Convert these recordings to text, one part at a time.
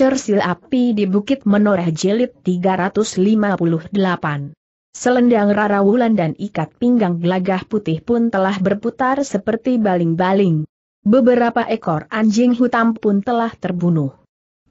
Sil api di Bukit Menoreh Jelit 358. Selendang Rara Wulan dan ikat pinggang gelagah putih pun telah berputar seperti baling-baling. Beberapa ekor anjing hutan pun telah terbunuh.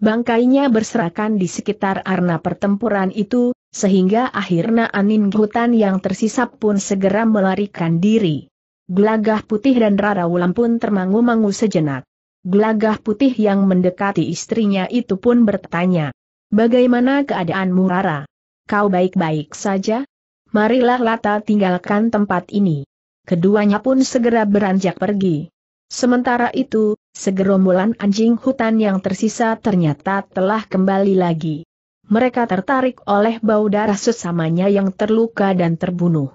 Bangkainya berserakan di sekitar arena pertempuran itu, sehingga akhirnya angin hutan yang tersisa pun segera melarikan diri. Gelagah putih dan Rara Wulan pun termangu-mangu sejenak. Gelagah putih yang mendekati istrinya itu pun bertanya, Bagaimana keadaanmu Rara? Kau baik-baik saja? Marilah Lata tinggalkan tempat ini. Keduanya pun segera beranjak pergi. Sementara itu, segerombolan anjing hutan yang tersisa ternyata telah kembali lagi. Mereka tertarik oleh bau darah sesamanya yang terluka dan terbunuh.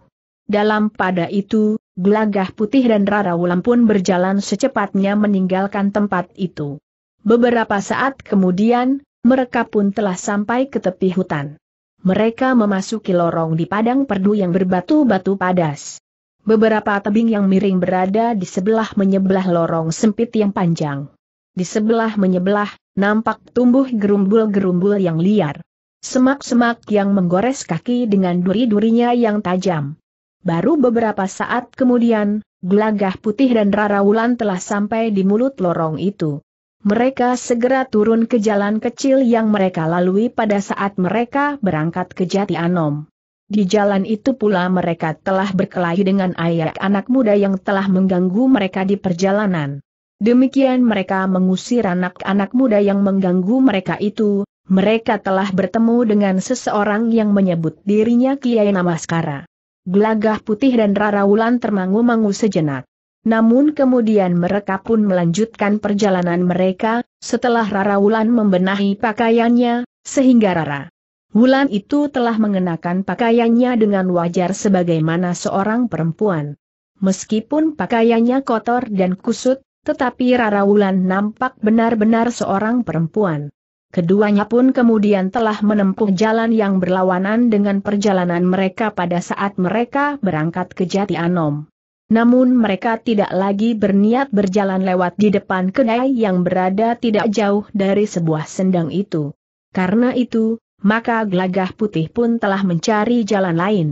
Dalam pada itu, Gelagah putih dan Rara Wulan pun berjalan secepatnya meninggalkan tempat itu. Beberapa saat kemudian, mereka pun telah sampai ke tepi hutan. Mereka memasuki lorong di padang perdu yang berbatu-batu padas. Beberapa tebing yang miring berada di sebelah menyebelah lorong sempit yang panjang. Di sebelah menyebelah, nampak tumbuh gerumbul-gerumbul yang liar. Semak-semak yang menggores kaki dengan duri-durinya yang tajam. Baru beberapa saat kemudian, gelagah putih dan Rara Wulan telah sampai di mulut lorong itu. Mereka segera turun ke jalan kecil yang mereka lalui pada saat mereka berangkat ke Jati Anom. Di jalan itu pula mereka telah berkelahi dengan ayah anak muda yang telah mengganggu mereka di perjalanan. Demikian mereka mengusir anak-anak muda yang mengganggu mereka itu, mereka telah bertemu dengan seseorang yang menyebut dirinya Kiai Namaskara gelagah putih dan Rara Wulan termangu-mangu sejenak. Namun kemudian mereka pun melanjutkan perjalanan mereka, setelah Rara Wulan membenahi pakaiannya, sehingga Rara Wulan itu telah mengenakan pakaiannya dengan wajar sebagaimana seorang perempuan. Meskipun pakaiannya kotor dan kusut, tetapi Rara Wulan nampak benar-benar seorang perempuan. Keduanya pun kemudian telah menempuh jalan yang berlawanan dengan perjalanan mereka pada saat mereka berangkat ke Jati Anom. Namun mereka tidak lagi berniat berjalan lewat di depan kedai yang berada tidak jauh dari sebuah sendang itu. Karena itu, maka gelagah putih pun telah mencari jalan lain.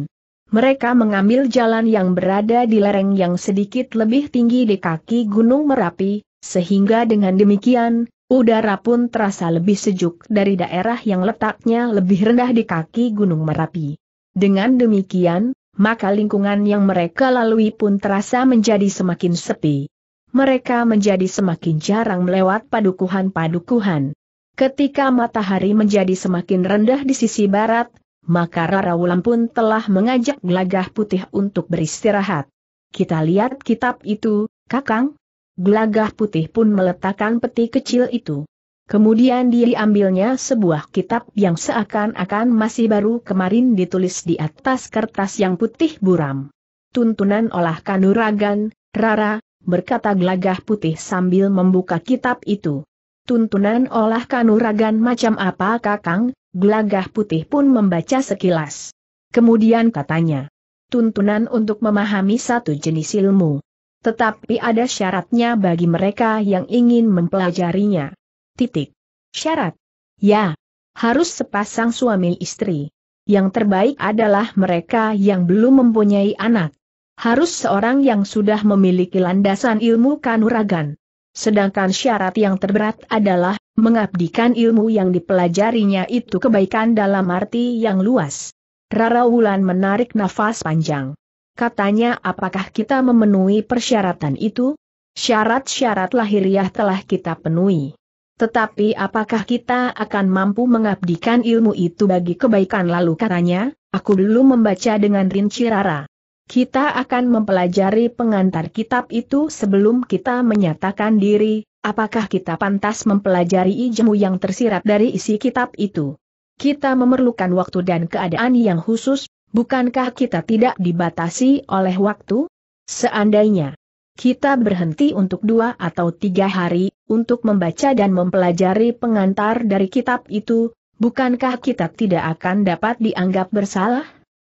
Mereka mengambil jalan yang berada di lereng yang sedikit lebih tinggi di kaki Gunung Merapi, sehingga dengan demikian, Udara pun terasa lebih sejuk dari daerah yang letaknya lebih rendah di kaki Gunung Merapi. Dengan demikian, maka lingkungan yang mereka lalui pun terasa menjadi semakin sepi. Mereka menjadi semakin jarang melewat padukuhan-padukuhan. Ketika matahari menjadi semakin rendah di sisi barat, maka Rara Wulan pun telah mengajak gelagah putih untuk beristirahat. Kita lihat kitab itu, Kakang, Gelagah putih pun meletakkan peti kecil itu. Kemudian dia diambilnya sebuah kitab yang seakan-akan masih baru kemarin ditulis di atas kertas yang putih buram. Tuntunan olah kanuragan, Rara, berkata gelagah putih sambil membuka kitab itu. Tuntunan olah kanuragan macam apa kakang, gelagah putih pun membaca sekilas. Kemudian katanya, tuntunan untuk memahami satu jenis ilmu. Tetapi ada syaratnya bagi mereka yang ingin mempelajarinya. Titik. Syarat. Ya. Harus sepasang suami istri. Yang terbaik adalah mereka yang belum mempunyai anak. Harus seorang yang sudah memiliki landasan ilmu kanuragan. Sedangkan syarat yang terberat adalah mengabdikan ilmu yang dipelajarinya itu kebaikan dalam arti yang luas. Rara Wulan menarik nafas panjang katanya apakah kita memenuhi persyaratan itu? Syarat-syarat lahiriah telah kita penuhi. Tetapi apakah kita akan mampu mengabdikan ilmu itu bagi kebaikan lalu katanya, aku dulu membaca dengan rinci rara. Kita akan mempelajari pengantar kitab itu sebelum kita menyatakan diri, apakah kita pantas mempelajari ijmu yang tersirat dari isi kitab itu. Kita memerlukan waktu dan keadaan yang khusus, Bukankah kita tidak dibatasi oleh waktu? Seandainya kita berhenti untuk dua atau tiga hari, untuk membaca dan mempelajari pengantar dari kitab itu, bukankah kita tidak akan dapat dianggap bersalah?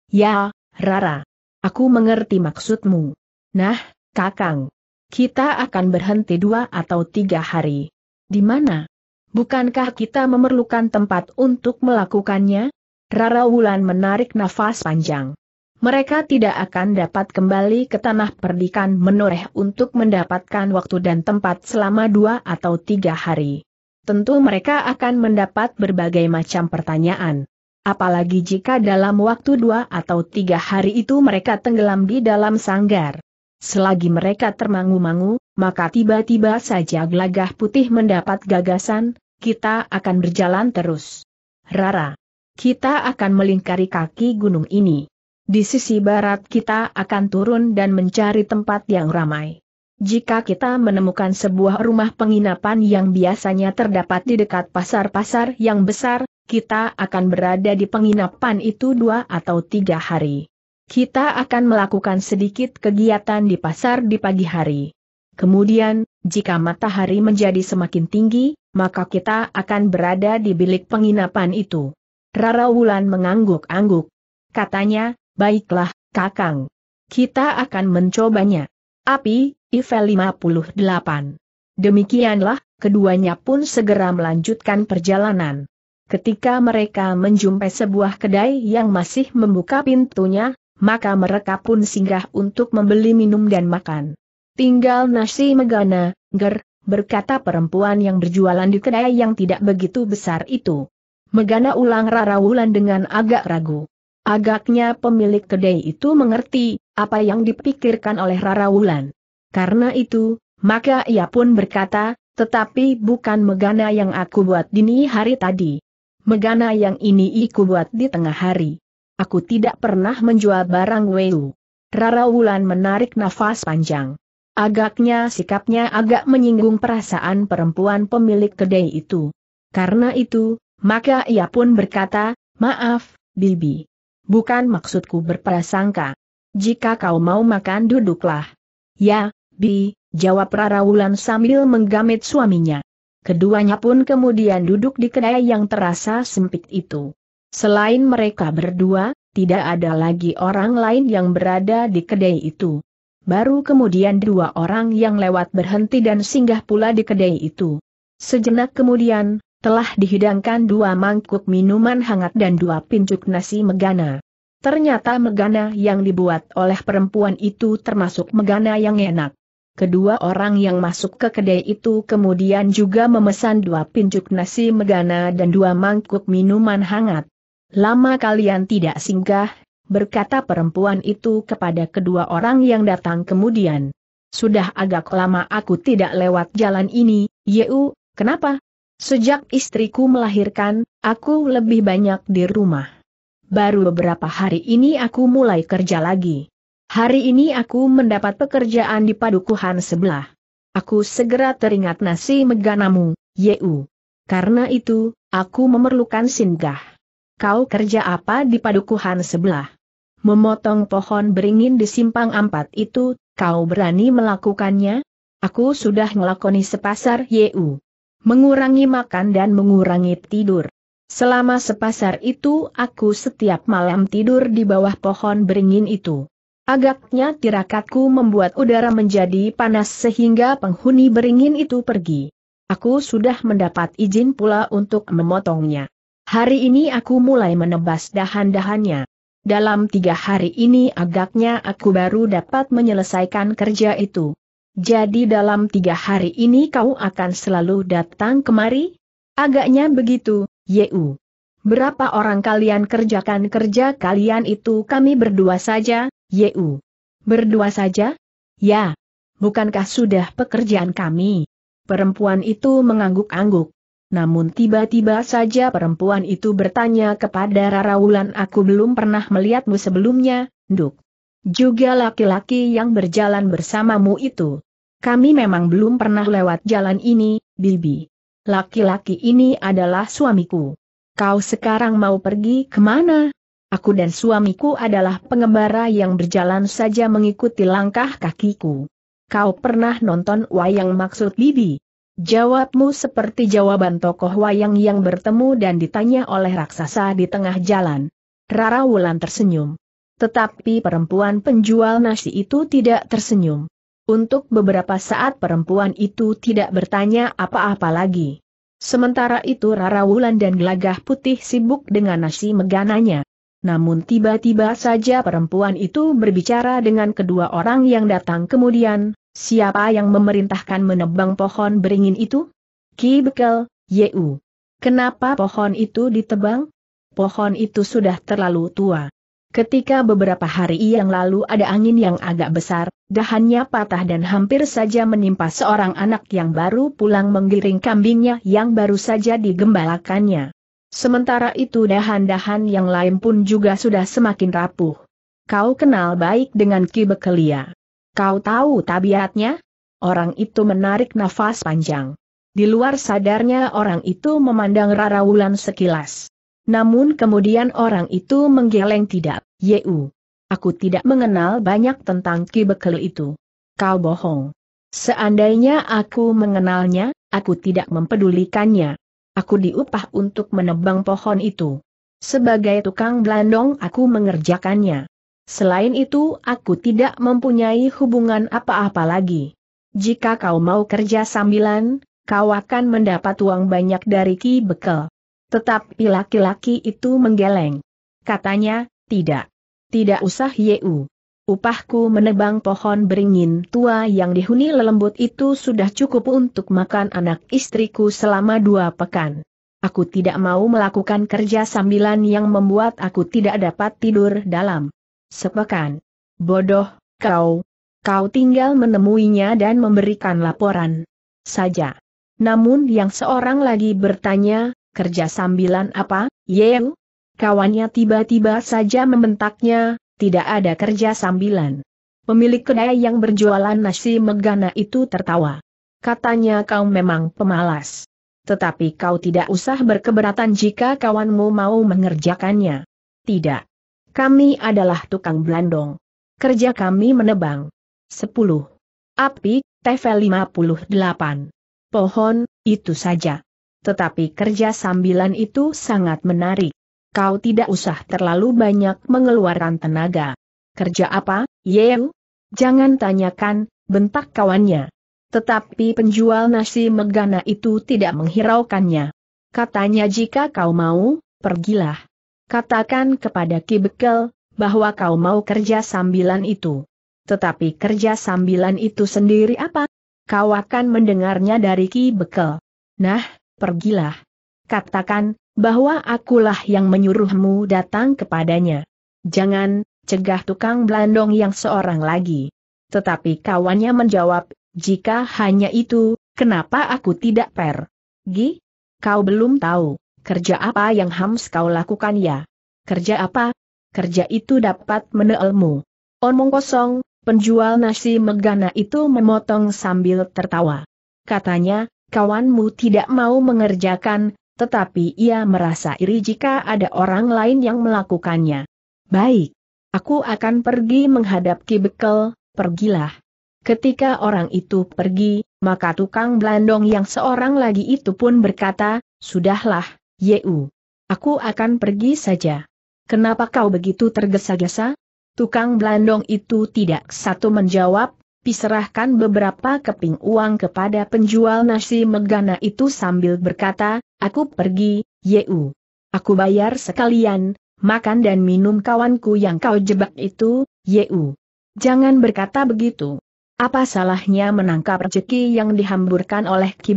Ya, Rara. Aku mengerti maksudmu. Nah, Kakang. Kita akan berhenti dua atau tiga hari. Di mana? Bukankah kita memerlukan tempat untuk melakukannya? Rara Wulan menarik nafas panjang. Mereka tidak akan dapat kembali ke tanah perdikan menoreh untuk mendapatkan waktu dan tempat selama dua atau tiga hari. Tentu mereka akan mendapat berbagai macam pertanyaan. Apalagi jika dalam waktu dua atau tiga hari itu mereka tenggelam di dalam sanggar. Selagi mereka termangu-mangu, maka tiba-tiba saja gelagah putih mendapat gagasan, kita akan berjalan terus. Rara kita akan melingkari kaki gunung ini. Di sisi barat kita akan turun dan mencari tempat yang ramai. Jika kita menemukan sebuah rumah penginapan yang biasanya terdapat di dekat pasar-pasar yang besar, kita akan berada di penginapan itu dua atau tiga hari. Kita akan melakukan sedikit kegiatan di pasar di pagi hari. Kemudian, jika matahari menjadi semakin tinggi, maka kita akan berada di bilik penginapan itu. Rara Wulan mengangguk-angguk. Katanya, baiklah, Kakang. Kita akan mencobanya. Api, Ivel 58. Demikianlah, keduanya pun segera melanjutkan perjalanan. Ketika mereka menjumpai sebuah kedai yang masih membuka pintunya, maka mereka pun singgah untuk membeli minum dan makan. Tinggal nasi megana, ger, berkata perempuan yang berjualan di kedai yang tidak begitu besar itu. Megana ulang Rara Wulan dengan agak ragu. Agaknya pemilik kedai itu mengerti apa yang dipikirkan oleh Rara Wulan. Karena itu, maka ia pun berkata, tetapi bukan Megana yang aku buat dini hari tadi. Megana yang ini aku buat di tengah hari. Aku tidak pernah menjual barang Weu. Rara Wulan menarik nafas panjang. Agaknya sikapnya agak menyinggung perasaan perempuan pemilik kedai itu. Karena itu, maka ia pun berkata, maaf, Bibi. Bukan maksudku berprasangka. Jika kau mau makan duduklah. Ya, Bi, jawab Wulan sambil menggamit suaminya. Keduanya pun kemudian duduk di kedai yang terasa sempit itu. Selain mereka berdua, tidak ada lagi orang lain yang berada di kedai itu. Baru kemudian dua orang yang lewat berhenti dan singgah pula di kedai itu. Sejenak kemudian, telah dihidangkan dua mangkuk minuman hangat dan dua pincuk nasi megana. Ternyata megana yang dibuat oleh perempuan itu termasuk megana yang enak. Kedua orang yang masuk ke kedai itu kemudian juga memesan dua pincuk nasi megana dan dua mangkuk minuman hangat. Lama kalian tidak singgah, berkata perempuan itu kepada kedua orang yang datang kemudian. Sudah agak lama aku tidak lewat jalan ini, Yeu, kenapa? Sejak istriku melahirkan, aku lebih banyak di rumah. Baru beberapa hari ini aku mulai kerja lagi. Hari ini aku mendapat pekerjaan di padukuhan sebelah. Aku segera teringat nasi meganamu, Yeu. Karena itu, aku memerlukan singgah. Kau kerja apa di padukuhan sebelah? Memotong pohon beringin di simpang empat itu, kau berani melakukannya? Aku sudah ngelakoni sepasar Yeu mengurangi makan dan mengurangi tidur. Selama sepasar itu aku setiap malam tidur di bawah pohon beringin itu. Agaknya tirakatku membuat udara menjadi panas sehingga penghuni beringin itu pergi. Aku sudah mendapat izin pula untuk memotongnya. Hari ini aku mulai menebas dahan-dahannya. Dalam tiga hari ini agaknya aku baru dapat menyelesaikan kerja itu. Jadi dalam tiga hari ini kau akan selalu datang kemari? Agaknya begitu, Yeu. Berapa orang kalian kerjakan kerja kalian itu kami berdua saja, Yeu. Berdua saja? Ya. Bukankah sudah pekerjaan kami? Perempuan itu mengangguk-angguk. Namun tiba-tiba saja perempuan itu bertanya kepada Rara Wulan aku belum pernah melihatmu sebelumnya, Duk. Juga laki-laki yang berjalan bersamamu itu. Kami memang belum pernah lewat jalan ini, Bibi. Laki-laki ini adalah suamiku. Kau sekarang mau pergi kemana? Aku dan suamiku adalah pengembara yang berjalan saja mengikuti langkah kakiku. Kau pernah nonton wayang maksud Bibi? Jawabmu seperti jawaban tokoh wayang yang bertemu dan ditanya oleh raksasa di tengah jalan. Rara Wulan tersenyum. Tetapi perempuan penjual nasi itu tidak tersenyum. Untuk beberapa saat perempuan itu tidak bertanya apa-apa lagi. Sementara itu Rara Wulan dan Gelagah Putih sibuk dengan nasi megananya. Namun tiba-tiba saja perempuan itu berbicara dengan kedua orang yang datang kemudian, siapa yang memerintahkan menebang pohon beringin itu? Ki Bekel, Yeu. Kenapa pohon itu ditebang? Pohon itu sudah terlalu tua. Ketika beberapa hari yang lalu ada angin yang agak besar, dahannya patah dan hampir saja menimpa seorang anak yang baru pulang menggiring kambingnya yang baru saja digembalakannya. Sementara itu dahan-dahan yang lain pun juga sudah semakin rapuh. Kau kenal baik dengan Ki Bekelia. Kau tahu tabiatnya? Orang itu menarik nafas panjang. Di luar sadarnya orang itu memandang Rara Wulan sekilas. Namun kemudian orang itu menggeleng tidak. Yeu. Aku tidak mengenal banyak tentang Ki Bekel itu. Kau bohong. Seandainya aku mengenalnya, aku tidak mempedulikannya. Aku diupah untuk menebang pohon itu. Sebagai tukang blandong aku mengerjakannya. Selain itu aku tidak mempunyai hubungan apa-apa lagi. Jika kau mau kerja sambilan, kau akan mendapat uang banyak dari Ki Bekel. Tetapi laki-laki itu menggeleng. Katanya, tidak. Tidak usah Yeu. Upahku menebang pohon beringin tua yang dihuni lelembut itu sudah cukup untuk makan anak istriku selama dua pekan. Aku tidak mau melakukan kerja sambilan yang membuat aku tidak dapat tidur dalam sepekan. Bodoh, kau. Kau tinggal menemuinya dan memberikan laporan saja. Namun yang seorang lagi bertanya, kerja sambilan apa, Yeu? kawannya tiba-tiba saja membentaknya, tidak ada kerja sambilan. Pemilik kedai yang berjualan nasi megana itu tertawa. Katanya kau memang pemalas. Tetapi kau tidak usah berkeberatan jika kawanmu mau mengerjakannya. Tidak. Kami adalah tukang belandong. Kerja kami menebang. 10. Api, TV 58. Pohon, itu saja. Tetapi kerja sambilan itu sangat menarik kau tidak usah terlalu banyak mengeluarkan tenaga. Kerja apa, Yeu? Jangan tanyakan, bentak kawannya. Tetapi penjual nasi megana itu tidak menghiraukannya. Katanya jika kau mau, pergilah. Katakan kepada Ki Bekel, bahwa kau mau kerja sambilan itu. Tetapi kerja sambilan itu sendiri apa? Kau akan mendengarnya dari Ki Bekel. Nah, pergilah. Katakan, bahwa akulah yang menyuruhmu datang kepadanya. Jangan, cegah tukang blandong yang seorang lagi. Tetapi kawannya menjawab, jika hanya itu, kenapa aku tidak per? Gi? Kau belum tahu, kerja apa yang hams kau lakukan ya? Kerja apa? Kerja itu dapat menelmu. Omong kosong, penjual nasi megana itu memotong sambil tertawa. Katanya, kawanmu tidak mau mengerjakan, tetapi ia merasa iri jika ada orang lain yang melakukannya. Baik. Aku akan pergi menghadap Ki Bekel, pergilah. Ketika orang itu pergi, maka tukang blandong yang seorang lagi itu pun berkata, Sudahlah, Yeu. Aku akan pergi saja. Kenapa kau begitu tergesa-gesa? Tukang blandong itu tidak satu menjawab, piserahkan beberapa keping uang kepada penjual nasi megana itu sambil berkata, Aku pergi, Yeu. Aku bayar sekalian, makan dan minum kawanku yang kau jebak itu, Yeu. Jangan berkata begitu. Apa salahnya menangkap rezeki yang dihamburkan oleh Ki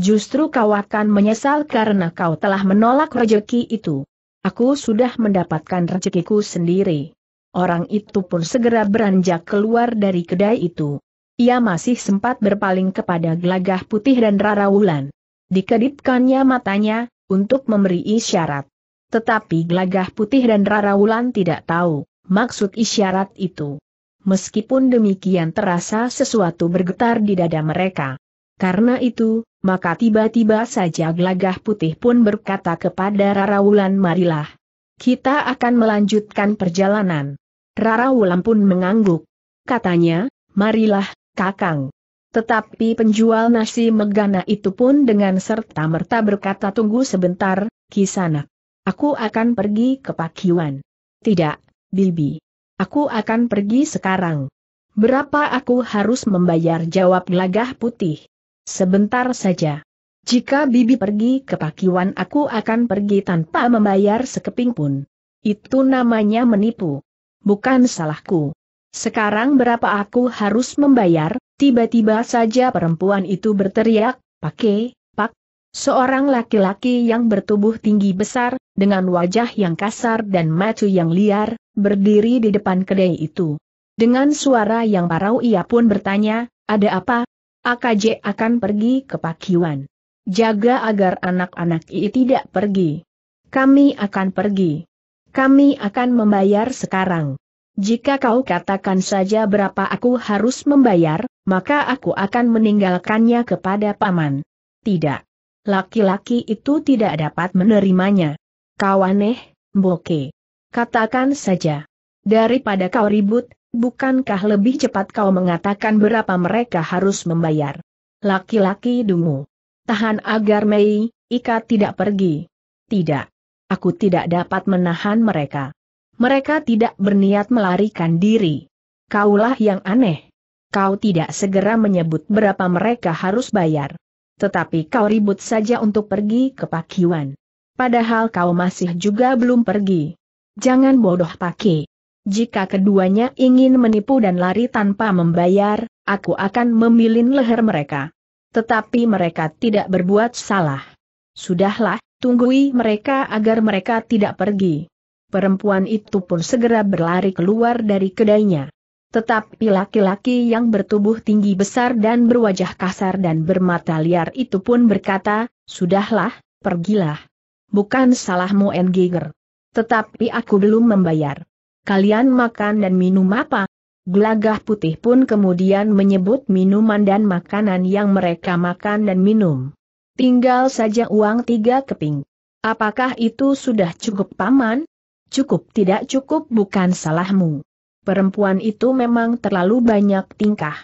Justru kau akan menyesal karena kau telah menolak rezeki itu. Aku sudah mendapatkan rezekiku sendiri. Orang itu pun segera beranjak keluar dari kedai itu. Ia masih sempat berpaling kepada Glagah putih dan Rara Wulan. Dikedipkannya matanya, untuk memberi isyarat. Tetapi gelagah putih dan rarawulan tidak tahu, maksud isyarat itu. Meskipun demikian terasa sesuatu bergetar di dada mereka. Karena itu, maka tiba-tiba saja gelagah putih pun berkata kepada Rarawulan marilah. Kita akan melanjutkan perjalanan. Rarawulan pun mengangguk. Katanya, marilah, kakang. Tetapi penjual nasi megana itu pun dengan serta-merta berkata tunggu sebentar, kisana. Aku akan pergi ke Pakiwan. Tidak, Bibi. Aku akan pergi sekarang. Berapa aku harus membayar jawab lagah putih? Sebentar saja. Jika Bibi pergi ke Pakiwan aku akan pergi tanpa membayar sekeping pun. Itu namanya menipu. Bukan salahku. Sekarang berapa aku harus membayar? Tiba-tiba saja perempuan itu berteriak, pakai, pak. Seorang laki-laki yang bertubuh tinggi besar, dengan wajah yang kasar dan macu yang liar, berdiri di depan kedai itu. Dengan suara yang parau ia pun bertanya, ada apa? AKJ akan pergi ke Pakiwan. Jaga agar anak-anak I tidak pergi. Kami akan pergi. Kami akan membayar sekarang. Jika kau katakan saja berapa aku harus membayar, maka aku akan meninggalkannya kepada paman. Tidak. Laki-laki itu tidak dapat menerimanya. Kau aneh, boke. Katakan saja. Daripada kau ribut, bukankah lebih cepat kau mengatakan berapa mereka harus membayar? Laki-laki dungu. Tahan agar Mei, Ika tidak pergi. Tidak. Aku tidak dapat menahan mereka. Mereka tidak berniat melarikan diri. Kaulah yang aneh. Kau tidak segera menyebut berapa mereka harus bayar. Tetapi kau ribut saja untuk pergi ke Pakiwan. Padahal kau masih juga belum pergi. Jangan bodoh pakai. Jika keduanya ingin menipu dan lari tanpa membayar, aku akan memilin leher mereka. Tetapi mereka tidak berbuat salah. Sudahlah, tunggui mereka agar mereka tidak pergi perempuan itu pun segera berlari keluar dari kedainya. Tetapi laki-laki yang bertubuh tinggi besar dan berwajah kasar dan bermata liar itu pun berkata, Sudahlah, pergilah. Bukan salahmu Engger. Tetapi aku belum membayar. Kalian makan dan minum apa? Gelagah putih pun kemudian menyebut minuman dan makanan yang mereka makan dan minum. Tinggal saja uang tiga keping. Apakah itu sudah cukup paman? cukup tidak cukup bukan salahmu. Perempuan itu memang terlalu banyak tingkah.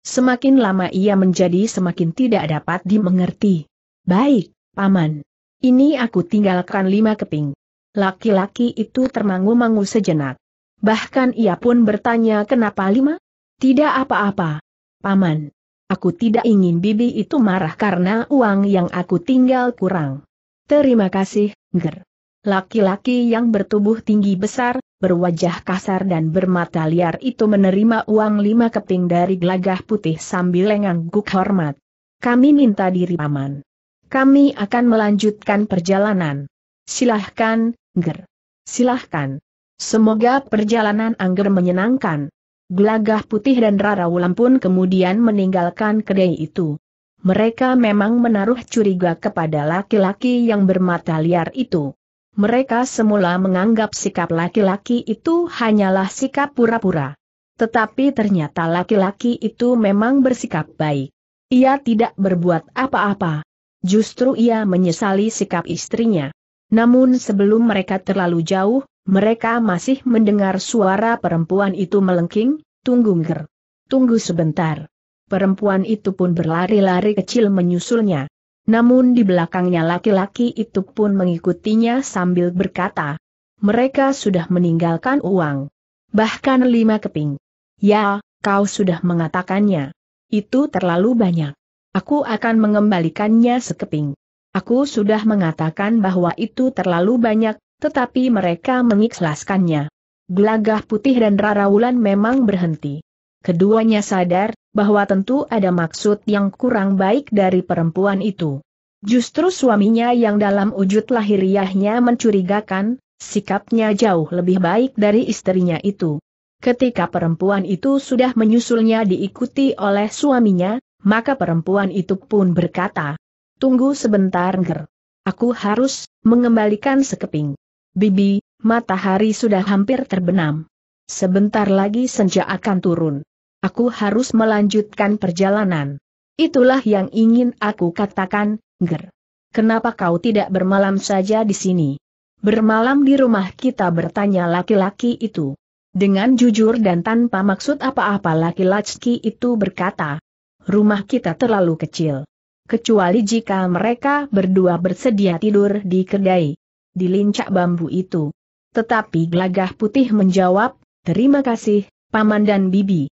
Semakin lama ia menjadi semakin tidak dapat dimengerti. Baik, Paman. Ini aku tinggalkan lima keping. Laki-laki itu termangu-mangu sejenak. Bahkan ia pun bertanya kenapa lima? Tidak apa-apa. Paman. Aku tidak ingin bibi itu marah karena uang yang aku tinggal kurang. Terima kasih, Ger. Laki-laki yang bertubuh tinggi besar, berwajah kasar dan bermata liar itu menerima uang lima keping dari gelagah putih sambil mengangguk hormat. Kami minta diri aman. Kami akan melanjutkan perjalanan. Silahkan, Ger. Silahkan. Semoga perjalanan Angger menyenangkan. Gelagah putih dan Rarawulan pun kemudian meninggalkan kedai itu. Mereka memang menaruh curiga kepada laki-laki yang bermata liar itu. Mereka semula menganggap sikap laki-laki itu hanyalah sikap pura-pura. Tetapi ternyata laki-laki itu memang bersikap baik. Ia tidak berbuat apa-apa. Justru ia menyesali sikap istrinya. Namun sebelum mereka terlalu jauh, mereka masih mendengar suara perempuan itu melengking, tunggu ger. Tunggu sebentar. Perempuan itu pun berlari-lari kecil menyusulnya. Namun di belakangnya laki-laki itu pun mengikutinya sambil berkata, mereka sudah meninggalkan uang. Bahkan lima keping. Ya, kau sudah mengatakannya. Itu terlalu banyak. Aku akan mengembalikannya sekeping. Aku sudah mengatakan bahwa itu terlalu banyak, tetapi mereka mengikhlaskannya. Gelagah putih dan raraulan memang berhenti. Keduanya sadar, bahwa tentu ada maksud yang kurang baik dari perempuan itu. Justru suaminya yang dalam wujud lahiriahnya mencurigakan, sikapnya jauh lebih baik dari istrinya itu. Ketika perempuan itu sudah menyusulnya diikuti oleh suaminya, maka perempuan itu pun berkata, Tunggu sebentar Nger. Aku harus mengembalikan sekeping. Bibi, matahari sudah hampir terbenam. Sebentar lagi senja akan turun aku harus melanjutkan perjalanan. Itulah yang ingin aku katakan, Ger. Kenapa kau tidak bermalam saja di sini? Bermalam di rumah kita bertanya laki-laki itu. Dengan jujur dan tanpa maksud apa-apa laki-laki itu berkata, rumah kita terlalu kecil. Kecuali jika mereka berdua bersedia tidur di kedai, di lincak bambu itu. Tetapi gelagah putih menjawab, terima kasih, paman dan bibi.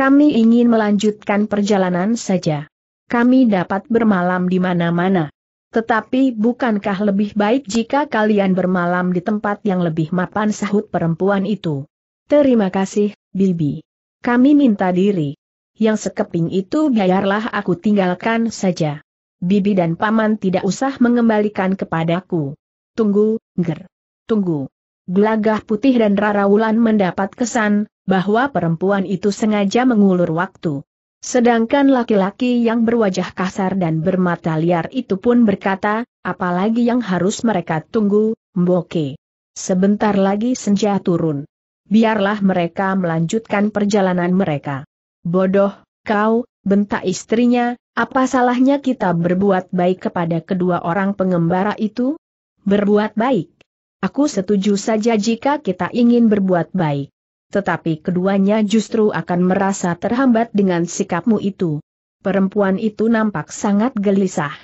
Kami ingin melanjutkan perjalanan saja. Kami dapat bermalam di mana-mana. Tetapi bukankah lebih baik jika kalian bermalam di tempat yang lebih mapan sahut perempuan itu? Terima kasih, Bibi. Kami minta diri. Yang sekeping itu biarlah aku tinggalkan saja. Bibi dan Paman tidak usah mengembalikan kepadaku. Tunggu, Ger. Tunggu. Gelagah putih dan Raraulan mendapat kesan, bahwa perempuan itu sengaja mengulur waktu. Sedangkan laki-laki yang berwajah kasar dan bermata liar itu pun berkata, apalagi yang harus mereka tunggu, mboke. Sebentar lagi senja turun. Biarlah mereka melanjutkan perjalanan mereka. Bodoh, kau, bentak istrinya, apa salahnya kita berbuat baik kepada kedua orang pengembara itu? Berbuat baik. Aku setuju saja jika kita ingin berbuat baik. Tetapi keduanya justru akan merasa terhambat dengan sikapmu itu. Perempuan itu nampak sangat gelisah.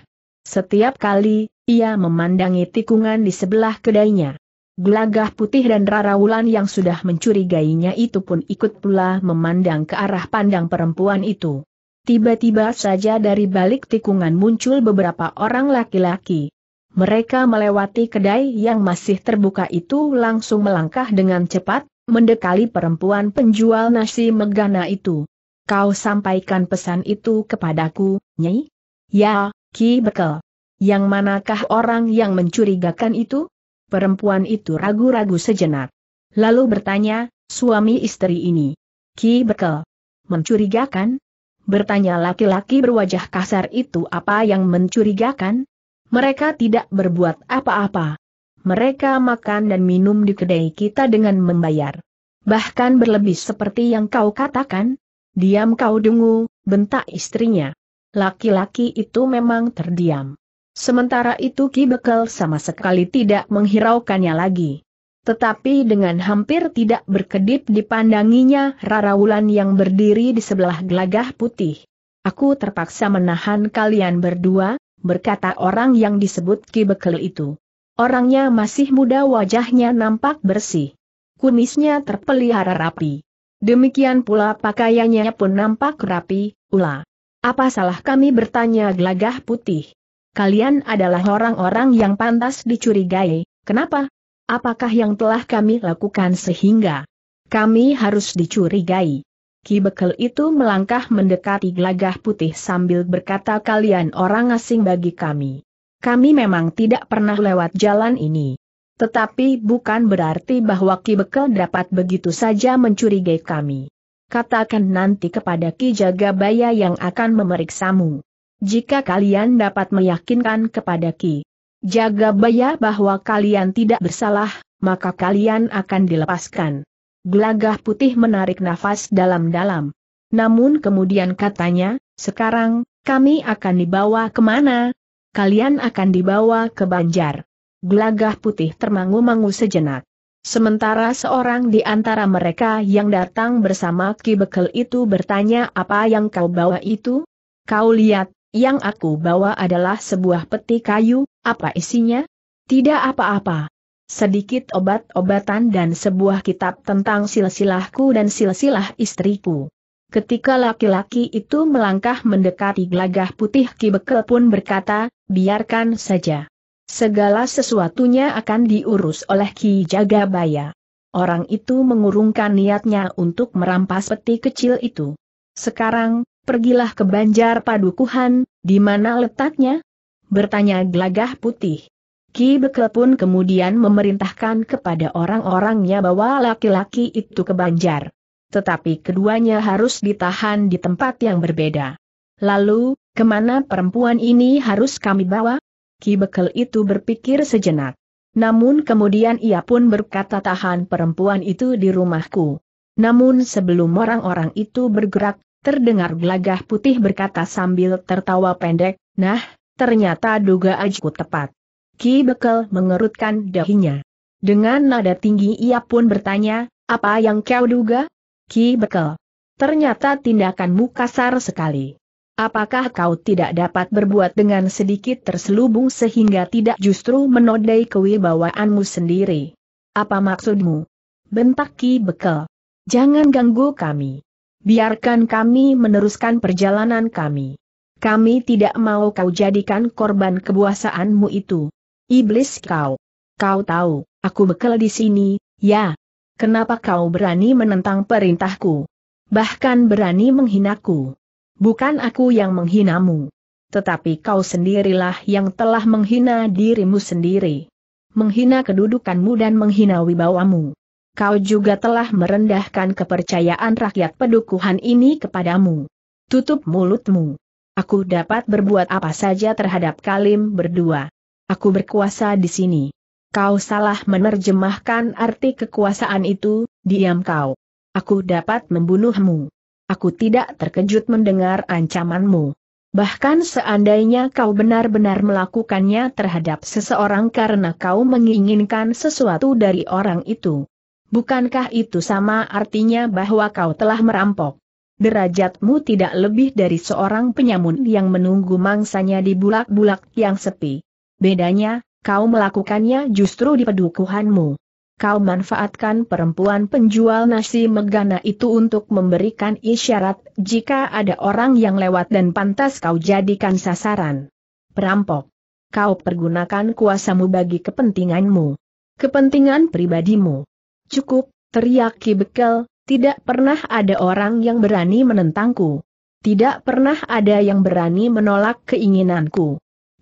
Setiap kali, ia memandangi tikungan di sebelah kedainya. Gelagah putih dan Wulan yang sudah mencurigainya itu pun ikut pula memandang ke arah pandang perempuan itu. Tiba-tiba saja dari balik tikungan muncul beberapa orang laki-laki. Mereka melewati kedai yang masih terbuka itu langsung melangkah dengan cepat, mendekali perempuan penjual nasi megana itu. Kau sampaikan pesan itu kepadaku, Nyai? Ya, Ki Bekel. Yang manakah orang yang mencurigakan itu? Perempuan itu ragu-ragu sejenak. Lalu bertanya, suami istri ini. Ki Bekel. Mencurigakan? Bertanya laki-laki berwajah kasar itu apa yang mencurigakan? mereka tidak berbuat apa-apa. Mereka makan dan minum di kedai kita dengan membayar. Bahkan berlebih seperti yang kau katakan. Diam kau dungu, bentak istrinya. Laki-laki itu memang terdiam. Sementara itu Ki Bekel sama sekali tidak menghiraukannya lagi. Tetapi dengan hampir tidak berkedip dipandanginya Wulan yang berdiri di sebelah gelagah putih. Aku terpaksa menahan kalian berdua, berkata orang yang disebut Ki Bekel itu. Orangnya masih muda wajahnya nampak bersih. Kumisnya terpelihara rapi. Demikian pula pakaiannya pun nampak rapi, ula. Apa salah kami bertanya gelagah putih? Kalian adalah orang-orang yang pantas dicurigai, kenapa? Apakah yang telah kami lakukan sehingga kami harus dicurigai? Ki Bekel itu melangkah mendekati gelagah putih sambil berkata kalian orang asing bagi kami. Kami memang tidak pernah lewat jalan ini. Tetapi bukan berarti bahwa Ki Bekel dapat begitu saja mencurigai kami. Katakan nanti kepada Ki Jagabaya yang akan memeriksamu. Jika kalian dapat meyakinkan kepada Ki Jagabaya bahwa kalian tidak bersalah, maka kalian akan dilepaskan. Gelagah putih menarik nafas dalam-dalam. Namun kemudian katanya, sekarang, kami akan dibawa kemana? Kalian akan dibawa ke Banjar. Gelagah putih termangu-mangu sejenak. Sementara seorang di antara mereka yang datang bersama Ki Bekel itu bertanya apa yang kau bawa itu? Kau lihat, yang aku bawa adalah sebuah peti kayu, apa isinya? Tidak apa-apa sedikit obat-obatan dan sebuah kitab tentang silsilahku dan silsilah istriku. Ketika laki-laki itu melangkah mendekati gelagah putih Ki Bekel pun berkata, biarkan saja. Segala sesuatunya akan diurus oleh Ki Jagabaya. Orang itu mengurungkan niatnya untuk merampas peti kecil itu. Sekarang, pergilah ke Banjar Padukuhan, di mana letaknya? Bertanya gelagah putih. Ki Bekel pun kemudian memerintahkan kepada orang-orangnya bahwa laki-laki itu ke Banjar. Tetapi keduanya harus ditahan di tempat yang berbeda. Lalu, kemana perempuan ini harus kami bawa? Ki Bekel itu berpikir sejenak. Namun kemudian ia pun berkata tahan perempuan itu di rumahku. Namun sebelum orang-orang itu bergerak, terdengar gelagah putih berkata sambil tertawa pendek, Nah, ternyata duga dugaanku tepat. Ki Bekel mengerutkan dahinya. Dengan nada tinggi ia pun bertanya, apa yang kau duga? Ki Bekel. Ternyata tindakanmu kasar sekali. Apakah kau tidak dapat berbuat dengan sedikit terselubung sehingga tidak justru menodai kewibawaanmu sendiri? Apa maksudmu? Bentak Ki Bekel. Jangan ganggu kami. Biarkan kami meneruskan perjalanan kami. Kami tidak mau kau jadikan korban kebuasaanmu itu. Iblis kau. Kau tahu, aku bekal di sini, ya. Kenapa kau berani menentang perintahku? Bahkan berani menghinaku. Bukan aku yang menghinamu. Tetapi kau sendirilah yang telah menghina dirimu sendiri. Menghina kedudukanmu dan menghina wibawamu. Kau juga telah merendahkan kepercayaan rakyat pedukuhan ini kepadamu. Tutup mulutmu. Aku dapat berbuat apa saja terhadap kalim berdua. Aku berkuasa di sini. Kau salah menerjemahkan arti kekuasaan itu, diam kau. Aku dapat membunuhmu. Aku tidak terkejut mendengar ancamanmu. Bahkan seandainya kau benar-benar melakukannya terhadap seseorang karena kau menginginkan sesuatu dari orang itu. Bukankah itu sama artinya bahwa kau telah merampok? Derajatmu tidak lebih dari seorang penyamun yang menunggu mangsanya di bulak-bulak yang sepi. Bedanya, kau melakukannya justru di pedukuhanmu. Kau manfaatkan perempuan penjual nasi megana itu untuk memberikan isyarat jika ada orang yang lewat dan pantas kau jadikan sasaran. Perampok. Kau pergunakan kuasamu bagi kepentinganmu. Kepentingan pribadimu. Cukup, teriak Ki Bekel, tidak pernah ada orang yang berani menentangku. Tidak pernah ada yang berani menolak keinginanku.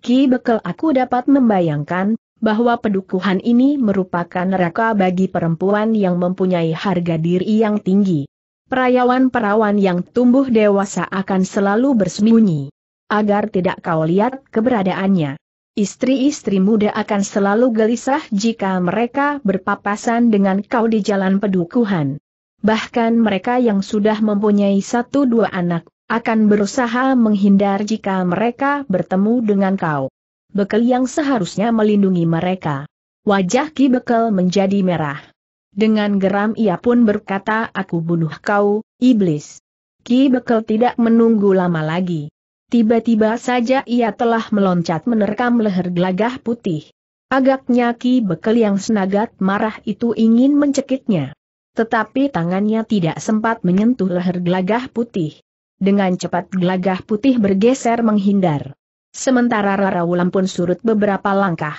Ki bekel aku dapat membayangkan, bahwa pedukuhan ini merupakan neraka bagi perempuan yang mempunyai harga diri yang tinggi. Perayawan-perawan yang tumbuh dewasa akan selalu bersembunyi. Agar tidak kau lihat keberadaannya. Istri-istri muda akan selalu gelisah jika mereka berpapasan dengan kau di jalan pedukuhan. Bahkan mereka yang sudah mempunyai satu dua anak akan berusaha menghindar jika mereka bertemu dengan kau. Bekel yang seharusnya melindungi mereka. Wajah Ki Bekel menjadi merah. Dengan geram ia pun berkata aku bunuh kau, iblis. Ki Bekel tidak menunggu lama lagi. Tiba-tiba saja ia telah meloncat menerkam leher gelagah putih. Agaknya Ki Bekel yang senagat marah itu ingin mencekiknya. Tetapi tangannya tidak sempat menyentuh leher gelagah putih. Dengan cepat gelagah putih bergeser menghindar. Sementara Rara Wulan pun surut beberapa langkah.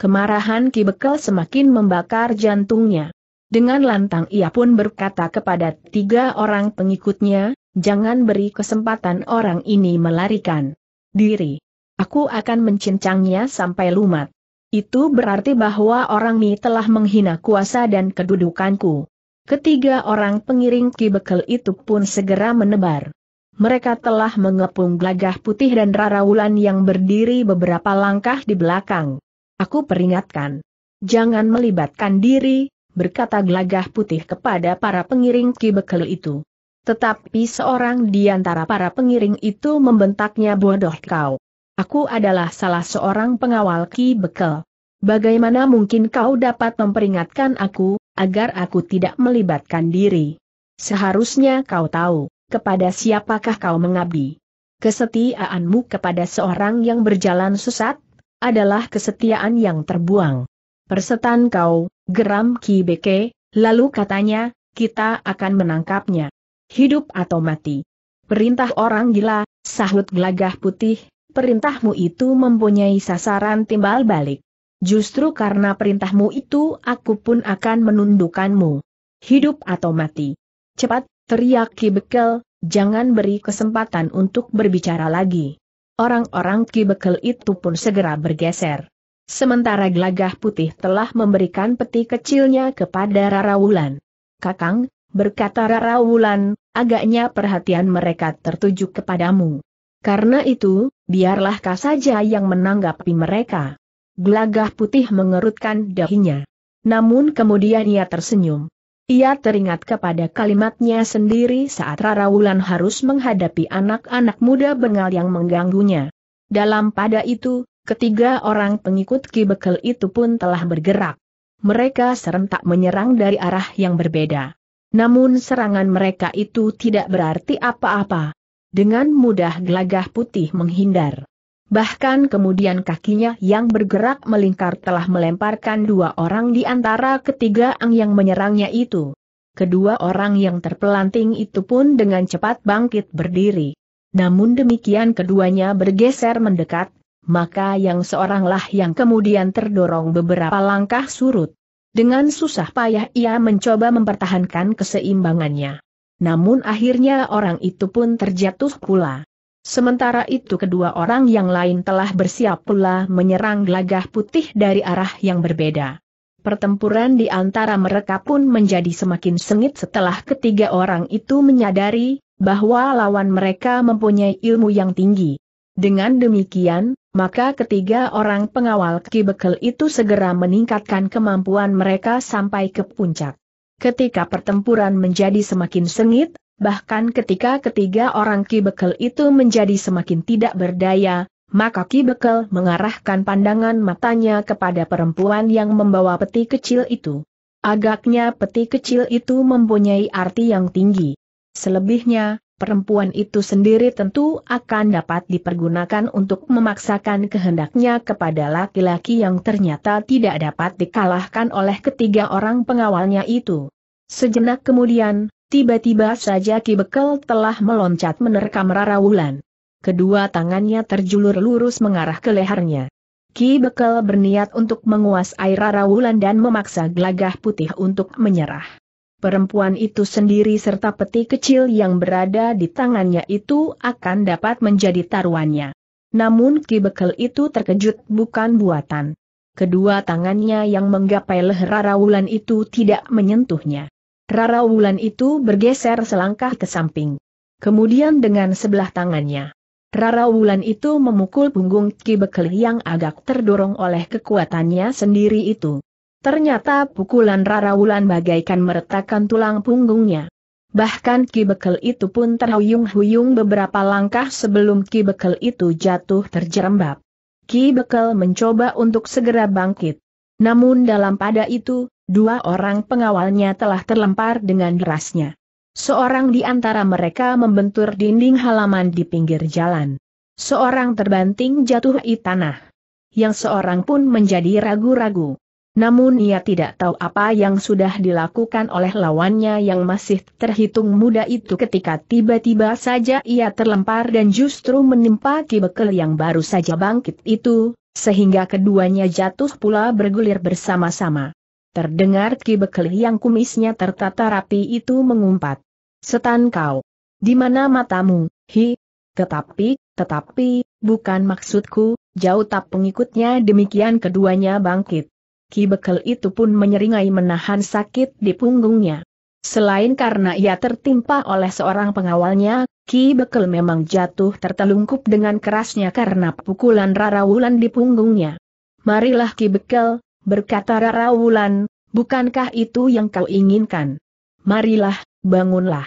Kemarahan Ki Bekel semakin membakar jantungnya. Dengan lantang ia pun berkata kepada tiga orang pengikutnya, jangan beri kesempatan orang ini melarikan diri. Aku akan mencincangnya sampai lumat. Itu berarti bahwa orang ini telah menghina kuasa dan kedudukanku. Ketiga orang pengiring Ki Bekel itu pun segera menebar mereka telah mengepung gelagah putih dan Rara Wulan yang berdiri beberapa langkah di belakang. Aku peringatkan. Jangan melibatkan diri, berkata gelagah putih kepada para pengiring Ki Bekel itu. Tetapi seorang di antara para pengiring itu membentaknya bodoh kau. Aku adalah salah seorang pengawal Ki Bekel. Bagaimana mungkin kau dapat memperingatkan aku, agar aku tidak melibatkan diri? Seharusnya kau tahu kepada siapakah kau mengabdi? Kesetiaanmu kepada seorang yang berjalan sesat, adalah kesetiaan yang terbuang. Persetan kau, geram Ki Beke, lalu katanya, kita akan menangkapnya. Hidup atau mati. Perintah orang gila, sahut gelagah putih, perintahmu itu mempunyai sasaran timbal balik. Justru karena perintahmu itu aku pun akan menundukkanmu. Hidup atau mati. Cepat, Teriak kibekel, jangan beri kesempatan untuk berbicara lagi. Orang-orang kibekel itu pun segera bergeser. Sementara gelagah putih telah memberikan peti kecilnya kepada Rara Wulan. Kakang, berkata Rara Wulan, agaknya perhatian mereka tertuju kepadamu. Karena itu, biarlah kau saja yang menanggapi mereka. Gelagah putih mengerutkan dahinya. Namun kemudian ia tersenyum. Ia teringat kepada kalimatnya sendiri saat Rara Wulan harus menghadapi anak-anak muda bengal yang mengganggunya. Dalam pada itu, ketiga orang pengikut Ki Bekel itu pun telah bergerak. Mereka serentak menyerang dari arah yang berbeda. Namun serangan mereka itu tidak berarti apa-apa. Dengan mudah gelagah putih menghindar. Bahkan kemudian kakinya yang bergerak melingkar telah melemparkan dua orang di antara ketiga ang yang menyerangnya itu. Kedua orang yang terpelanting itu pun dengan cepat bangkit berdiri. Namun demikian keduanya bergeser mendekat, maka yang seoranglah yang kemudian terdorong beberapa langkah surut. Dengan susah payah ia mencoba mempertahankan keseimbangannya. Namun akhirnya orang itu pun terjatuh pula. Sementara itu kedua orang yang lain telah bersiap pula menyerang gelagah putih dari arah yang berbeda. Pertempuran di antara mereka pun menjadi semakin sengit setelah ketiga orang itu menyadari bahwa lawan mereka mempunyai ilmu yang tinggi. Dengan demikian, maka ketiga orang pengawal kibekel itu segera meningkatkan kemampuan mereka sampai ke puncak. Ketika pertempuran menjadi semakin sengit, Bahkan ketika ketiga orang Ki Bekel itu menjadi semakin tidak berdaya, maka Ki Bekel mengarahkan pandangan matanya kepada perempuan yang membawa peti kecil itu. Agaknya peti kecil itu mempunyai arti yang tinggi. Selebihnya, perempuan itu sendiri tentu akan dapat dipergunakan untuk memaksakan kehendaknya kepada laki-laki yang ternyata tidak dapat dikalahkan oleh ketiga orang pengawalnya itu. Sejenak kemudian, Tiba-tiba saja Ki Bekel telah meloncat menerkam Rara Wulan. Kedua tangannya terjulur lurus mengarah ke lehernya. Ki Bekel berniat untuk menguasai Rara Wulan dan memaksa gelagah putih untuk menyerah. Perempuan itu sendiri serta peti kecil yang berada di tangannya itu akan dapat menjadi taruhannya. Namun Ki Bekel itu terkejut bukan buatan. Kedua tangannya yang menggapai leher Rara Wulan itu tidak menyentuhnya. Rara Wulan itu bergeser selangkah ke samping. Kemudian dengan sebelah tangannya, Rara Wulan itu memukul punggung Ki Bekel yang agak terdorong oleh kekuatannya sendiri itu. Ternyata pukulan Rara Wulan bagaikan meretakkan tulang punggungnya. Bahkan Ki Bekel itu pun terhuyung-huyung beberapa langkah sebelum Ki Bekel itu jatuh terjerembab. Ki Bekel mencoba untuk segera bangkit. Namun dalam pada itu, Dua orang pengawalnya telah terlempar dengan derasnya. Seorang di antara mereka membentur dinding halaman di pinggir jalan. Seorang terbanting jatuh di tanah. Yang seorang pun menjadi ragu-ragu. Namun ia tidak tahu apa yang sudah dilakukan oleh lawannya yang masih terhitung muda itu ketika tiba-tiba saja ia terlempar dan justru menimpa kibekel yang baru saja bangkit itu, sehingga keduanya jatuh pula bergulir bersama-sama. Terdengar Ki Bekel yang kumisnya tertata rapi itu mengumpat. Setan kau. Di mana matamu, hi? Tetapi, tetapi, bukan maksudku, jauh tak pengikutnya demikian keduanya bangkit. Ki Bekel itu pun menyeringai menahan sakit di punggungnya. Selain karena ia tertimpa oleh seorang pengawalnya, Ki Bekel memang jatuh tertelungkup dengan kerasnya karena pukulan Rara Wulan di punggungnya. Marilah Ki Bekel, berkata Rara Wulan, bukankah itu yang kau inginkan? Marilah, bangunlah.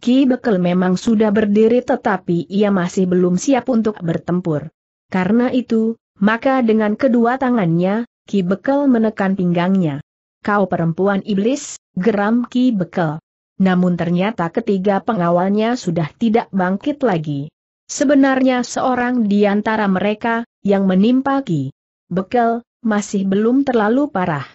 Ki Bekel memang sudah berdiri tetapi ia masih belum siap untuk bertempur. Karena itu, maka dengan kedua tangannya, Ki Bekel menekan pinggangnya. Kau perempuan iblis, geram Ki Bekel. Namun ternyata ketiga pengawalnya sudah tidak bangkit lagi. Sebenarnya seorang di antara mereka, yang menimpa Ki Bekel, masih belum terlalu parah.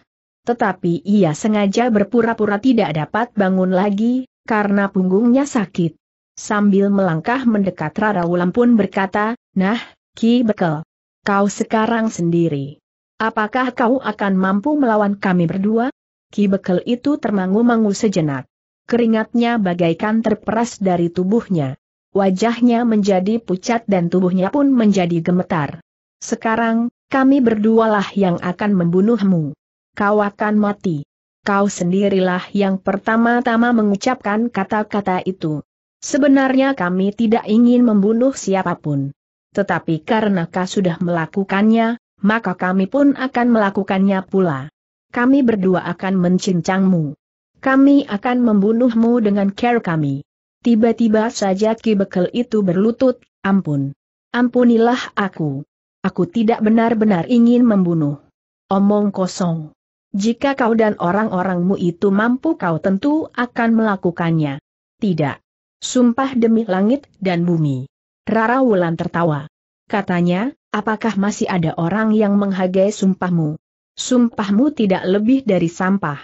Tetapi ia sengaja berpura-pura tidak dapat bangun lagi, karena punggungnya sakit. Sambil melangkah mendekat Rara Wulan pun berkata, Nah, Ki Bekel. Kau sekarang sendiri. Apakah kau akan mampu melawan kami berdua? Ki Bekel itu termangu-mangu sejenak. Keringatnya bagaikan terperas dari tubuhnya. Wajahnya menjadi pucat dan tubuhnya pun menjadi gemetar. Sekarang, kami berdualah yang akan membunuhmu. Kau akan mati. Kau sendirilah yang pertama-tama mengucapkan kata-kata itu. Sebenarnya kami tidak ingin membunuh siapapun. Tetapi karena kau sudah melakukannya, maka kami pun akan melakukannya pula. Kami berdua akan mencincangmu. Kami akan membunuhmu dengan care kami. Tiba-tiba saja Ki Bekel itu berlutut, ampun. Ampunilah aku. Aku tidak benar-benar ingin membunuh. Omong kosong. Jika kau dan orang-orangmu itu mampu kau tentu akan melakukannya. Tidak. Sumpah demi langit dan bumi. Rara Wulan tertawa. Katanya, apakah masih ada orang yang menghargai sumpahmu? Sumpahmu tidak lebih dari sampah.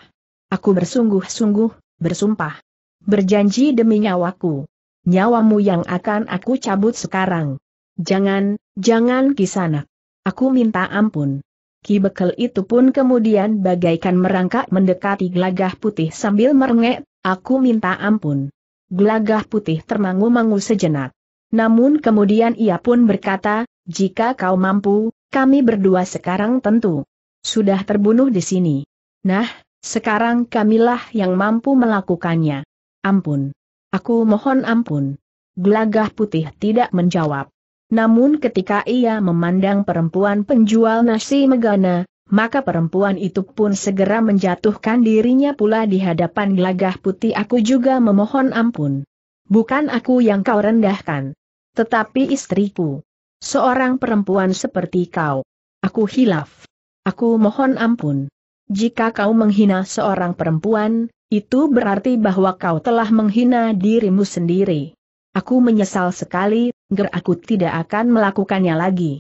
Aku bersungguh-sungguh, bersumpah. Berjanji demi nyawaku. Nyawamu yang akan aku cabut sekarang. Jangan, Jangan kisanak. Aku minta ampun. Ki Bekel itu pun kemudian bagaikan merangkak mendekati Glagah putih sambil merengek, aku minta ampun. Glagah putih termangu-mangu sejenak. Namun kemudian ia pun berkata, jika kau mampu, kami berdua sekarang tentu sudah terbunuh di sini. Nah, sekarang kamilah yang mampu melakukannya. Ampun. Aku mohon ampun. Glagah putih tidak menjawab. Namun ketika ia memandang perempuan penjual nasi megana, maka perempuan itu pun segera menjatuhkan dirinya pula di hadapan gelagah putih aku juga memohon ampun. Bukan aku yang kau rendahkan. Tetapi istriku. Seorang perempuan seperti kau. Aku hilaf. Aku mohon ampun. Jika kau menghina seorang perempuan, itu berarti bahwa kau telah menghina dirimu sendiri. Aku menyesal sekali Ger aku tidak akan melakukannya lagi.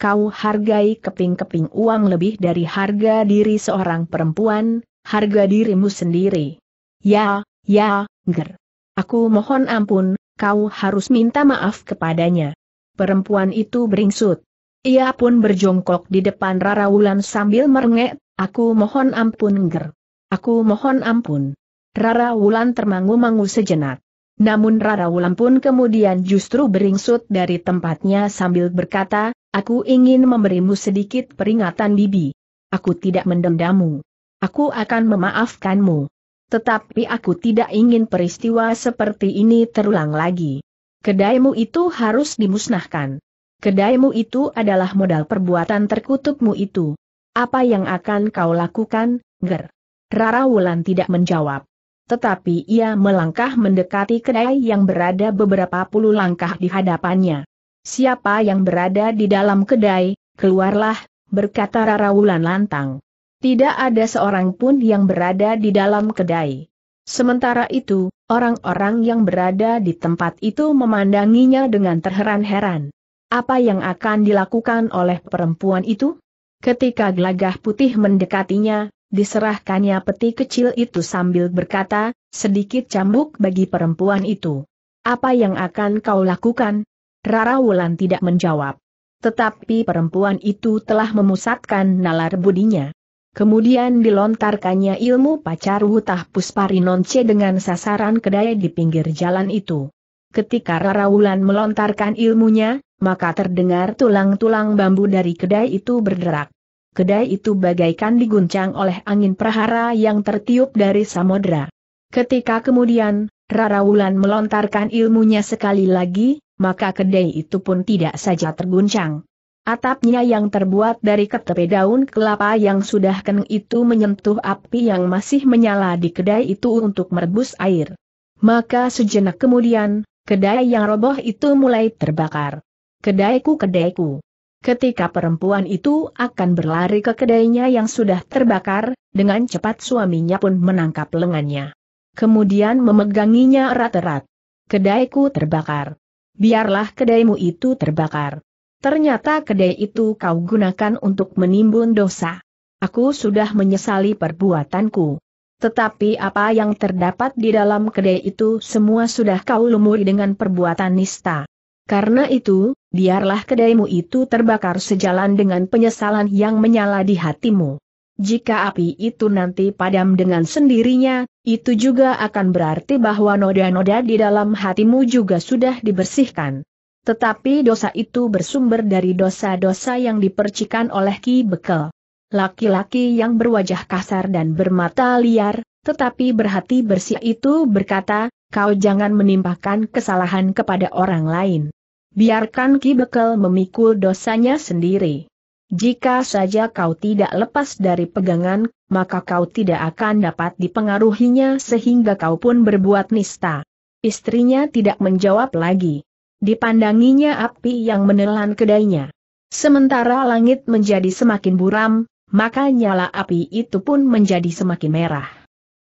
Kau hargai keping-keping uang lebih dari harga diri seorang perempuan, harga dirimu sendiri. Ya, ya, Ger. Aku mohon ampun, kau harus minta maaf kepadanya. Perempuan itu beringsut. Ia pun berjongkok di depan Rara Wulan sambil merengek, aku mohon ampun Ger. Aku mohon ampun. Rara Wulan termangu-mangu sejenak. Namun Rara Wulan pun kemudian justru beringsut dari tempatnya sambil berkata, Aku ingin memberimu sedikit peringatan bibi. Aku tidak mendendammu. Aku akan memaafkanmu. Tetapi aku tidak ingin peristiwa seperti ini terulang lagi. Kedaimu itu harus dimusnahkan. Kedaimu itu adalah modal perbuatan terkutukmu itu. Apa yang akan kau lakukan, Ger? Rara Wulan tidak menjawab. Tetapi ia melangkah mendekati kedai yang berada beberapa puluh langkah di hadapannya. Siapa yang berada di dalam kedai, keluarlah, berkata Rarawulan lantang. Tidak ada seorang pun yang berada di dalam kedai. Sementara itu, orang-orang yang berada di tempat itu memandanginya dengan terheran-heran. Apa yang akan dilakukan oleh perempuan itu? Ketika gelagah putih mendekatinya, diserahkannya peti kecil itu sambil berkata, sedikit cambuk bagi perempuan itu. Apa yang akan kau lakukan? Rara Wulan tidak menjawab. Tetapi perempuan itu telah memusatkan nalar budinya. Kemudian dilontarkannya ilmu pacar hutah pusparinonce dengan sasaran kedai di pinggir jalan itu. Ketika Rara Wulan melontarkan ilmunya, maka terdengar tulang-tulang bambu dari kedai itu berderak kedai itu bagaikan diguncang oleh angin prahara yang tertiup dari samudra. Ketika kemudian, Rara Wulan melontarkan ilmunya sekali lagi, maka kedai itu pun tidak saja terguncang. Atapnya yang terbuat dari ketepe daun kelapa yang sudah keneng itu menyentuh api yang masih menyala di kedai itu untuk merebus air. Maka sejenak kemudian, kedai yang roboh itu mulai terbakar. Kedaiku kedaiku. Ketika perempuan itu akan berlari ke kedainya yang sudah terbakar, dengan cepat suaminya pun menangkap lengannya. Kemudian memeganginya erat-erat. Kedaiku terbakar. Biarlah kedaimu itu terbakar. Ternyata kedai itu kau gunakan untuk menimbun dosa. Aku sudah menyesali perbuatanku. Tetapi apa yang terdapat di dalam kedai itu semua sudah kau lumuri dengan perbuatan nista. Karena itu, biarlah kedaimu itu terbakar sejalan dengan penyesalan yang menyala di hatimu. Jika api itu nanti padam dengan sendirinya, itu juga akan berarti bahwa noda-noda di dalam hatimu juga sudah dibersihkan. Tetapi dosa itu bersumber dari dosa-dosa yang dipercikan oleh Ki Bekel. Laki-laki yang berwajah kasar dan bermata liar, tetapi berhati bersih itu berkata, kau jangan menimpahkan kesalahan kepada orang lain. Biarkan Ki Bekel memikul dosanya sendiri. Jika saja kau tidak lepas dari pegangan, maka kau tidak akan dapat dipengaruhinya sehingga kau pun berbuat nista. Istrinya tidak menjawab lagi. Dipandanginya api yang menelan kedainya. Sementara langit menjadi semakin buram, maka nyala api itu pun menjadi semakin merah.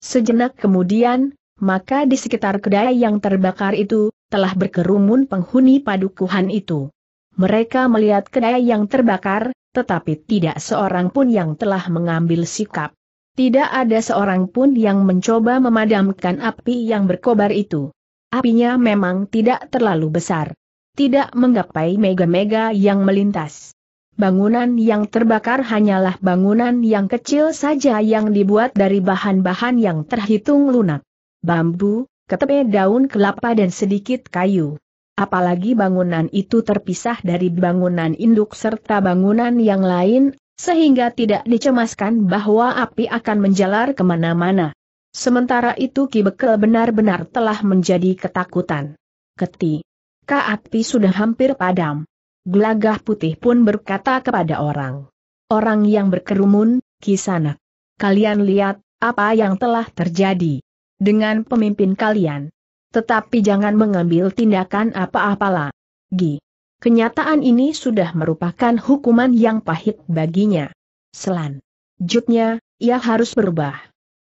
Sejenak kemudian, maka di sekitar kedai yang terbakar itu, telah berkerumun penghuni padukuhan itu. Mereka melihat kedai yang terbakar, tetapi tidak seorang pun yang telah mengambil sikap. Tidak ada seorang pun yang mencoba memadamkan api yang berkobar itu. Apinya memang tidak terlalu besar. Tidak menggapai mega-mega yang melintas. Bangunan yang terbakar hanyalah bangunan yang kecil saja yang dibuat dari bahan-bahan yang terhitung lunak. Bambu, ketepe daun kelapa dan sedikit kayu. Apalagi bangunan itu terpisah dari bangunan induk serta bangunan yang lain, sehingga tidak dicemaskan bahwa api akan menjalar kemana-mana. Sementara itu Ki Bekel benar-benar telah menjadi ketakutan. Keti, ka api sudah hampir padam, Gelagah Putih pun berkata kepada orang. Orang yang berkerumun, Kisanak. Kalian lihat, apa yang telah terjadi dengan pemimpin kalian. Tetapi jangan mengambil tindakan apa-apalah. Gi. Kenyataan ini sudah merupakan hukuman yang pahit baginya. Selan. Jutnya, ia harus berubah.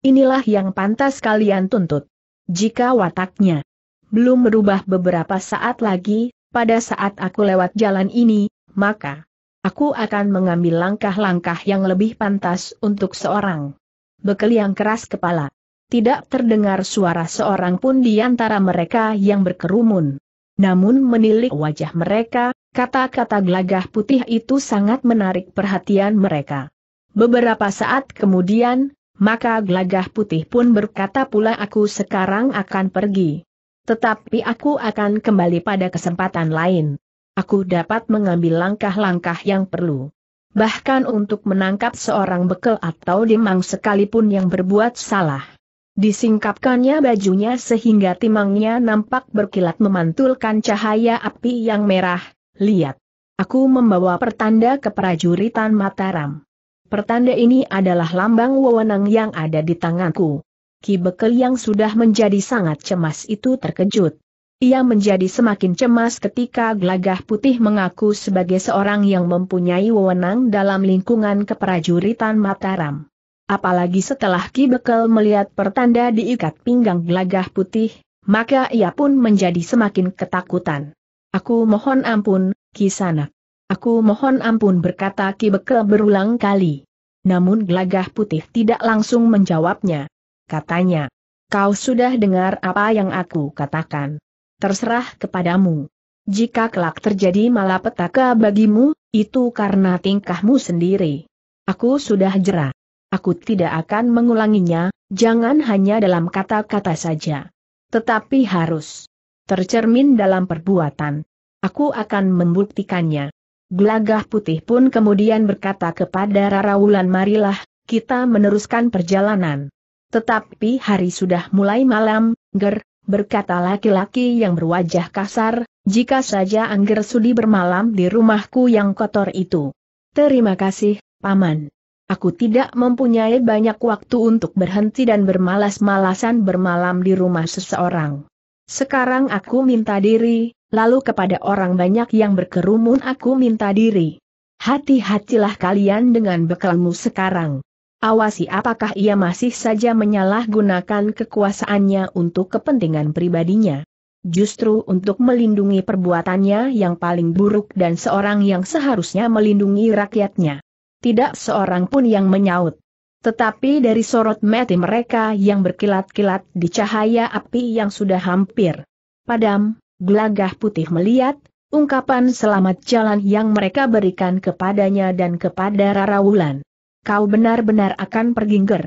Inilah yang pantas kalian tuntut. Jika wataknya belum berubah beberapa saat lagi, pada saat aku lewat jalan ini, maka aku akan mengambil langkah-langkah yang lebih pantas untuk seorang bekel yang keras kepala tidak terdengar suara seorang pun di antara mereka yang berkerumun. Namun menilik wajah mereka, kata-kata gelagah putih itu sangat menarik perhatian mereka. Beberapa saat kemudian, maka gelagah putih pun berkata pula aku sekarang akan pergi. Tetapi aku akan kembali pada kesempatan lain. Aku dapat mengambil langkah-langkah yang perlu. Bahkan untuk menangkap seorang bekel atau demang sekalipun yang berbuat salah. Disingkapkannya bajunya sehingga timangnya nampak berkilat memantulkan cahaya api yang merah, lihat. Aku membawa pertanda ke prajuritan Mataram. Pertanda ini adalah lambang wewenang yang ada di tanganku. Ki Bekel yang sudah menjadi sangat cemas itu terkejut. Ia menjadi semakin cemas ketika Glagah putih mengaku sebagai seorang yang mempunyai wewenang dalam lingkungan keprajuritan Mataram. Apalagi setelah Ki Bekel melihat pertanda diikat pinggang gelagah putih, maka ia pun menjadi semakin ketakutan. Aku mohon ampun, Ki Sanak. Aku mohon ampun berkata Ki Bekel berulang kali. Namun gelagah putih tidak langsung menjawabnya. Katanya, kau sudah dengar apa yang aku katakan. Terserah kepadamu. Jika kelak terjadi malapetaka bagimu, itu karena tingkahmu sendiri. Aku sudah jerah aku tidak akan mengulanginya, jangan hanya dalam kata-kata saja. Tetapi harus tercermin dalam perbuatan. Aku akan membuktikannya. Gelagah putih pun kemudian berkata kepada Rara Wulan marilah, kita meneruskan perjalanan. Tetapi hari sudah mulai malam, Ger, berkata laki-laki yang berwajah kasar, jika saja Angger sudi bermalam di rumahku yang kotor itu. Terima kasih, Paman. Aku tidak mempunyai banyak waktu untuk berhenti dan bermalas-malasan bermalam di rumah seseorang. Sekarang aku minta diri, lalu kepada orang banyak yang berkerumun aku minta diri. Hati-hatilah kalian dengan bekalmu sekarang. Awasi apakah ia masih saja menyalahgunakan kekuasaannya untuk kepentingan pribadinya justru untuk melindungi perbuatannya yang paling buruk dan seorang yang seharusnya melindungi rakyatnya tidak seorang pun yang menyaut. Tetapi dari sorot mati mereka yang berkilat-kilat di cahaya api yang sudah hampir padam, gelagah putih melihat, ungkapan selamat jalan yang mereka berikan kepadanya dan kepada Rarawulan. Kau benar-benar akan pergi ger?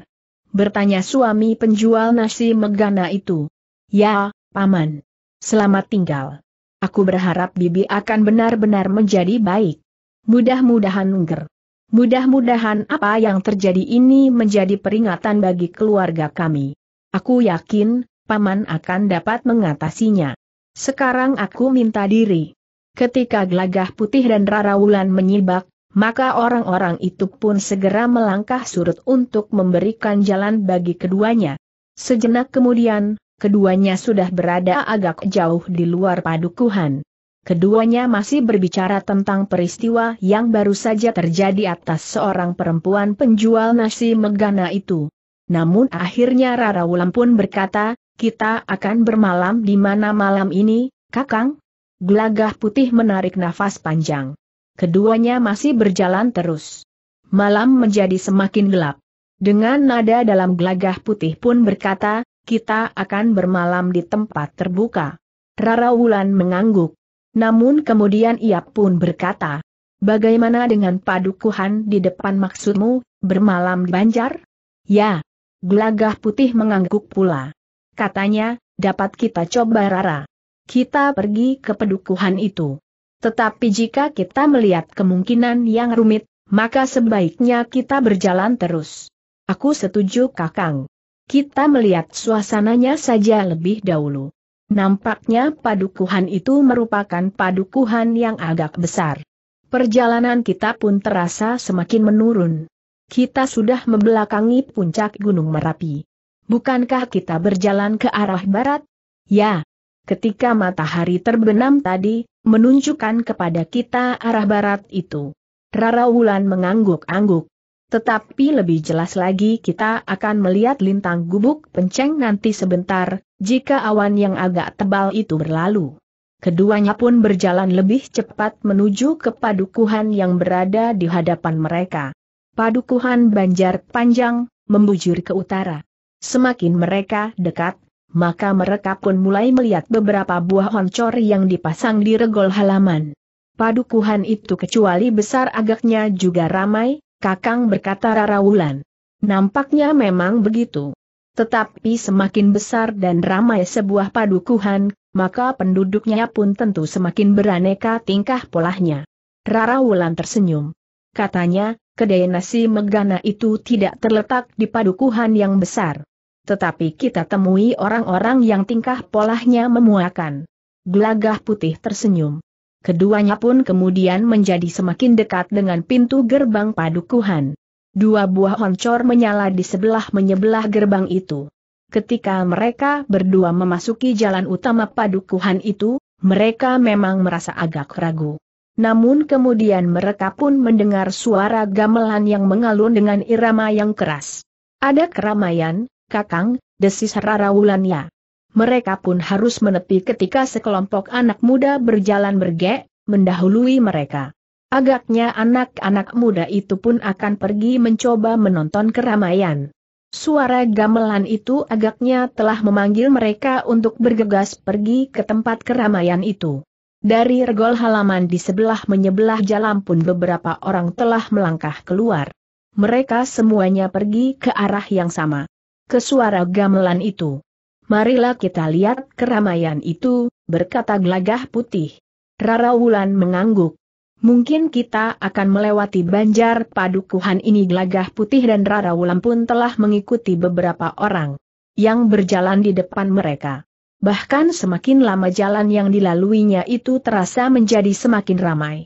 Bertanya suami penjual nasi megana itu. Ya, Paman. Selamat tinggal. Aku berharap Bibi akan benar-benar menjadi baik. Mudah-mudahan ger. Mudah-mudahan apa yang terjadi ini menjadi peringatan bagi keluarga kami. Aku yakin, Paman akan dapat mengatasinya. Sekarang aku minta diri. Ketika Gelagah Putih dan Rarawulan menyibak, maka orang-orang itu pun segera melangkah surut untuk memberikan jalan bagi keduanya. Sejenak kemudian, keduanya sudah berada agak jauh di luar padukuhan. Keduanya masih berbicara tentang peristiwa yang baru saja terjadi atas seorang perempuan penjual nasi megana itu. Namun akhirnya Rara Wulan pun berkata, kita akan bermalam di mana malam ini, kakang? Gelagah putih menarik nafas panjang. Keduanya masih berjalan terus. Malam menjadi semakin gelap. Dengan nada dalam gelagah putih pun berkata, kita akan bermalam di tempat terbuka. Rara Wulan mengangguk. Namun kemudian ia pun berkata, Bagaimana dengan padukuhan di depan maksudmu, bermalam di banjar? Ya. Gelagah putih mengangguk pula. Katanya, dapat kita coba Rara. Kita pergi ke pedukuhan itu. Tetapi jika kita melihat kemungkinan yang rumit, maka sebaiknya kita berjalan terus. Aku setuju Kakang. Kita melihat suasananya saja lebih dahulu. Nampaknya padukuhan itu merupakan padukuhan yang agak besar. Perjalanan kita pun terasa semakin menurun. Kita sudah membelakangi puncak Gunung Merapi. Bukankah kita berjalan ke arah barat? Ya. Ketika matahari terbenam tadi, menunjukkan kepada kita arah barat itu. Rara Wulan mengangguk-angguk. Tetapi lebih jelas lagi kita akan melihat lintang gubuk penceng nanti sebentar, jika awan yang agak tebal itu berlalu. Keduanya pun berjalan lebih cepat menuju ke padukuhan yang berada di hadapan mereka. Padukuhan banjar panjang, membujur ke utara. Semakin mereka dekat, maka mereka pun mulai melihat beberapa buah honcor yang dipasang di regol halaman. Padukuhan itu kecuali besar agaknya juga ramai, Kakang berkata Rara Wulan. Nampaknya memang begitu. Tetapi semakin besar dan ramai sebuah padukuhan, maka penduduknya pun tentu semakin beraneka tingkah polahnya. Rara Wulan tersenyum. Katanya, kedai nasi Megana itu tidak terletak di padukuhan yang besar. Tetapi kita temui orang-orang yang tingkah polahnya memuakan. Gelagah putih tersenyum keduanya pun kemudian menjadi semakin dekat dengan pintu gerbang padukuhan. Dua buah oncor menyala di sebelah menyebelah gerbang itu. Ketika mereka berdua memasuki jalan utama padukuhan itu, mereka memang merasa agak ragu. Namun kemudian mereka pun mendengar suara gamelan yang mengalun dengan irama yang keras. Ada keramaian, kakang, desis Rara Wulannya mereka pun harus menepi ketika sekelompok anak muda berjalan bergek, mendahului mereka. Agaknya anak-anak muda itu pun akan pergi mencoba menonton keramaian. Suara gamelan itu agaknya telah memanggil mereka untuk bergegas pergi ke tempat keramaian itu. Dari regol halaman di sebelah menyebelah jalan pun beberapa orang telah melangkah keluar. Mereka semuanya pergi ke arah yang sama. Ke suara gamelan itu. Marilah kita lihat keramaian itu, berkata gelagah putih. Rara Wulan mengangguk. Mungkin kita akan melewati banjar padukuhan ini gelagah putih dan Rara Wulan pun telah mengikuti beberapa orang yang berjalan di depan mereka. Bahkan semakin lama jalan yang dilaluinya itu terasa menjadi semakin ramai.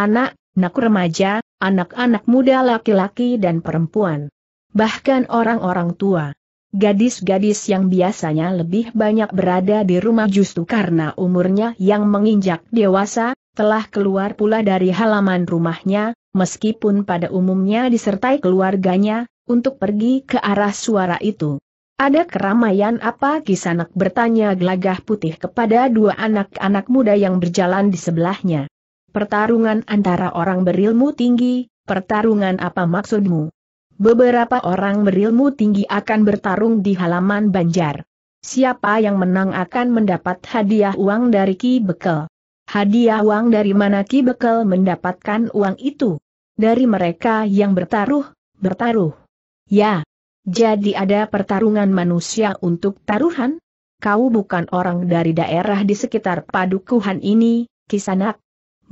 Anak, nak remaja, anak-anak muda laki-laki dan perempuan. Bahkan orang-orang tua. Gadis-gadis yang biasanya lebih banyak berada di rumah justru karena umurnya yang menginjak dewasa, telah keluar pula dari halaman rumahnya, meskipun pada umumnya disertai keluarganya, untuk pergi ke arah suara itu. Ada keramaian apa kisanak bertanya gelagah putih kepada dua anak-anak muda yang berjalan di sebelahnya. Pertarungan antara orang berilmu tinggi, pertarungan apa maksudmu? Beberapa orang berilmu tinggi akan bertarung di halaman Banjar. Siapa yang menang akan mendapat hadiah uang dari Ki Bekel. Hadiah uang dari mana Ki Bekel mendapatkan uang itu? Dari mereka yang bertaruh, bertaruh. Ya. Jadi ada pertarungan manusia untuk taruhan? Kau bukan orang dari daerah di sekitar padukuhan ini, Kisanak?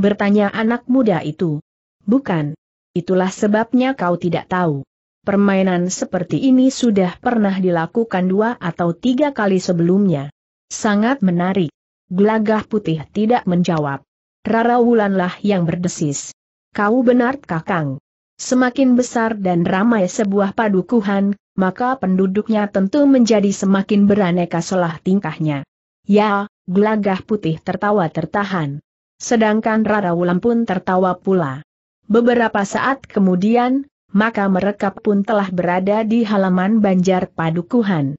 Bertanya anak muda itu. Bukan. Itulah sebabnya kau tidak tahu permainan seperti ini sudah pernah dilakukan dua atau tiga kali sebelumnya. Sangat menarik. Gelagah putih tidak menjawab. Rara Wulanlah yang berdesis. Kau benar kakang. Semakin besar dan ramai sebuah padukuhan, maka penduduknya tentu menjadi semakin beraneka solah tingkahnya. Ya, gelagah putih tertawa tertahan. Sedangkan Rara Wulan pun tertawa pula. Beberapa saat kemudian, maka mereka pun telah berada di halaman banjar padukuhan.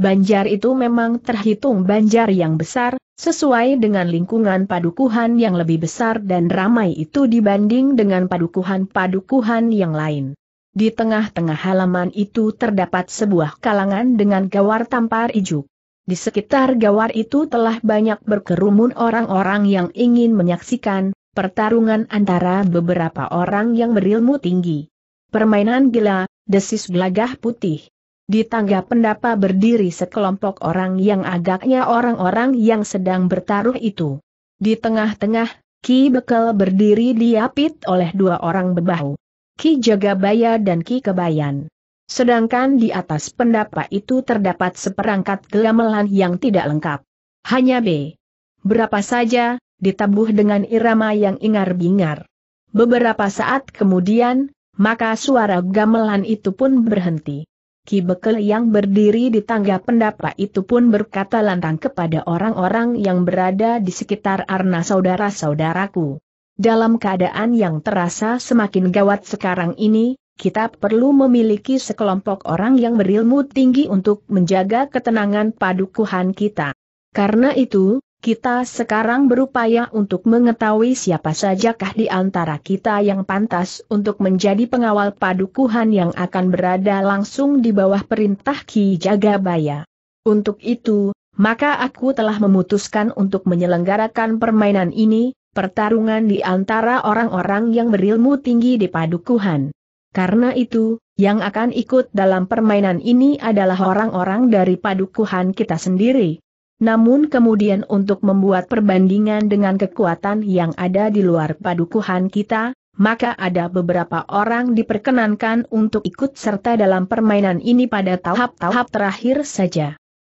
Banjar itu memang terhitung banjar yang besar, sesuai dengan lingkungan padukuhan yang lebih besar dan ramai itu dibanding dengan padukuhan-padukuhan yang lain. Di tengah-tengah halaman itu terdapat sebuah kalangan dengan gawar tampar ijuk. Di sekitar gawar itu telah banyak berkerumun orang-orang yang ingin menyaksikan pertarungan antara beberapa orang yang berilmu tinggi. Permainan gila, desis belagah putih. Di tangga pendapa berdiri sekelompok orang yang agaknya orang-orang yang sedang bertaruh itu. Di tengah-tengah, Ki Bekel berdiri diapit oleh dua orang bebahu. Ki Jagabaya dan Ki Kebayan. Sedangkan di atas pendapa itu terdapat seperangkat gelamelan yang tidak lengkap. Hanya B. Berapa saja, ditabuh dengan irama yang ingar-bingar. Beberapa saat kemudian, maka suara gamelan itu pun berhenti. Ki Bekel yang berdiri di tangga pendapa itu pun berkata lantang kepada orang-orang yang berada di sekitar Arna saudara-saudaraku. Dalam keadaan yang terasa semakin gawat sekarang ini, kita perlu memiliki sekelompok orang yang berilmu tinggi untuk menjaga ketenangan padukuhan kita. Karena itu, kita sekarang berupaya untuk mengetahui siapa sajakah di antara kita yang pantas untuk menjadi pengawal padukuhan yang akan berada langsung di bawah perintah Ki Jagabaya. Untuk itu, maka aku telah memutuskan untuk menyelenggarakan permainan ini, pertarungan di antara orang-orang yang berilmu tinggi di padukuhan. Karena itu, yang akan ikut dalam permainan ini adalah orang-orang dari padukuhan kita sendiri. Namun kemudian untuk membuat perbandingan dengan kekuatan yang ada di luar padukuhan kita, maka ada beberapa orang diperkenankan untuk ikut serta dalam permainan ini pada tahap-tahap terakhir saja.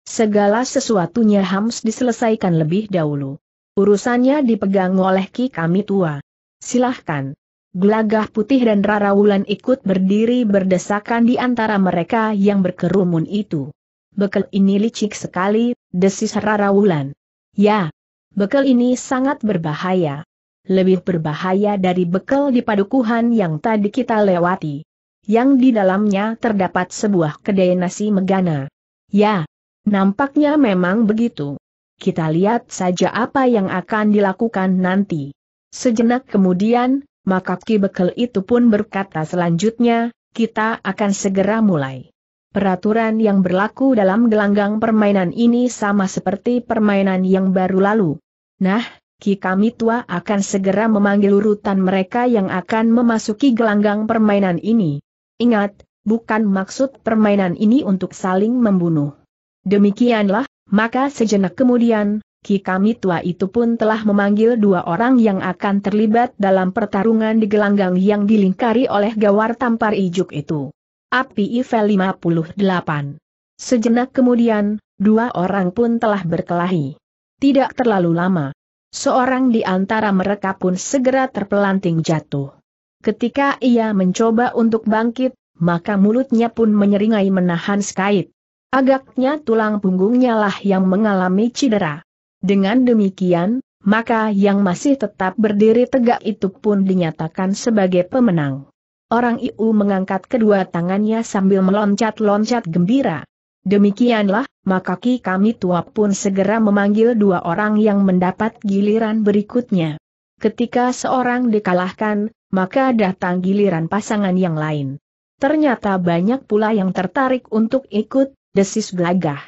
Segala sesuatunya harus diselesaikan lebih dahulu. Urusannya dipegang oleh Ki kami tua. Silahkan. Gelagah putih dan Rara Wulan ikut berdiri berdesakan di antara mereka yang berkerumun itu. Bekel ini licik sekali, desis Rara Wulan. Ya, bekel ini sangat berbahaya. Lebih berbahaya dari bekel di padukuhan yang tadi kita lewati. Yang di dalamnya terdapat sebuah kedai nasi megana. Ya, nampaknya memang begitu. Kita lihat saja apa yang akan dilakukan nanti. Sejenak kemudian, maka Ki Bekel itu pun berkata selanjutnya, kita akan segera mulai. Peraturan yang berlaku dalam gelanggang permainan ini sama seperti permainan yang baru lalu. Nah, Ki Kami akan segera memanggil urutan mereka yang akan memasuki gelanggang permainan ini. Ingat, bukan maksud permainan ini untuk saling membunuh. Demikianlah, maka sejenak kemudian, Ki Kami itu pun telah memanggil dua orang yang akan terlibat dalam pertarungan di gelanggang yang dilingkari oleh gawar tampar ijuk itu. Api IV 58. Sejenak kemudian, dua orang pun telah berkelahi. Tidak terlalu lama. Seorang di antara mereka pun segera terpelanting jatuh. Ketika ia mencoba untuk bangkit, maka mulutnya pun menyeringai menahan skait. Agaknya tulang punggungnya lah yang mengalami cedera. Dengan demikian, maka yang masih tetap berdiri tegak itu pun dinyatakan sebagai pemenang. Orang Iu mengangkat kedua tangannya sambil meloncat-loncat gembira. Demikianlah, maka Ki kami tua pun segera memanggil dua orang yang mendapat giliran berikutnya. Ketika seorang dikalahkan, maka datang giliran pasangan yang lain. Ternyata banyak pula yang tertarik untuk ikut, desis gelagah.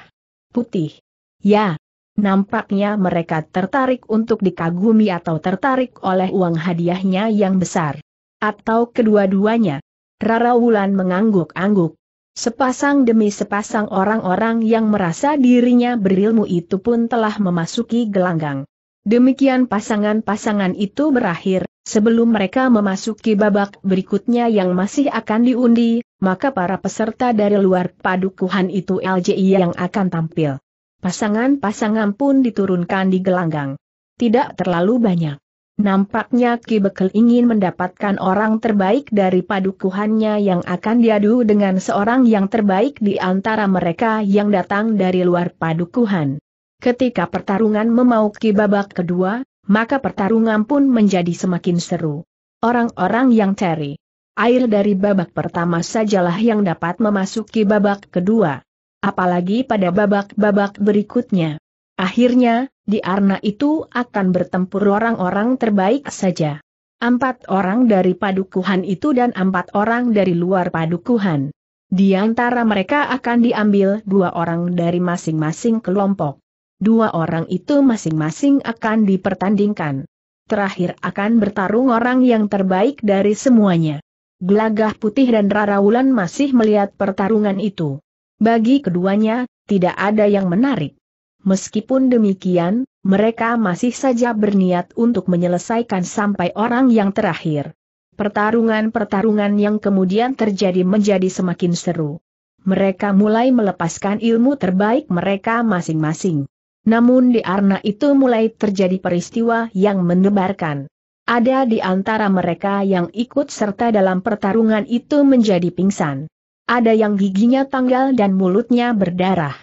Putih. Ya, nampaknya mereka tertarik untuk dikagumi atau tertarik oleh uang hadiahnya yang besar. Atau kedua-duanya? Rara Wulan mengangguk-angguk. Sepasang demi sepasang orang-orang yang merasa dirinya berilmu itu pun telah memasuki gelanggang. Demikian pasangan-pasangan itu berakhir, sebelum mereka memasuki babak berikutnya yang masih akan diundi, maka para peserta dari luar padukuhan itu LJI yang akan tampil. Pasangan-pasangan pun diturunkan di gelanggang. Tidak terlalu banyak. Nampaknya Ki Bekel ingin mendapatkan orang terbaik dari padukuhannya yang akan diadu dengan seorang yang terbaik di antara mereka yang datang dari luar padukuhan. Ketika pertarungan memasuki babak kedua, maka pertarungan pun menjadi semakin seru. Orang-orang yang cari air dari babak pertama sajalah yang dapat memasuki babak kedua. Apalagi pada babak-babak berikutnya. Akhirnya, di Arna itu akan bertempur orang-orang terbaik saja. Empat orang dari padukuhan itu dan empat orang dari luar padukuhan. Di antara mereka akan diambil dua orang dari masing-masing kelompok. Dua orang itu masing-masing akan dipertandingkan. Terakhir akan bertarung orang yang terbaik dari semuanya. Gelagah Putih dan Raraulan masih melihat pertarungan itu. Bagi keduanya, tidak ada yang menarik. Meskipun demikian, mereka masih saja berniat untuk menyelesaikan sampai orang yang terakhir. Pertarungan-pertarungan yang kemudian terjadi menjadi semakin seru. Mereka mulai melepaskan ilmu terbaik mereka masing-masing. Namun di Arna itu mulai terjadi peristiwa yang menebarkan. Ada di antara mereka yang ikut serta dalam pertarungan itu menjadi pingsan. Ada yang giginya tanggal dan mulutnya berdarah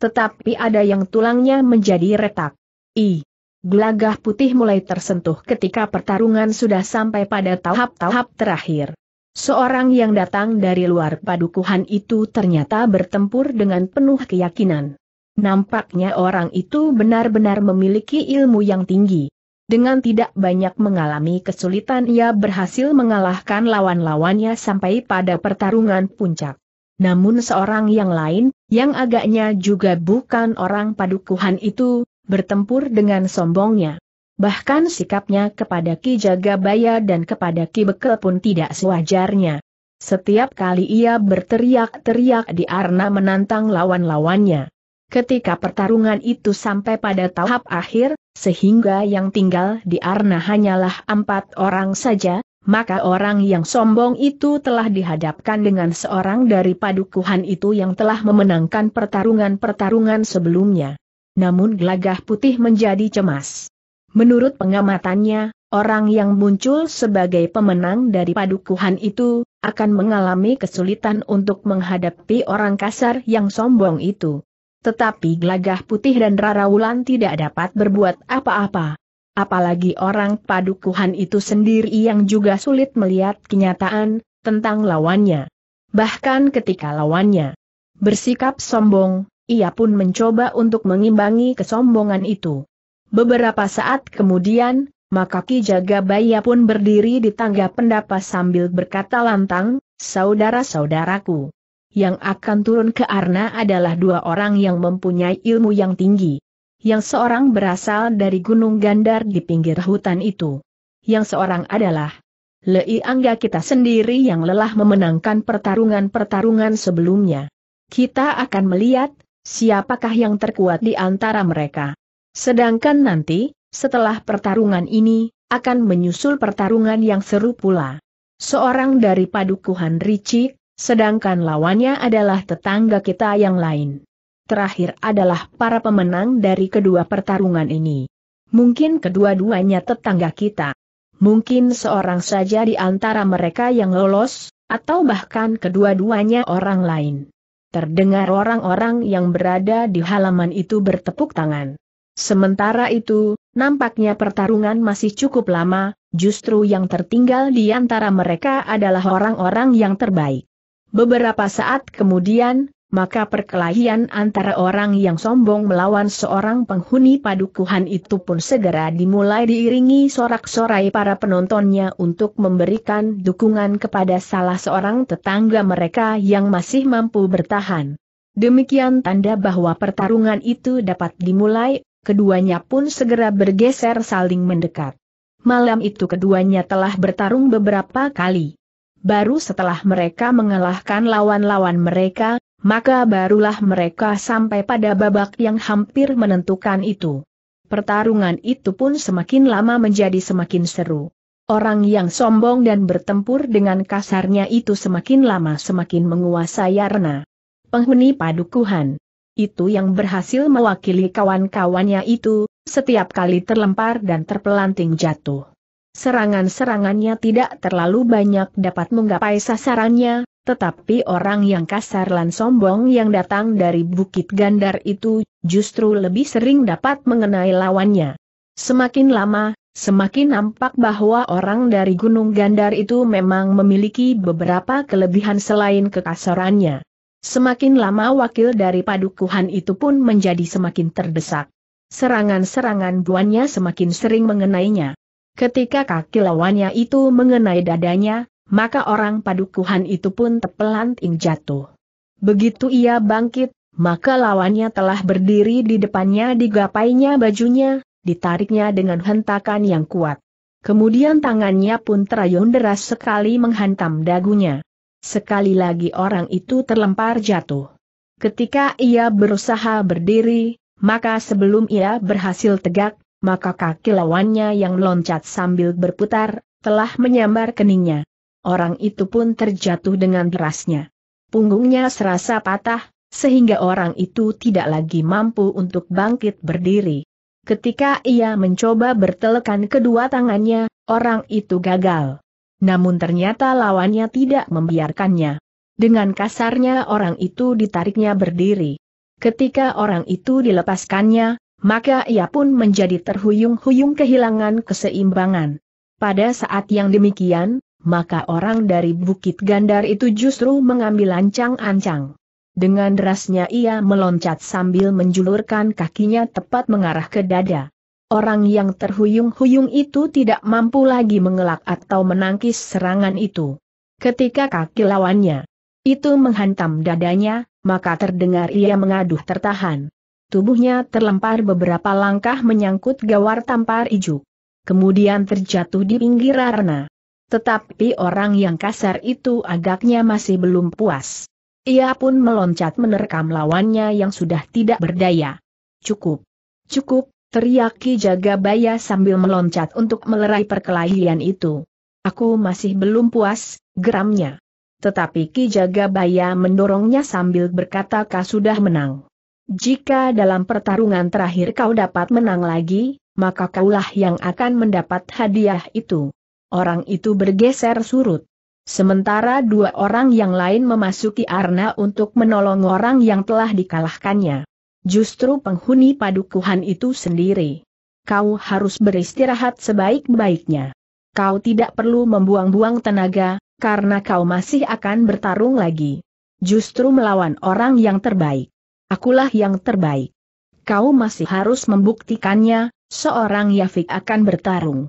tetapi ada yang tulangnya menjadi retak. I. Gelagah putih mulai tersentuh ketika pertarungan sudah sampai pada tahap-tahap terakhir. Seorang yang datang dari luar padukuhan itu ternyata bertempur dengan penuh keyakinan. Nampaknya orang itu benar-benar memiliki ilmu yang tinggi. Dengan tidak banyak mengalami kesulitan ia berhasil mengalahkan lawan-lawannya sampai pada pertarungan puncak. Namun seorang yang lain, yang agaknya juga bukan orang padukuhan itu, bertempur dengan sombongnya. Bahkan sikapnya kepada Ki Jagabaya dan kepada Ki Bekel pun tidak sewajarnya. Setiap kali ia berteriak-teriak di arna menantang lawan-lawannya. Ketika pertarungan itu sampai pada tahap akhir, sehingga yang tinggal di arna hanyalah empat orang saja, maka orang yang sombong itu telah dihadapkan dengan seorang dari padukuhan itu yang telah memenangkan pertarungan-pertarungan sebelumnya. Namun gelagah putih menjadi cemas. Menurut pengamatannya, orang yang muncul sebagai pemenang dari padukuhan itu, akan mengalami kesulitan untuk menghadapi orang kasar yang sombong itu. Tetapi gelagah putih dan Rara Wulan tidak dapat berbuat apa-apa apalagi orang padukuhan itu sendiri yang juga sulit melihat kenyataan tentang lawannya. Bahkan ketika lawannya bersikap sombong, ia pun mencoba untuk mengimbangi kesombongan itu. Beberapa saat kemudian, maka Ki Jagabaya pun berdiri di tangga pendapa sambil berkata lantang, saudara-saudaraku. Yang akan turun ke Arna adalah dua orang yang mempunyai ilmu yang tinggi yang seorang berasal dari Gunung Gandar di pinggir hutan itu. Yang seorang adalah Lei Angga kita sendiri yang lelah memenangkan pertarungan-pertarungan sebelumnya. Kita akan melihat siapakah yang terkuat di antara mereka. Sedangkan nanti, setelah pertarungan ini, akan menyusul pertarungan yang seru pula. Seorang dari padukuhan Ricik, sedangkan lawannya adalah tetangga kita yang lain terakhir adalah para pemenang dari kedua pertarungan ini. Mungkin kedua-duanya tetangga kita. Mungkin seorang saja di antara mereka yang lolos, atau bahkan kedua-duanya orang lain. Terdengar orang-orang yang berada di halaman itu bertepuk tangan. Sementara itu, nampaknya pertarungan masih cukup lama, justru yang tertinggal di antara mereka adalah orang-orang yang terbaik. Beberapa saat kemudian, maka perkelahian antara orang yang sombong melawan seorang penghuni padukuhan itu pun segera dimulai diiringi sorak-sorai para penontonnya untuk memberikan dukungan kepada salah seorang tetangga mereka yang masih mampu bertahan. Demikian tanda bahwa pertarungan itu dapat dimulai, keduanya pun segera bergeser saling mendekat. Malam itu keduanya telah bertarung beberapa kali. Baru setelah mereka mengalahkan lawan-lawan mereka, maka barulah mereka sampai pada babak yang hampir menentukan itu. Pertarungan itu pun semakin lama menjadi semakin seru. Orang yang sombong dan bertempur dengan kasarnya itu semakin lama semakin menguasai arena. Penghuni padukuhan itu yang berhasil mewakili kawan-kawannya itu, setiap kali terlempar dan terpelanting jatuh. Serangan-serangannya tidak terlalu banyak dapat menggapai sasarannya, tetapi orang yang kasar dan sombong yang datang dari Bukit Gandar itu justru lebih sering dapat mengenai lawannya. Semakin lama, semakin nampak bahwa orang dari Gunung Gandar itu memang memiliki beberapa kelebihan selain kekasarannya. Semakin lama wakil dari padukuhan itu pun menjadi semakin terdesak. Serangan-serangan buannya semakin sering mengenainya. Ketika kaki lawannya itu mengenai dadanya, maka orang padukuhan itu pun terpelanting jatuh. Begitu ia bangkit, maka lawannya telah berdiri di depannya digapainya bajunya, ditariknya dengan hentakan yang kuat. Kemudian tangannya pun terayun deras sekali menghantam dagunya. Sekali lagi orang itu terlempar jatuh. Ketika ia berusaha berdiri, maka sebelum ia berhasil tegak, maka kaki lawannya yang loncat sambil berputar, telah menyambar keningnya. Orang itu pun terjatuh dengan derasnya. Punggungnya serasa patah, sehingga orang itu tidak lagi mampu untuk bangkit berdiri. Ketika ia mencoba bertelekan kedua tangannya, orang itu gagal. Namun ternyata lawannya tidak membiarkannya. Dengan kasarnya orang itu ditariknya berdiri. Ketika orang itu dilepaskannya, maka ia pun menjadi terhuyung-huyung kehilangan keseimbangan. Pada saat yang demikian, maka orang dari Bukit Gandar itu justru mengambil ancang-ancang. Dengan derasnya ia meloncat sambil menjulurkan kakinya tepat mengarah ke dada. Orang yang terhuyung-huyung itu tidak mampu lagi mengelak atau menangkis serangan itu. Ketika kaki lawannya itu menghantam dadanya, maka terdengar ia mengaduh tertahan. Tubuhnya terlempar beberapa langkah menyangkut gawar tampar ijuk. Kemudian terjatuh di pinggir arena. Tetapi orang yang kasar itu agaknya masih belum puas. Ia pun meloncat menerkam lawannya yang sudah tidak berdaya. Cukup. Cukup, teriaki Ki Jagabaya sambil meloncat untuk melerai perkelahian itu. Aku masih belum puas, geramnya. Tetapi Ki Jagabaya mendorongnya sambil berkata kau sudah menang. Jika dalam pertarungan terakhir kau dapat menang lagi, maka kaulah yang akan mendapat hadiah itu orang itu bergeser surut. Sementara dua orang yang lain memasuki arna untuk menolong orang yang telah dikalahkannya. Justru penghuni padukuhan itu sendiri. Kau harus beristirahat sebaik-baiknya. Kau tidak perlu membuang-buang tenaga, karena kau masih akan bertarung lagi. Justru melawan orang yang terbaik. Akulah yang terbaik. Kau masih harus membuktikannya, seorang Yafik akan bertarung.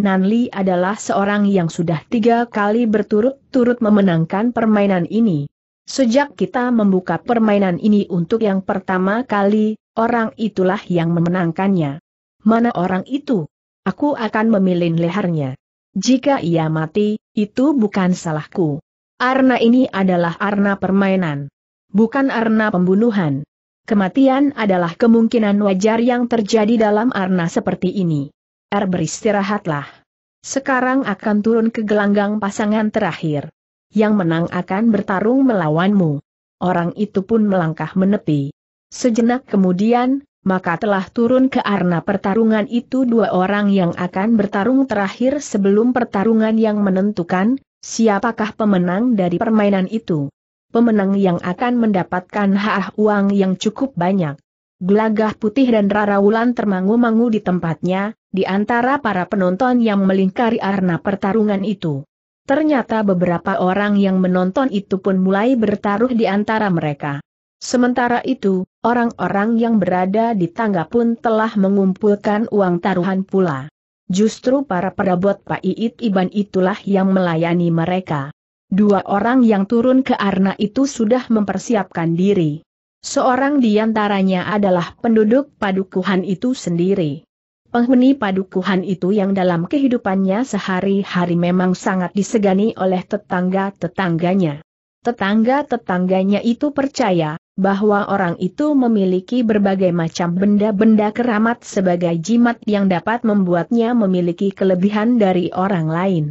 Nanli adalah seorang yang sudah tiga kali berturut-turut memenangkan permainan ini. Sejak kita membuka permainan ini untuk yang pertama kali, orang itulah yang memenangkannya. Mana orang itu? Aku akan memilih lehernya. Jika ia mati, itu bukan salahku. Arna ini adalah arna permainan. Bukan arna pembunuhan. Kematian adalah kemungkinan wajar yang terjadi dalam arna seperti ini. Er beristirahatlah. Sekarang akan turun ke gelanggang pasangan terakhir. Yang menang akan bertarung melawanmu. Orang itu pun melangkah menepi. Sejenak kemudian, maka telah turun ke arena pertarungan itu dua orang yang akan bertarung terakhir sebelum pertarungan yang menentukan, siapakah pemenang dari permainan itu. Pemenang yang akan mendapatkan hak uang yang cukup banyak. Gelagah putih dan Rara Wulan termangu-mangu di tempatnya, di antara para penonton yang melingkari arena pertarungan itu. Ternyata beberapa orang yang menonton itu pun mulai bertaruh di antara mereka. Sementara itu, orang-orang yang berada di tangga pun telah mengumpulkan uang taruhan pula. Justru para perabot Pak Iit Iban itulah yang melayani mereka. Dua orang yang turun ke arna itu sudah mempersiapkan diri. Seorang di antaranya adalah penduduk padukuhan itu sendiri. Penghuni padukuhan itu yang dalam kehidupannya sehari-hari memang sangat disegani oleh tetangga-tetangganya. Tetangga-tetangganya itu percaya bahwa orang itu memiliki berbagai macam benda-benda keramat sebagai jimat yang dapat membuatnya memiliki kelebihan dari orang lain.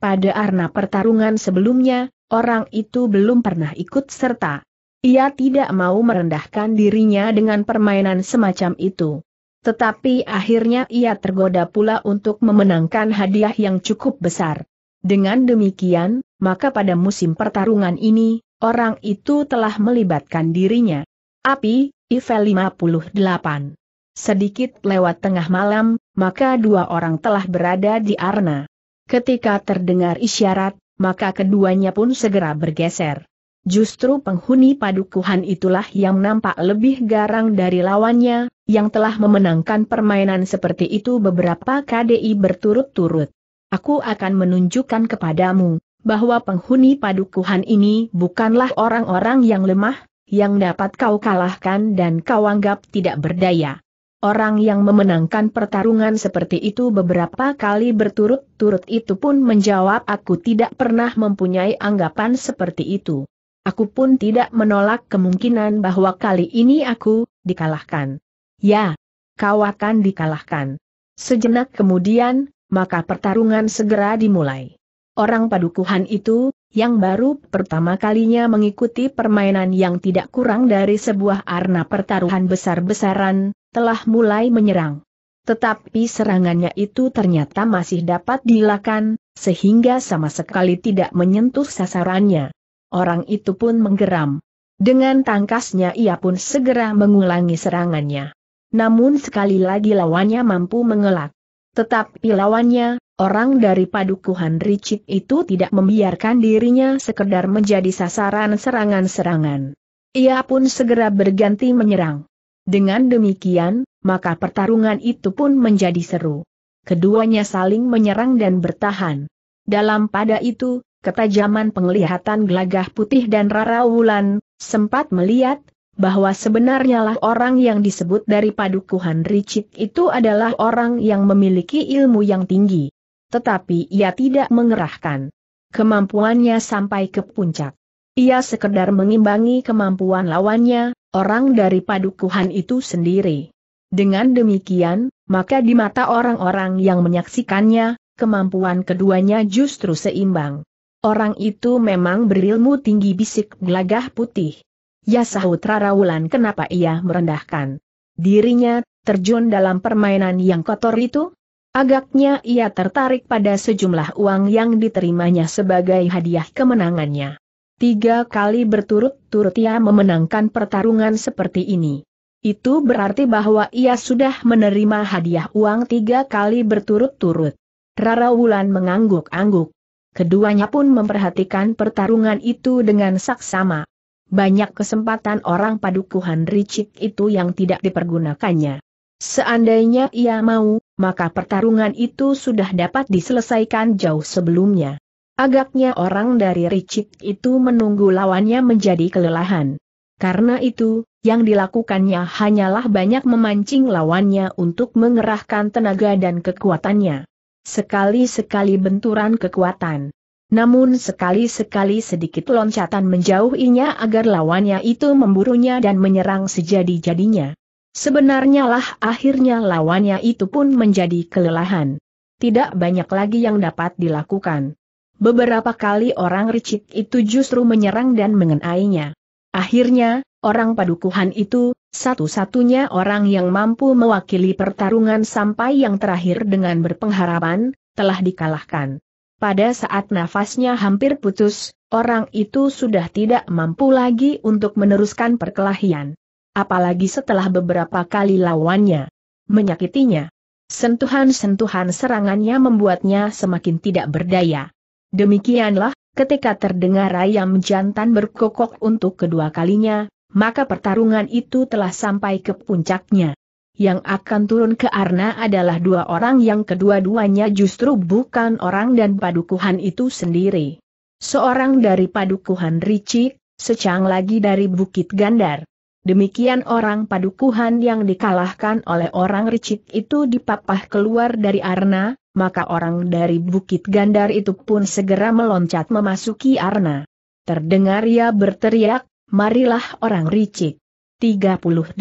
Pada arna pertarungan sebelumnya, orang itu belum pernah ikut serta. Ia tidak mau merendahkan dirinya dengan permainan semacam itu. Tetapi akhirnya ia tergoda pula untuk memenangkan hadiah yang cukup besar. Dengan demikian, maka pada musim pertarungan ini, orang itu telah melibatkan dirinya. Api, Ivel 58. Sedikit lewat tengah malam, maka dua orang telah berada di Arna. Ketika terdengar isyarat, maka keduanya pun segera bergeser. Justru penghuni padukuhan itulah yang nampak lebih garang dari lawannya, yang telah memenangkan permainan seperti itu beberapa KDI berturut-turut. Aku akan menunjukkan kepadamu, bahwa penghuni padukuhan ini bukanlah orang-orang yang lemah, yang dapat kau kalahkan dan kau anggap tidak berdaya. Orang yang memenangkan pertarungan seperti itu beberapa kali berturut-turut itu pun menjawab aku tidak pernah mempunyai anggapan seperti itu. Aku pun tidak menolak kemungkinan bahwa kali ini aku dikalahkan. Ya, kau akan dikalahkan. Sejenak kemudian, maka pertarungan segera dimulai. Orang padukuhan itu, yang baru pertama kalinya mengikuti permainan yang tidak kurang dari sebuah arena pertaruhan besar-besaran, telah mulai menyerang. Tetapi serangannya itu ternyata masih dapat dilakukan, sehingga sama sekali tidak menyentuh sasarannya. Orang itu pun menggeram. Dengan tangkasnya ia pun segera mengulangi serangannya. Namun sekali lagi lawannya mampu mengelak. Tetapi lawannya, orang dari padukuhan Ricik itu tidak membiarkan dirinya sekedar menjadi sasaran serangan-serangan. Ia pun segera berganti menyerang. Dengan demikian, maka pertarungan itu pun menjadi seru. Keduanya saling menyerang dan bertahan. Dalam pada itu, ketajaman penglihatan gelagah putih dan Rara Wulan, sempat melihat, bahwa sebenarnya lah orang yang disebut dari padukuhan Ricik itu adalah orang yang memiliki ilmu yang tinggi. Tetapi ia tidak mengerahkan kemampuannya sampai ke puncak. Ia sekedar mengimbangi kemampuan lawannya, orang dari padukuhan itu sendiri. Dengan demikian, maka di mata orang-orang yang menyaksikannya, kemampuan keduanya justru seimbang. Orang itu memang berilmu tinggi bisik gelagah putih. Ya sahut Rarawulan kenapa ia merendahkan dirinya terjun dalam permainan yang kotor itu? Agaknya ia tertarik pada sejumlah uang yang diterimanya sebagai hadiah kemenangannya. Tiga kali berturut-turut ia memenangkan pertarungan seperti ini. Itu berarti bahwa ia sudah menerima hadiah uang tiga kali berturut-turut. Rara Wulan mengangguk-angguk. Keduanya pun memperhatikan pertarungan itu dengan saksama. Banyak kesempatan orang padukuhan ricik itu yang tidak dipergunakannya. Seandainya ia mau, maka pertarungan itu sudah dapat diselesaikan jauh sebelumnya. Agaknya orang dari ricik itu menunggu lawannya menjadi kelelahan. Karena itu, yang dilakukannya hanyalah banyak memancing lawannya untuk mengerahkan tenaga dan kekuatannya sekali-sekali benturan kekuatan. Namun sekali-sekali sedikit loncatan menjauhinya agar lawannya itu memburunya dan menyerang sejadi-jadinya. Sebenarnya lah akhirnya lawannya itu pun menjadi kelelahan. Tidak banyak lagi yang dapat dilakukan. Beberapa kali orang ricik itu justru menyerang dan mengenainya. Akhirnya, orang padukuhan itu, satu-satunya orang yang mampu mewakili pertarungan sampai yang terakhir dengan berpengharapan, telah dikalahkan. Pada saat nafasnya hampir putus, orang itu sudah tidak mampu lagi untuk meneruskan perkelahian. Apalagi setelah beberapa kali lawannya menyakitinya. Sentuhan-sentuhan serangannya membuatnya semakin tidak berdaya. Demikianlah, ketika terdengar ayam jantan berkokok untuk kedua kalinya, maka pertarungan itu telah sampai ke puncaknya. Yang akan turun ke Arna adalah dua orang yang kedua-duanya justru bukan orang dan padukuhan itu sendiri. Seorang dari padukuhan Ricik, secang lagi dari Bukit Gandar. Demikian orang padukuhan yang dikalahkan oleh orang Ricik itu dipapah keluar dari Arna, maka orang dari Bukit Gandar itu pun segera meloncat memasuki Arna. Terdengar ia berteriak, marilah orang ricik. 38.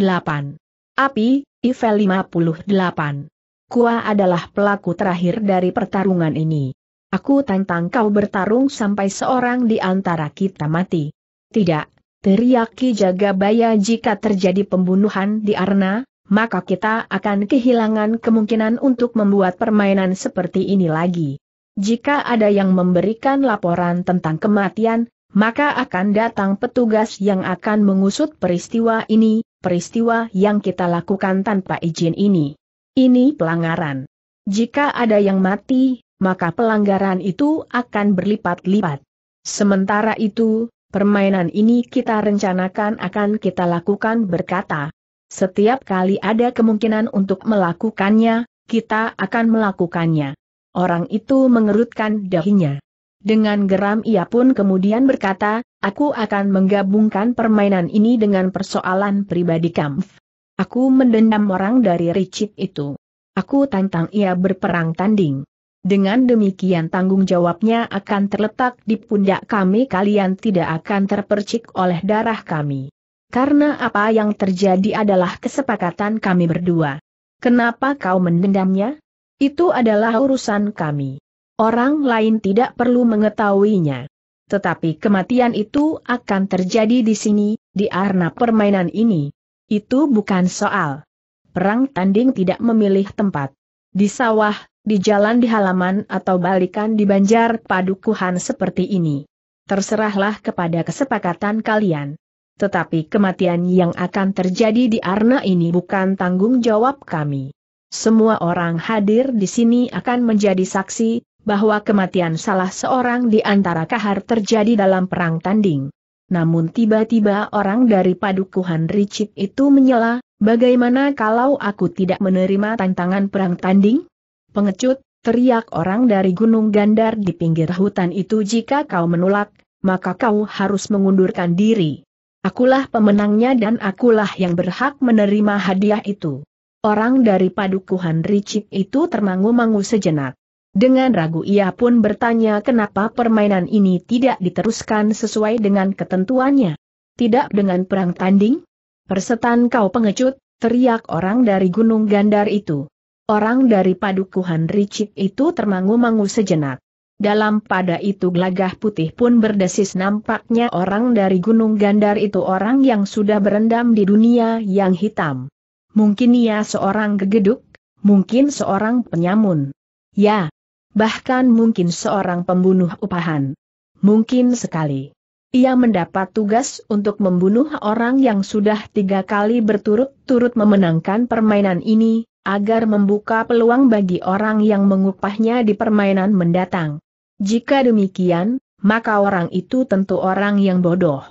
Api, Ivel 58. Kua adalah pelaku terakhir dari pertarungan ini. Aku tantang kau bertarung sampai seorang di antara kita mati. Tidak, teriaki jaga Jagabaya jika terjadi pembunuhan di Arna, maka kita akan kehilangan kemungkinan untuk membuat permainan seperti ini lagi. Jika ada yang memberikan laporan tentang kematian, maka akan datang petugas yang akan mengusut peristiwa ini, peristiwa yang kita lakukan tanpa izin ini. Ini pelanggaran. Jika ada yang mati, maka pelanggaran itu akan berlipat-lipat. Sementara itu, permainan ini kita rencanakan akan kita lakukan berkata. Setiap kali ada kemungkinan untuk melakukannya, kita akan melakukannya. Orang itu mengerutkan dahinya. Dengan geram ia pun kemudian berkata, aku akan menggabungkan permainan ini dengan persoalan pribadi Kampf. Aku mendendam orang dari Richard itu. Aku tantang ia berperang tanding. Dengan demikian tanggung jawabnya akan terletak di pundak kami kalian tidak akan terpercik oleh darah kami. Karena apa yang terjadi adalah kesepakatan kami berdua. Kenapa kau mendendamnya? Itu adalah urusan kami. Orang lain tidak perlu mengetahuinya. Tetapi kematian itu akan terjadi di sini, di arena permainan ini. Itu bukan soal. Perang tanding tidak memilih tempat. Di sawah, di jalan di halaman atau balikan di banjar padukuhan seperti ini. Terserahlah kepada kesepakatan kalian. Tetapi kematian yang akan terjadi di arena ini bukan tanggung jawab kami. Semua orang hadir di sini akan menjadi saksi, bahwa kematian salah seorang di antara kahar terjadi dalam perang tanding. Namun tiba-tiba orang dari padukuhan Ricip itu menyela, bagaimana kalau aku tidak menerima tantangan perang tanding? Pengecut, teriak orang dari Gunung Gandar di pinggir hutan itu jika kau menolak, maka kau harus mengundurkan diri. Akulah pemenangnya dan akulah yang berhak menerima hadiah itu. Orang dari padukuhan Ricip itu termangu-mangu sejenak. Dengan ragu ia pun bertanya kenapa permainan ini tidak diteruskan sesuai dengan ketentuannya. Tidak dengan perang tanding? Persetan kau pengecut, teriak orang dari Gunung Gandar itu. Orang dari padukuhan Ricik itu termangu-mangu sejenak. Dalam pada itu gelagah putih pun berdesis nampaknya orang dari Gunung Gandar itu orang yang sudah berendam di dunia yang hitam. Mungkin ia seorang gegeduk, mungkin seorang penyamun. Ya, bahkan mungkin seorang pembunuh upahan. Mungkin sekali. Ia mendapat tugas untuk membunuh orang yang sudah tiga kali berturut-turut memenangkan permainan ini, agar membuka peluang bagi orang yang mengupahnya di permainan mendatang. Jika demikian, maka orang itu tentu orang yang bodoh.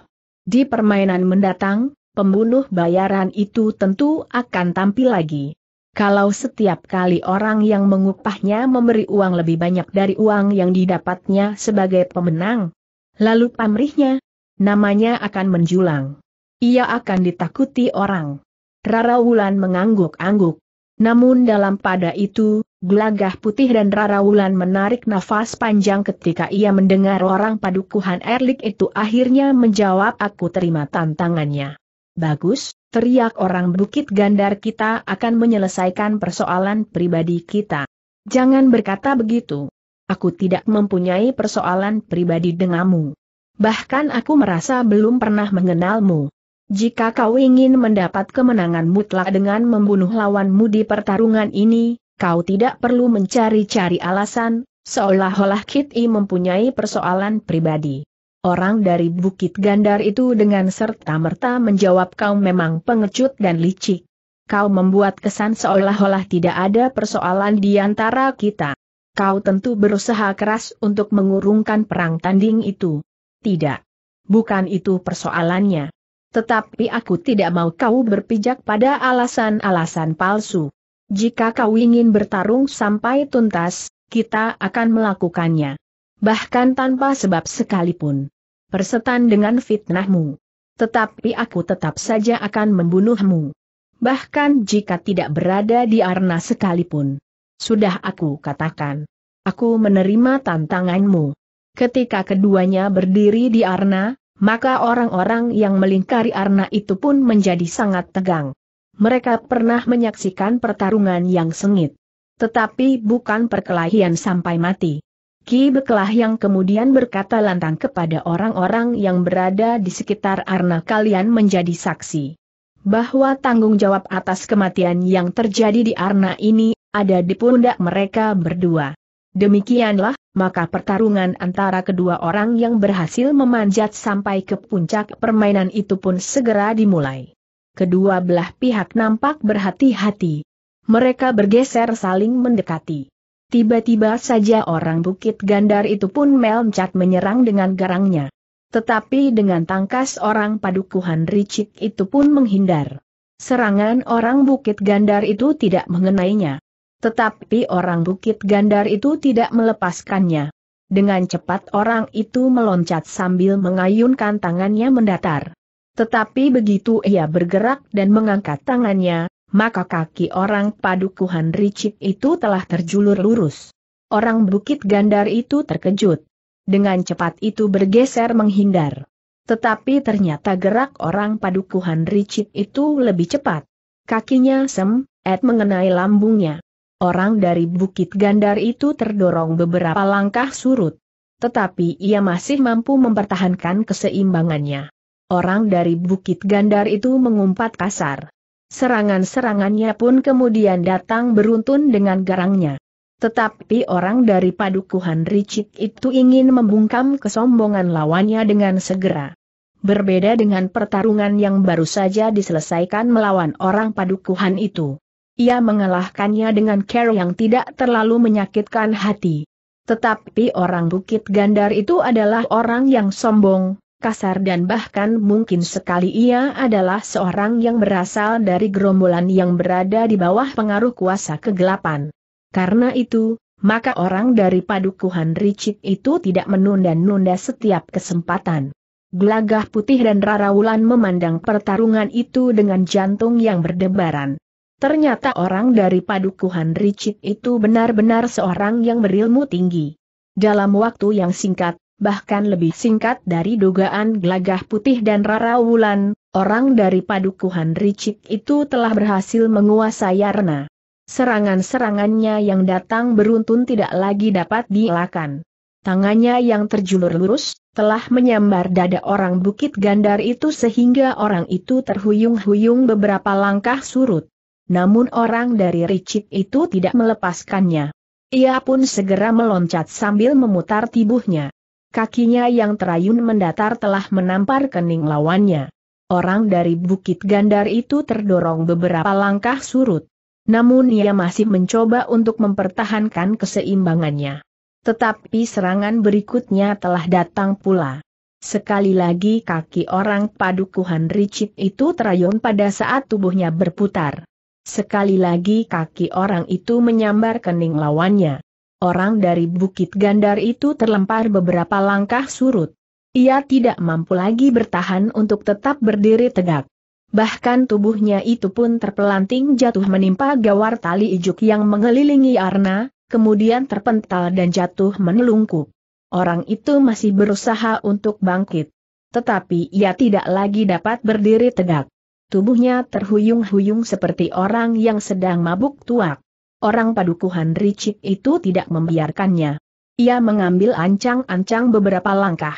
Di permainan mendatang, pembunuh bayaran itu tentu akan tampil lagi. Kalau setiap kali orang yang mengupahnya memberi uang lebih banyak dari uang yang didapatnya sebagai pemenang, lalu pamrihnya, namanya akan menjulang. Ia akan ditakuti orang. Rara Wulan mengangguk-angguk. Namun dalam pada itu, gelagah putih dan Rara Wulan menarik nafas panjang ketika ia mendengar orang padukuhan Erlik itu akhirnya menjawab aku terima tantangannya. Bagus, teriak orang Bukit Gandar kita akan menyelesaikan persoalan pribadi kita. Jangan berkata begitu. Aku tidak mempunyai persoalan pribadi denganmu. Bahkan aku merasa belum pernah mengenalmu. Jika kau ingin mendapat kemenangan mutlak dengan membunuh lawanmu di pertarungan ini, kau tidak perlu mencari-cari alasan, seolah-olah Kit I mempunyai persoalan pribadi. Orang dari Bukit Gandar itu dengan serta-merta menjawab kau memang pengecut dan licik. Kau membuat kesan seolah-olah tidak ada persoalan di antara kita. Kau tentu berusaha keras untuk mengurungkan perang tanding itu. Tidak. Bukan itu persoalannya. Tetapi aku tidak mau kau berpijak pada alasan-alasan palsu. Jika kau ingin bertarung sampai tuntas, kita akan melakukannya. Bahkan tanpa sebab sekalipun bersetan dengan fitnahmu. Tetapi aku tetap saja akan membunuhmu. Bahkan jika tidak berada di arna sekalipun. Sudah aku katakan. Aku menerima tantanganmu. Ketika keduanya berdiri di arna, maka orang-orang yang melingkari arna itu pun menjadi sangat tegang. Mereka pernah menyaksikan pertarungan yang sengit. Tetapi bukan perkelahian sampai mati. Ki Bekelah yang kemudian berkata lantang kepada orang-orang yang berada di sekitar Arna kalian menjadi saksi. Bahwa tanggung jawab atas kematian yang terjadi di Arna ini, ada di pundak mereka berdua. Demikianlah, maka pertarungan antara kedua orang yang berhasil memanjat sampai ke puncak permainan itu pun segera dimulai. Kedua belah pihak nampak berhati-hati. Mereka bergeser saling mendekati. Tiba-tiba saja orang Bukit Gandar itu pun meloncat menyerang dengan garangnya. Tetapi dengan tangkas orang padukuhan Ricik itu pun menghindar. Serangan orang Bukit Gandar itu tidak mengenainya. Tetapi orang Bukit Gandar itu tidak melepaskannya. Dengan cepat orang itu meloncat sambil mengayunkan tangannya mendatar. Tetapi begitu ia bergerak dan mengangkat tangannya, maka kaki orang padukuhan ricip itu telah terjulur lurus. Orang bukit gandar itu terkejut. Dengan cepat itu bergeser menghindar. Tetapi ternyata gerak orang padukuhan ricip itu lebih cepat. Kakinya sem, et mengenai lambungnya. Orang dari bukit gandar itu terdorong beberapa langkah surut. Tetapi ia masih mampu mempertahankan keseimbangannya. Orang dari bukit gandar itu mengumpat kasar. Serangan-serangannya pun kemudian datang beruntun dengan garangnya. Tetapi orang dari padukuhan Ricik itu ingin membungkam kesombongan lawannya dengan segera. Berbeda dengan pertarungan yang baru saja diselesaikan melawan orang padukuhan itu. Ia mengalahkannya dengan care yang tidak terlalu menyakitkan hati. Tetapi orang Bukit Gandar itu adalah orang yang sombong, kasar dan bahkan mungkin sekali ia adalah seorang yang berasal dari gerombolan yang berada di bawah pengaruh kuasa kegelapan. Karena itu, maka orang dari padukuhan Ricik itu tidak menunda-nunda setiap kesempatan. Glagah putih dan rarawulan memandang pertarungan itu dengan jantung yang berdebaran. Ternyata orang dari padukuhan Ricik itu benar-benar seorang yang berilmu tinggi. Dalam waktu yang singkat, bahkan lebih singkat dari dugaan gelagah putih dan Rara Wulan, orang dari padukuhan Ricik itu telah berhasil menguasai Yarna. Serangan-serangannya yang datang beruntun tidak lagi dapat dielakkan. Tangannya yang terjulur lurus, telah menyambar dada orang Bukit Gandar itu sehingga orang itu terhuyung-huyung beberapa langkah surut. Namun orang dari Ricik itu tidak melepaskannya. Ia pun segera meloncat sambil memutar tubuhnya. Kakinya yang terayun mendatar telah menampar kening lawannya. Orang dari Bukit Gandar itu terdorong beberapa langkah surut. Namun ia masih mencoba untuk mempertahankan keseimbangannya. Tetapi serangan berikutnya telah datang pula. Sekali lagi kaki orang padukuhan ricip itu terayun pada saat tubuhnya berputar. Sekali lagi kaki orang itu menyambar kening lawannya orang dari Bukit Gandar itu terlempar beberapa langkah surut. Ia tidak mampu lagi bertahan untuk tetap berdiri tegak. Bahkan tubuhnya itu pun terpelanting jatuh menimpa gawar tali ijuk yang mengelilingi Arna, kemudian terpental dan jatuh menelungkup. Orang itu masih berusaha untuk bangkit. Tetapi ia tidak lagi dapat berdiri tegak. Tubuhnya terhuyung-huyung seperti orang yang sedang mabuk tuak orang padukuhan Ricik itu tidak membiarkannya. Ia mengambil ancang-ancang beberapa langkah.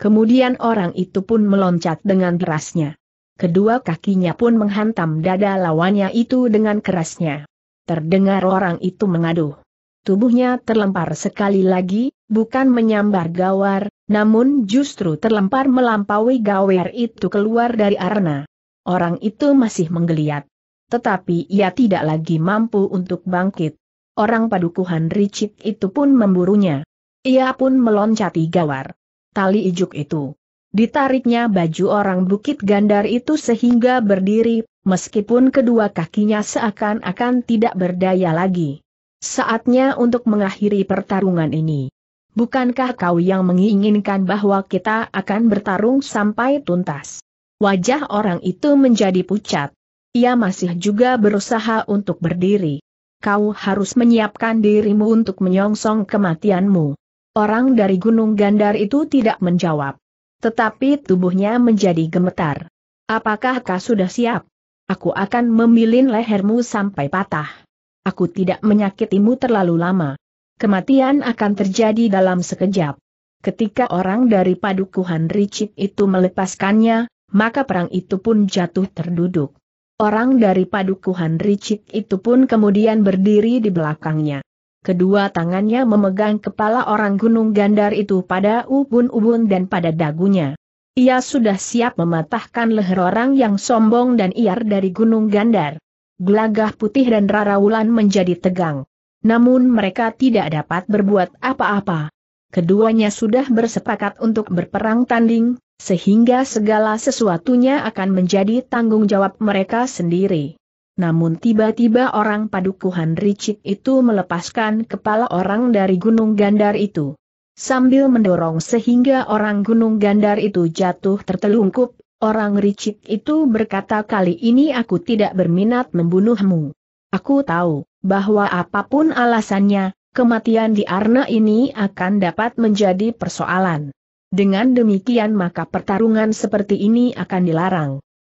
Kemudian orang itu pun meloncat dengan derasnya. Kedua kakinya pun menghantam dada lawannya itu dengan kerasnya. Terdengar orang itu mengaduh. Tubuhnya terlempar sekali lagi, bukan menyambar gawar, namun justru terlempar melampaui gawar itu keluar dari arena. Orang itu masih menggeliat tetapi ia tidak lagi mampu untuk bangkit. Orang padukuhan Ricik itu pun memburunya. Ia pun meloncati gawar. Tali ijuk itu. Ditariknya baju orang Bukit Gandar itu sehingga berdiri, meskipun kedua kakinya seakan-akan tidak berdaya lagi. Saatnya untuk mengakhiri pertarungan ini. Bukankah kau yang menginginkan bahwa kita akan bertarung sampai tuntas? Wajah orang itu menjadi pucat. Ia masih juga berusaha untuk berdiri. Kau harus menyiapkan dirimu untuk menyongsong kematianmu. Orang dari Gunung Gandar itu tidak menjawab. Tetapi tubuhnya menjadi gemetar. Apakah kau sudah siap? Aku akan memilin lehermu sampai patah. Aku tidak menyakitimu terlalu lama. Kematian akan terjadi dalam sekejap. Ketika orang dari padukuhan Ricik itu melepaskannya, maka perang itu pun jatuh terduduk. Orang dari padukuhan Ricik itu pun kemudian berdiri di belakangnya. Kedua tangannya memegang kepala orang gunung gandar itu pada ubun-ubun dan pada dagunya. Ia sudah siap mematahkan leher orang yang sombong dan iar dari gunung gandar. Gelagah putih dan Raraulan menjadi tegang. Namun mereka tidak dapat berbuat apa-apa. Keduanya sudah bersepakat untuk berperang tanding, sehingga segala sesuatunya akan menjadi tanggung jawab mereka sendiri. Namun tiba-tiba orang padukuhan ricik itu melepaskan kepala orang dari gunung gandar itu. Sambil mendorong sehingga orang gunung gandar itu jatuh tertelungkup, orang ricik itu berkata kali ini aku tidak berminat membunuhmu. Aku tahu, bahwa apapun alasannya, kematian di Arna ini akan dapat menjadi persoalan. Dengan demikian maka pertarungan seperti ini akan dilarang.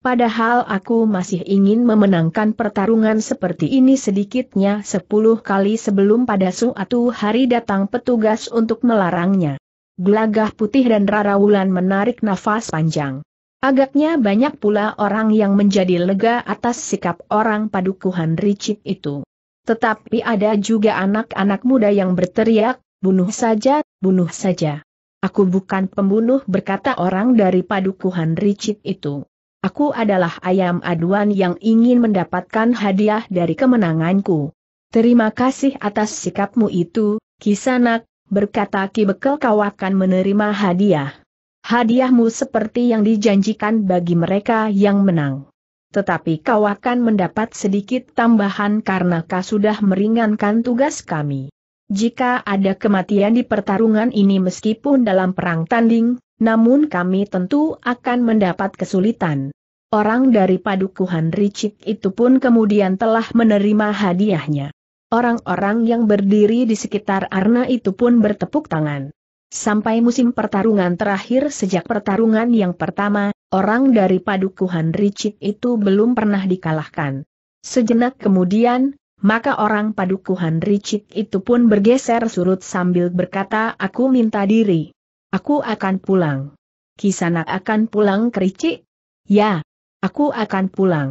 Padahal aku masih ingin memenangkan pertarungan seperti ini sedikitnya sepuluh kali sebelum pada suatu hari datang petugas untuk melarangnya. Gelagah putih dan Rara Wulan menarik nafas panjang. Agaknya banyak pula orang yang menjadi lega atas sikap orang padukuhan ricik itu. Tetapi ada juga anak-anak muda yang berteriak, bunuh saja, bunuh saja. Aku bukan pembunuh berkata orang dari padukuhan Ricit itu. Aku adalah ayam aduan yang ingin mendapatkan hadiah dari kemenanganku. Terima kasih atas sikapmu itu, Kisanak, berkata Ki Bekel kau akan menerima hadiah. Hadiahmu seperti yang dijanjikan bagi mereka yang menang. Tetapi kau akan mendapat sedikit tambahan karena kau sudah meringankan tugas kami. Jika ada kematian di pertarungan ini meskipun dalam perang tanding, namun kami tentu akan mendapat kesulitan. Orang dari padukuhan Ricik itu pun kemudian telah menerima hadiahnya. Orang-orang yang berdiri di sekitar Arna itu pun bertepuk tangan. Sampai musim pertarungan terakhir sejak pertarungan yang pertama, orang dari padukuhan Ricik itu belum pernah dikalahkan. Sejenak kemudian, maka orang padukuhan ricik itu pun bergeser surut sambil berkata aku minta diri. Aku akan pulang. Kisanak akan pulang ke ricik? Ya, aku akan pulang.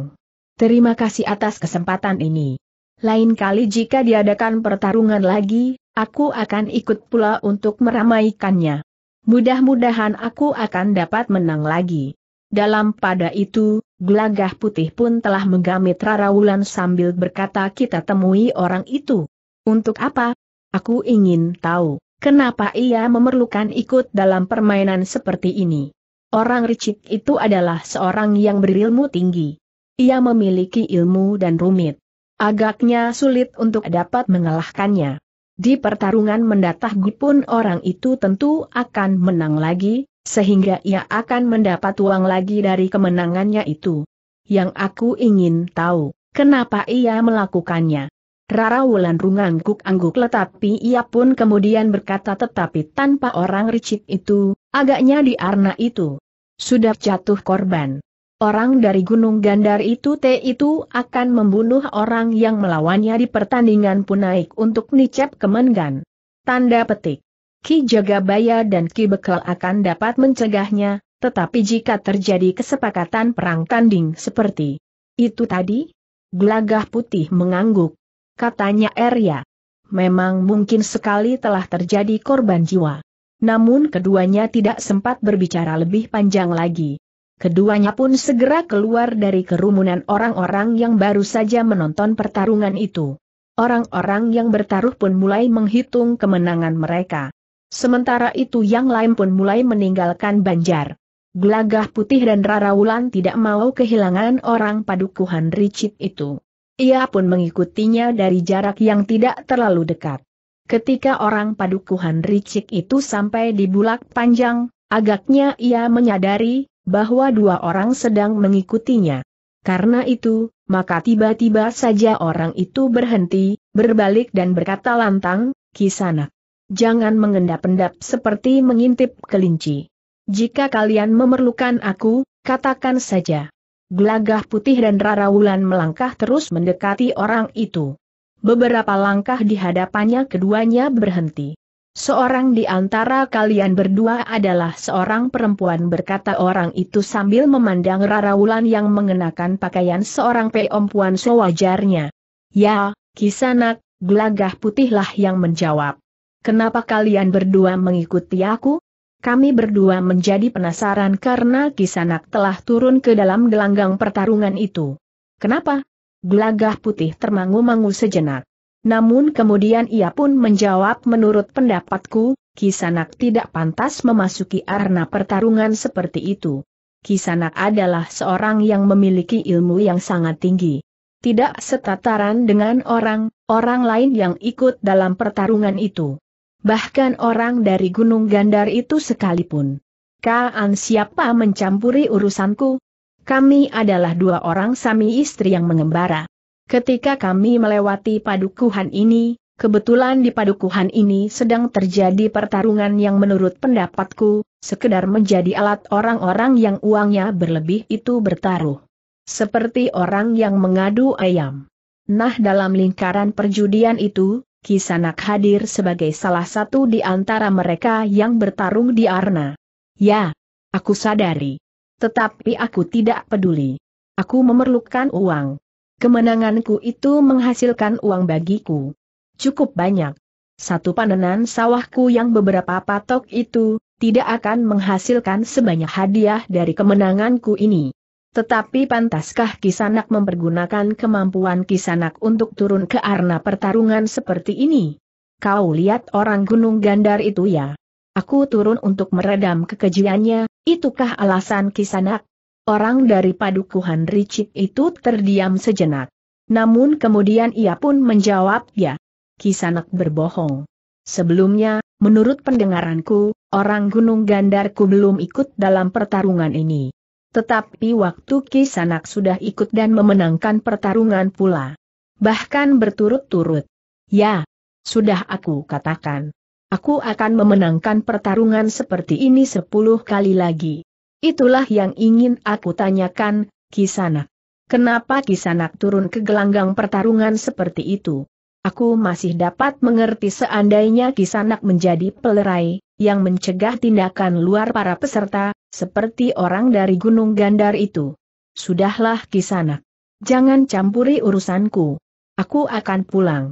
Terima kasih atas kesempatan ini. Lain kali jika diadakan pertarungan lagi, aku akan ikut pula untuk meramaikannya. Mudah-mudahan aku akan dapat menang lagi. Dalam pada itu, gelagah putih pun telah menggamit Rara Wulan sambil berkata kita temui orang itu. Untuk apa? Aku ingin tahu, kenapa ia memerlukan ikut dalam permainan seperti ini. Orang ricik itu adalah seorang yang berilmu tinggi. Ia memiliki ilmu dan rumit. Agaknya sulit untuk dapat mengalahkannya. Di pertarungan mendatang pun orang itu tentu akan menang lagi, sehingga ia akan mendapat uang lagi dari kemenangannya itu. Yang aku ingin tahu, kenapa ia melakukannya. Rara Wulan rungangguk-angguk tetapi ia pun kemudian berkata tetapi tanpa orang ricik itu, agaknya di Arna itu. Sudah jatuh korban. Orang dari Gunung Gandar itu T itu akan membunuh orang yang melawannya di pertandingan punaik untuk nicap kemengan. Tanda petik. Ki Jagabaya dan Ki Bekal akan dapat mencegahnya, tetapi jika terjadi kesepakatan perang tanding seperti itu tadi, gelagah putih mengangguk. Katanya Erya, memang mungkin sekali telah terjadi korban jiwa. Namun keduanya tidak sempat berbicara lebih panjang lagi. Keduanya pun segera keluar dari kerumunan orang-orang yang baru saja menonton pertarungan itu. Orang-orang yang bertaruh pun mulai menghitung kemenangan mereka. Sementara itu yang lain pun mulai meninggalkan Banjar. Gelagah Putih dan Rarawulan tidak mau kehilangan orang padukuhan Ricit itu. Ia pun mengikutinya dari jarak yang tidak terlalu dekat. Ketika orang padukuhan Ricik itu sampai di bulak panjang, agaknya ia menyadari bahwa dua orang sedang mengikutinya. Karena itu, maka tiba-tiba saja orang itu berhenti, berbalik dan berkata lantang, Kisanak. Jangan mengendap-endap seperti mengintip kelinci. Jika kalian memerlukan aku, katakan saja. Gelagah putih dan Rara Wulan melangkah terus mendekati orang itu. Beberapa langkah di hadapannya keduanya berhenti. Seorang di antara kalian berdua adalah seorang perempuan berkata orang itu sambil memandang Rara Wulan yang mengenakan pakaian seorang perempuan sewajarnya. Ya, kisanak, gelagah putihlah yang menjawab. Kenapa kalian berdua mengikuti aku? Kami berdua menjadi penasaran karena Kisanak telah turun ke dalam gelanggang pertarungan itu. Kenapa? Gelagah putih termangu-mangu sejenak. Namun kemudian ia pun menjawab menurut pendapatku, Kisanak tidak pantas memasuki arena pertarungan seperti itu. Kisanak adalah seorang yang memiliki ilmu yang sangat tinggi. Tidak setataran dengan orang, orang lain yang ikut dalam pertarungan itu bahkan orang dari Gunung Gandar itu sekalipun. Kaan siapa mencampuri urusanku? Kami adalah dua orang sami istri yang mengembara. Ketika kami melewati padukuhan ini, kebetulan di padukuhan ini sedang terjadi pertarungan yang menurut pendapatku, sekedar menjadi alat orang-orang yang uangnya berlebih itu bertaruh. Seperti orang yang mengadu ayam. Nah dalam lingkaran perjudian itu, Kisanak hadir sebagai salah satu di antara mereka yang bertarung di Arna. Ya, aku sadari. Tetapi aku tidak peduli. Aku memerlukan uang. Kemenanganku itu menghasilkan uang bagiku. Cukup banyak. Satu panenan sawahku yang beberapa patok itu, tidak akan menghasilkan sebanyak hadiah dari kemenanganku ini. Tetapi pantaskah Kisanak mempergunakan kemampuan Kisanak untuk turun ke arena pertarungan seperti ini? Kau lihat orang Gunung Gandar itu ya? Aku turun untuk meredam kekejiannya, itukah alasan Kisanak? Orang dari padukuhan Ricik itu terdiam sejenak. Namun kemudian ia pun menjawab ya. Kisanak berbohong. Sebelumnya, menurut pendengaranku, orang Gunung Gandarku belum ikut dalam pertarungan ini. Tetapi waktu Kisanak sudah ikut dan memenangkan pertarungan pula. Bahkan berturut-turut. Ya, sudah aku katakan. Aku akan memenangkan pertarungan seperti ini sepuluh kali lagi. Itulah yang ingin aku tanyakan, Kisanak. Kenapa Kisanak turun ke gelanggang pertarungan seperti itu? Aku masih dapat mengerti seandainya Kisanak menjadi pelerai, yang mencegah tindakan luar para peserta, seperti orang dari Gunung Gandar itu. Sudahlah kisanak. Jangan campuri urusanku. Aku akan pulang.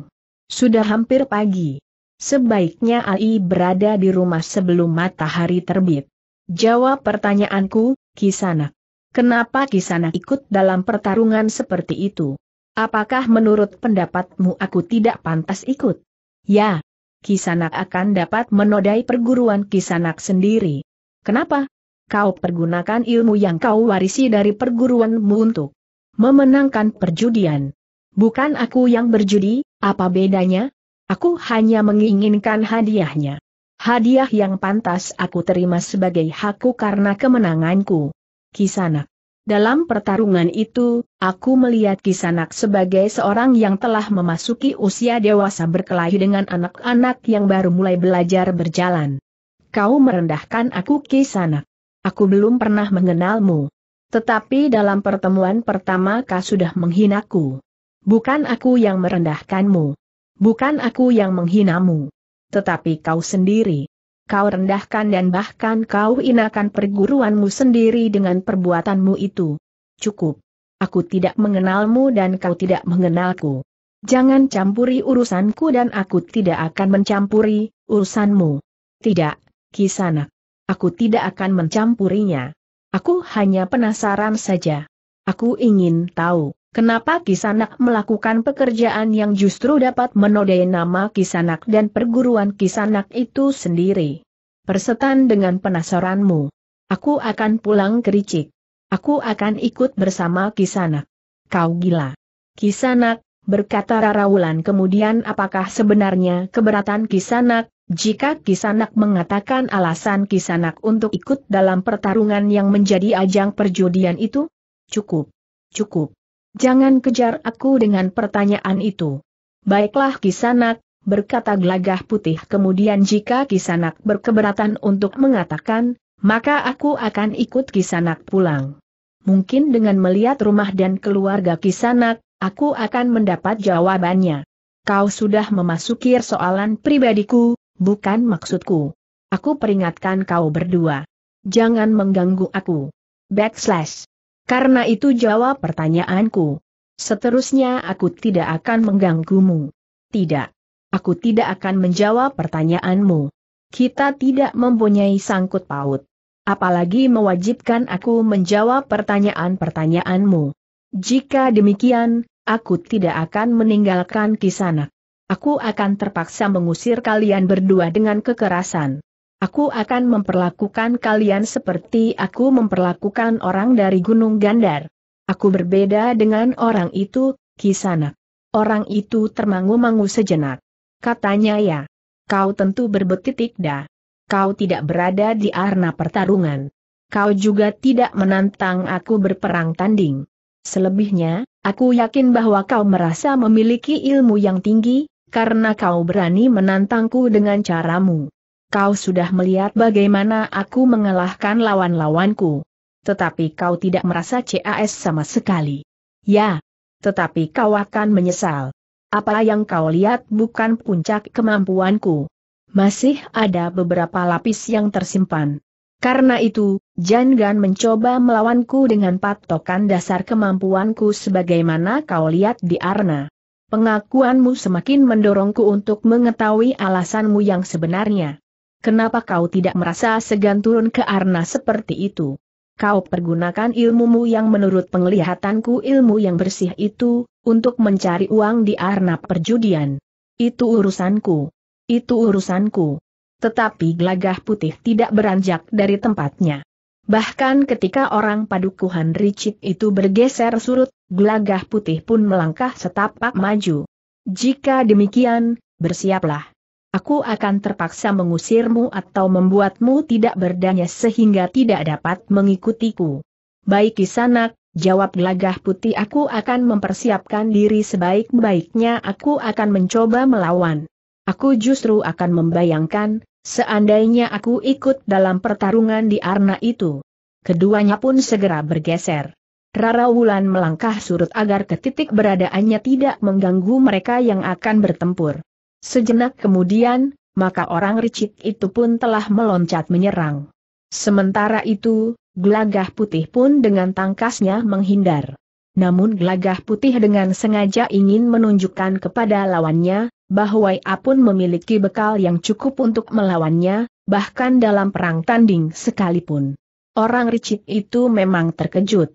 Sudah hampir pagi. Sebaiknya AI berada di rumah sebelum matahari terbit. Jawab pertanyaanku, kisanak. Kenapa kisanak ikut dalam pertarungan seperti itu? Apakah menurut pendapatmu aku tidak pantas ikut? Ya, Kisanak akan dapat menodai perguruan Kisanak sendiri. Kenapa? Kau pergunakan ilmu yang kau warisi dari perguruanmu untuk memenangkan perjudian. Bukan aku yang berjudi, apa bedanya? Aku hanya menginginkan hadiahnya. Hadiah yang pantas aku terima sebagai hakku karena kemenanganku. Kisanak. Dalam pertarungan itu, aku melihat Kisanak sebagai seorang yang telah memasuki usia dewasa berkelahi dengan anak-anak yang baru mulai belajar berjalan. Kau merendahkan aku Kisanak. Aku belum pernah mengenalmu. Tetapi dalam pertemuan pertama kau sudah menghinaku. Bukan aku yang merendahkanmu. Bukan aku yang menghinamu. Tetapi kau sendiri kau rendahkan dan bahkan kau inakan perguruanmu sendiri dengan perbuatanmu itu. Cukup. Aku tidak mengenalmu dan kau tidak mengenalku. Jangan campuri urusanku dan aku tidak akan mencampuri urusanmu. Tidak, Kisana. Aku tidak akan mencampurinya. Aku hanya penasaran saja. Aku ingin tahu. Kenapa Kisanak melakukan pekerjaan yang justru dapat menodai nama Kisanak dan perguruan Kisanak itu sendiri? Persetan dengan penasaranmu. Aku akan pulang kericik. Aku akan ikut bersama Kisanak. Kau gila. Kisanak, berkata Raraulan kemudian apakah sebenarnya keberatan Kisanak, jika Kisanak mengatakan alasan Kisanak untuk ikut dalam pertarungan yang menjadi ajang perjudian itu? Cukup. Cukup. Jangan kejar aku dengan pertanyaan itu. Baiklah Kisanak, berkata gelagah putih kemudian jika Kisanak berkeberatan untuk mengatakan, maka aku akan ikut Kisanak pulang. Mungkin dengan melihat rumah dan keluarga Kisanak, aku akan mendapat jawabannya. Kau sudah memasuki soalan pribadiku, bukan maksudku. Aku peringatkan kau berdua. Jangan mengganggu aku. Backslash. Karena itu jawab pertanyaanku. Seterusnya aku tidak akan mengganggumu. Tidak. Aku tidak akan menjawab pertanyaanmu. Kita tidak mempunyai sangkut paut. Apalagi mewajibkan aku menjawab pertanyaan-pertanyaanmu. Jika demikian, aku tidak akan meninggalkan kisanak. Aku akan terpaksa mengusir kalian berdua dengan kekerasan. Aku akan memperlakukan kalian seperti aku memperlakukan orang dari Gunung Gandar. Aku berbeda dengan orang itu, Kisanak. Orang itu termangu-mangu sejenak. Katanya ya. Kau tentu berbetitik dah. Kau tidak berada di arena pertarungan. Kau juga tidak menantang aku berperang tanding. Selebihnya, aku yakin bahwa kau merasa memiliki ilmu yang tinggi, karena kau berani menantangku dengan caramu kau sudah melihat bagaimana aku mengalahkan lawan-lawanku. Tetapi kau tidak merasa CAS sama sekali. Ya, tetapi kau akan menyesal. Apa yang kau lihat bukan puncak kemampuanku. Masih ada beberapa lapis yang tersimpan. Karena itu, Jangan mencoba melawanku dengan patokan dasar kemampuanku sebagaimana kau lihat di Arna. Pengakuanmu semakin mendorongku untuk mengetahui alasanmu yang sebenarnya. Kenapa kau tidak merasa segan turun ke arna seperti itu? Kau pergunakan ilmumu yang menurut penglihatanku ilmu yang bersih itu, untuk mencari uang di arna perjudian. Itu urusanku. Itu urusanku. Tetapi gelagah putih tidak beranjak dari tempatnya. Bahkan ketika orang padukuhan ricik itu bergeser surut, gelagah putih pun melangkah setapak maju. Jika demikian, bersiaplah aku akan terpaksa mengusirmu atau membuatmu tidak berdaya sehingga tidak dapat mengikutiku. Baik kisanak, jawab gelagah putih aku akan mempersiapkan diri sebaik-baiknya aku akan mencoba melawan. Aku justru akan membayangkan, seandainya aku ikut dalam pertarungan di arna itu. Keduanya pun segera bergeser. Rara Wulan melangkah surut agar ke titik beradaannya tidak mengganggu mereka yang akan bertempur. Sejenak kemudian, maka orang ricik itu pun telah meloncat menyerang. Sementara itu, gelagah putih pun dengan tangkasnya menghindar. Namun gelagah putih dengan sengaja ingin menunjukkan kepada lawannya, bahwa ia pun memiliki bekal yang cukup untuk melawannya, bahkan dalam perang tanding sekalipun. Orang ricik itu memang terkejut.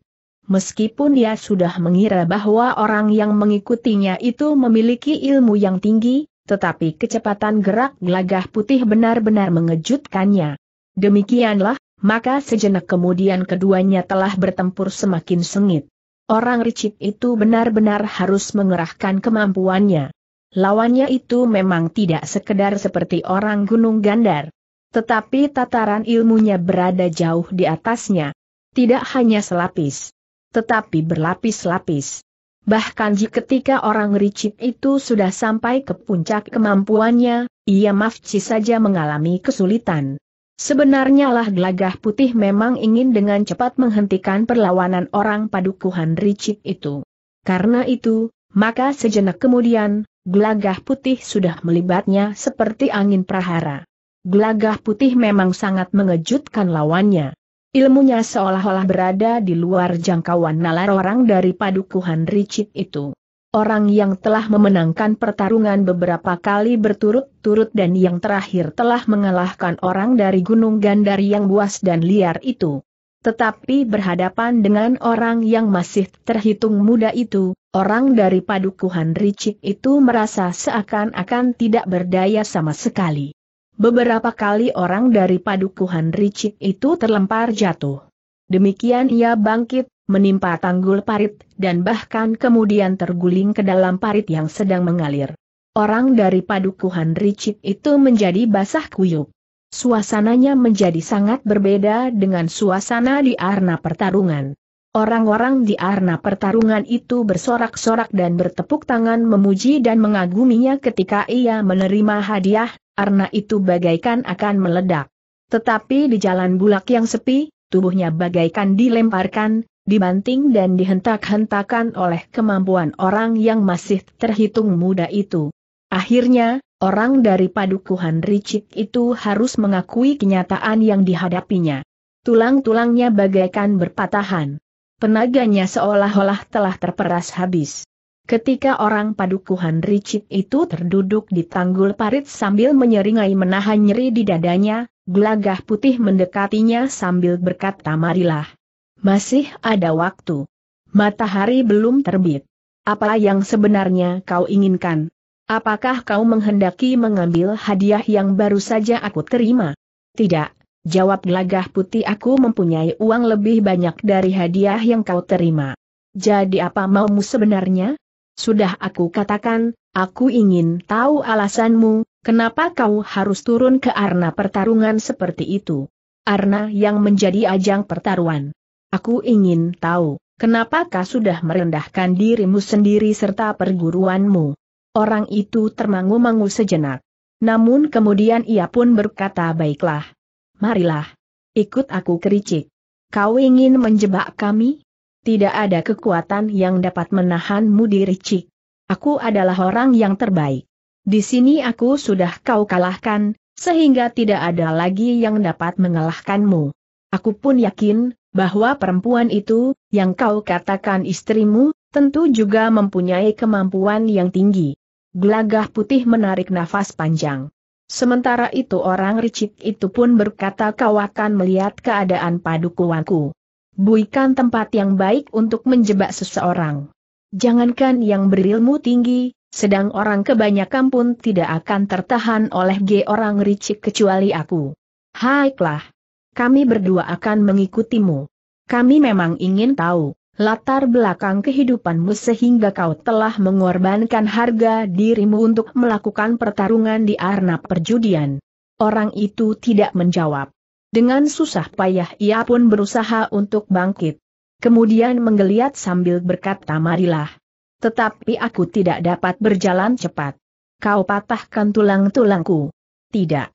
Meskipun ia sudah mengira bahwa orang yang mengikutinya itu memiliki ilmu yang tinggi, tetapi kecepatan gerak gelagah putih benar-benar mengejutkannya. Demikianlah, maka sejenak kemudian keduanya telah bertempur semakin sengit. Orang licik itu benar-benar harus mengerahkan kemampuannya. Lawannya itu memang tidak sekedar seperti orang Gunung Gandar. Tetapi tataran ilmunya berada jauh di atasnya. Tidak hanya selapis. Tetapi berlapis-lapis. Bahkan jika ketika orang Ricip itu sudah sampai ke puncak kemampuannya, ia mafci saja mengalami kesulitan. Sebenarnya lah gelagah putih memang ingin dengan cepat menghentikan perlawanan orang padukuhan Ricip itu. Karena itu, maka sejenak kemudian, gelagah putih sudah melibatnya seperti angin prahara. Gelagah putih memang sangat mengejutkan lawannya. Ilmunya seolah-olah berada di luar jangkauan nalar orang dari padukuhan licik itu. Orang yang telah memenangkan pertarungan beberapa kali berturut-turut dan yang terakhir telah mengalahkan orang dari Gunung Gandari yang buas dan liar itu. Tetapi berhadapan dengan orang yang masih terhitung muda itu, orang dari padukuhan licik itu merasa seakan-akan tidak berdaya sama sekali. Beberapa kali orang dari padukuhan ricik itu terlempar jatuh. Demikian ia bangkit, menimpa tanggul parit, dan bahkan kemudian terguling ke dalam parit yang sedang mengalir. Orang dari padukuhan ricik itu menjadi basah kuyup. Suasananya menjadi sangat berbeda dengan suasana di arena pertarungan. Orang-orang di arena pertarungan itu bersorak-sorak dan bertepuk tangan memuji dan mengaguminya ketika ia menerima hadiah, arna itu bagaikan akan meledak. Tetapi di jalan bulak yang sepi, tubuhnya bagaikan dilemparkan, dibanting dan dihentak-hentakan oleh kemampuan orang yang masih terhitung muda itu. Akhirnya, orang dari padukuhan Ricik itu harus mengakui kenyataan yang dihadapinya. Tulang-tulangnya bagaikan berpatahan. tenaganya seolah-olah telah terperas habis. Ketika orang padukuhan ricit itu terduduk di tanggul parit sambil menyeringai menahan nyeri di dadanya, gelagah putih mendekatinya sambil berkata marilah. Masih ada waktu. Matahari belum terbit. Apa yang sebenarnya kau inginkan? Apakah kau menghendaki mengambil hadiah yang baru saja aku terima? Tidak, jawab gelagah putih aku mempunyai uang lebih banyak dari hadiah yang kau terima. Jadi apa maumu sebenarnya? Sudah aku katakan, aku ingin tahu alasanmu, kenapa kau harus turun ke arena pertarungan seperti itu. Arena yang menjadi ajang pertaruhan. Aku ingin tahu, kenapa kau sudah merendahkan dirimu sendiri serta perguruanmu. Orang itu termangu-mangu sejenak. Namun kemudian ia pun berkata baiklah. Marilah. Ikut aku kericik. Kau ingin menjebak kami? tidak ada kekuatan yang dapat menahanmu diricik. Aku adalah orang yang terbaik. Di sini aku sudah kau kalahkan, sehingga tidak ada lagi yang dapat mengalahkanmu. Aku pun yakin, bahwa perempuan itu, yang kau katakan istrimu, tentu juga mempunyai kemampuan yang tinggi. Gelagah putih menarik nafas panjang. Sementara itu orang ricik itu pun berkata kau akan melihat keadaan padukuanku bukan tempat yang baik untuk menjebak seseorang. Jangankan yang berilmu tinggi, sedang orang kebanyakan pun tidak akan tertahan oleh G orang ricik kecuali aku. Haiklah. Kami berdua akan mengikutimu. Kami memang ingin tahu, latar belakang kehidupanmu sehingga kau telah mengorbankan harga dirimu untuk melakukan pertarungan di arena perjudian. Orang itu tidak menjawab. Dengan susah payah ia pun berusaha untuk bangkit. Kemudian menggeliat sambil berkata marilah. Tetapi aku tidak dapat berjalan cepat. Kau patahkan tulang-tulangku. Tidak.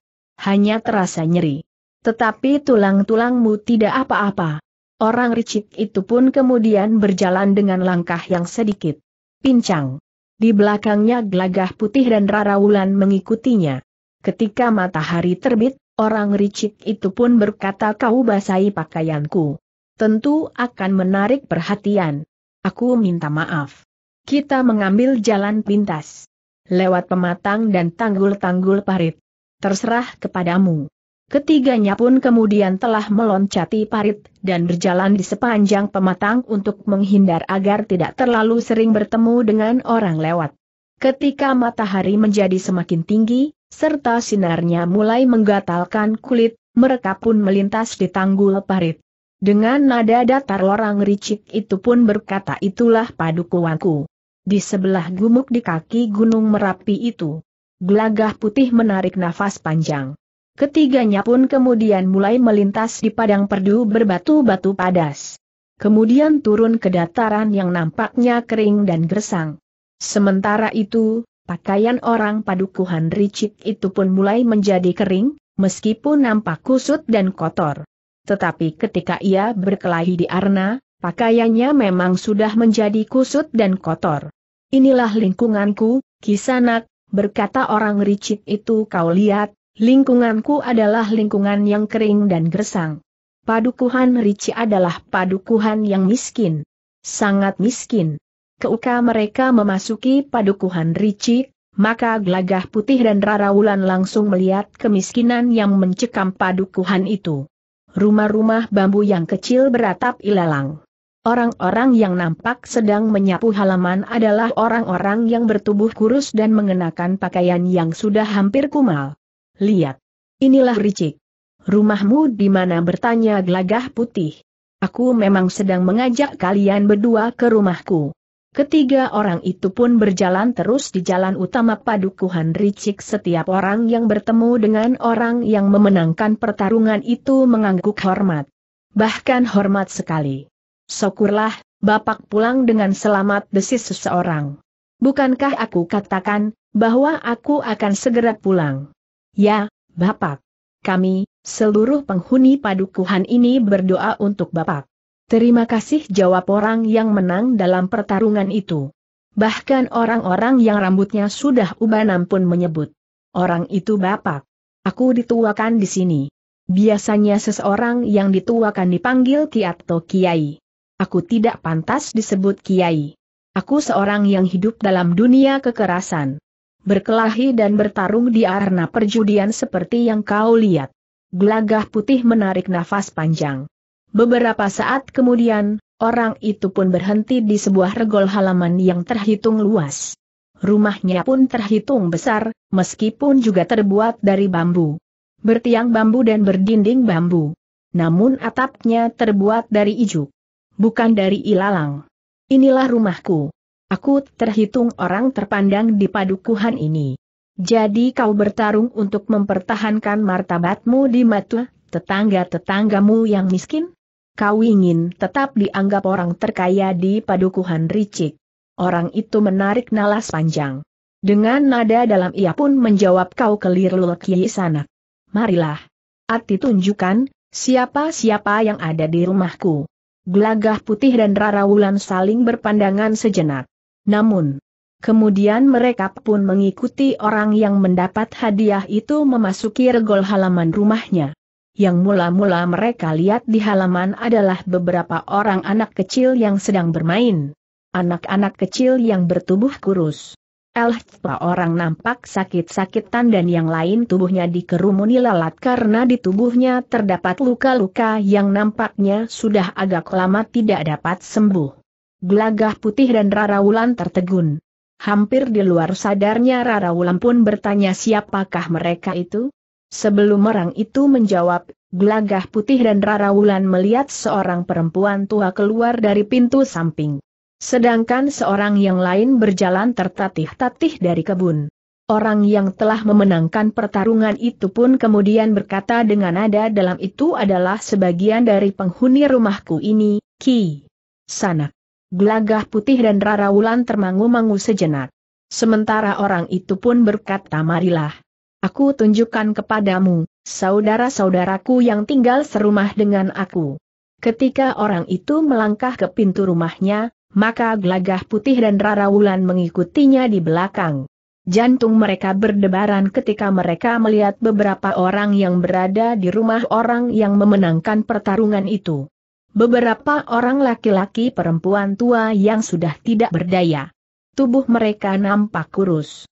Hanya terasa nyeri. Tetapi tulang-tulangmu tidak apa-apa. Orang ricik itu pun kemudian berjalan dengan langkah yang sedikit. Pincang. Di belakangnya gelagah putih dan rara wulan mengikutinya. Ketika matahari terbit, Orang ricik itu pun berkata kau basahi pakaianku. Tentu akan menarik perhatian. Aku minta maaf. Kita mengambil jalan pintas. Lewat pematang dan tanggul-tanggul parit. Terserah kepadamu. Ketiganya pun kemudian telah meloncati parit dan berjalan di sepanjang pematang untuk menghindar agar tidak terlalu sering bertemu dengan orang lewat. Ketika matahari menjadi semakin tinggi, serta sinarnya mulai menggatalkan kulit, mereka pun melintas di tanggul parit. Dengan nada datar orang ricik itu pun berkata itulah padukuanku. Di sebelah gumuk di kaki gunung Merapi itu. Gelagah putih menarik nafas panjang. Ketiganya pun kemudian mulai melintas di padang perdu berbatu-batu padas. Kemudian turun ke dataran yang nampaknya kering dan gersang. Sementara itu, pakaian orang padukuhan ricik itu pun mulai menjadi kering, meskipun nampak kusut dan kotor. Tetapi ketika ia berkelahi di arna, pakaiannya memang sudah menjadi kusut dan kotor. Inilah lingkunganku, kisanak, berkata orang ricik itu kau lihat, lingkunganku adalah lingkungan yang kering dan gersang. Padukuhan ricik adalah padukuhan yang miskin. Sangat miskin keuka mereka memasuki padukuhan Ricik, maka gelagah putih dan rarawulan langsung melihat kemiskinan yang mencekam padukuhan itu. Rumah-rumah bambu yang kecil beratap ilalang. Orang-orang yang nampak sedang menyapu halaman adalah orang-orang yang bertubuh kurus dan mengenakan pakaian yang sudah hampir kumal. Lihat. Inilah Ricik. Rumahmu di mana bertanya gelagah putih. Aku memang sedang mengajak kalian berdua ke rumahku. Ketiga orang itu pun berjalan terus di jalan utama padukuhan Ricik setiap orang yang bertemu dengan orang yang memenangkan pertarungan itu mengangguk hormat. Bahkan hormat sekali. Syukurlah, Bapak pulang dengan selamat desis seseorang. Bukankah aku katakan, bahwa aku akan segera pulang? Ya, Bapak. Kami, seluruh penghuni padukuhan ini berdoa untuk Bapak. Terima kasih jawab orang yang menang dalam pertarungan itu. Bahkan orang-orang yang rambutnya sudah ubanam pun menyebut. Orang itu bapak. Aku dituakan di sini. Biasanya seseorang yang dituakan dipanggil ki atau kiai. Aku tidak pantas disebut kiai. Aku seorang yang hidup dalam dunia kekerasan. Berkelahi dan bertarung di arena perjudian seperti yang kau lihat. Gelagah putih menarik nafas panjang. Beberapa saat kemudian, orang itu pun berhenti di sebuah regol halaman yang terhitung luas. Rumahnya pun terhitung besar, meskipun juga terbuat dari bambu. Bertiang bambu dan berdinding bambu. Namun atapnya terbuat dari ijuk. Bukan dari ilalang. Inilah rumahku. Aku terhitung orang terpandang di padukuhan ini. Jadi kau bertarung untuk mempertahankan martabatmu di mata tetangga-tetanggamu yang miskin? Kau ingin tetap dianggap orang terkaya di padukuhan Ricik. Orang itu menarik nalas panjang. Dengan nada dalam ia pun menjawab kau keliru Kiai Sanak. Marilah. Ati tunjukkan, siapa-siapa yang ada di rumahku. Gelagah putih dan Rara Wulan saling berpandangan sejenak. Namun, kemudian mereka pun mengikuti orang yang mendapat hadiah itu memasuki regol halaman rumahnya. Yang mula-mula mereka lihat di halaman adalah beberapa orang anak kecil yang sedang bermain. Anak-anak kecil yang bertubuh kurus. Elh, orang nampak sakit-sakitan dan yang lain tubuhnya dikerumuni lalat karena di tubuhnya terdapat luka-luka yang nampaknya sudah agak lama tidak dapat sembuh. Gelagah putih dan Raraulan tertegun. Hampir di luar sadarnya Raraulan pun bertanya siapakah mereka itu? Sebelum orang itu menjawab, Gelagah Putih dan Rara Wulan melihat seorang perempuan tua keluar dari pintu samping. Sedangkan seorang yang lain berjalan tertatih-tatih dari kebun. Orang yang telah memenangkan pertarungan itu pun kemudian berkata dengan nada dalam itu adalah sebagian dari penghuni rumahku ini, Ki. Sanak. Gelagah Putih dan Rara Wulan termangu-mangu sejenak. Sementara orang itu pun berkata marilah. Aku tunjukkan kepadamu, saudara-saudaraku yang tinggal serumah dengan aku. Ketika orang itu melangkah ke pintu rumahnya, maka gelagah putih dan Rara mengikutinya di belakang. Jantung mereka berdebaran ketika mereka melihat beberapa orang yang berada di rumah orang yang memenangkan pertarungan itu. Beberapa orang laki-laki perempuan tua yang sudah tidak berdaya. Tubuh mereka nampak kurus.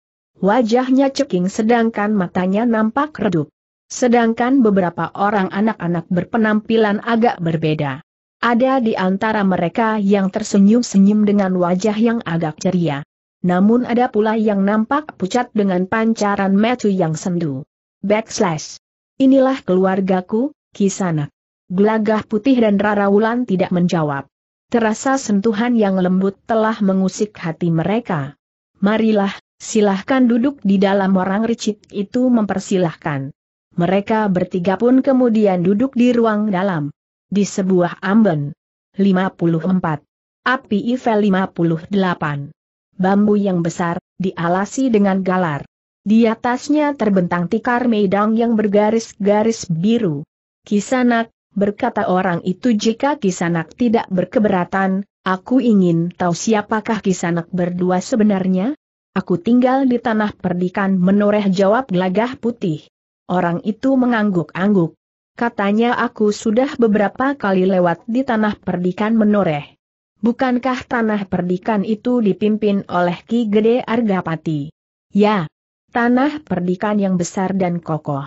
Wajahnya ceking sedangkan matanya nampak redup. Sedangkan beberapa orang anak-anak berpenampilan agak berbeda. Ada di antara mereka yang tersenyum-senyum dengan wajah yang agak ceria. Namun ada pula yang nampak pucat dengan pancaran metu yang sendu. Backslash. Inilah keluargaku, Kisanak. Gelagah putih dan Raraulan tidak menjawab. Terasa sentuhan yang lembut telah mengusik hati mereka. Marilah, Silahkan duduk di dalam orang ricit itu mempersilahkan. Mereka bertiga pun kemudian duduk di ruang dalam. Di sebuah amben. 54. Api IV 58. Bambu yang besar, dialasi dengan galar. Di atasnya terbentang tikar medang yang bergaris-garis biru. Kisanak, berkata orang itu jika Kisanak tidak berkeberatan, aku ingin tahu siapakah Kisanak berdua sebenarnya? Aku tinggal di tanah perdikan menoreh jawab gelagah putih. Orang itu mengangguk-angguk. Katanya aku sudah beberapa kali lewat di tanah perdikan menoreh. Bukankah tanah perdikan itu dipimpin oleh Ki Gede Argapati? Ya, tanah perdikan yang besar dan kokoh.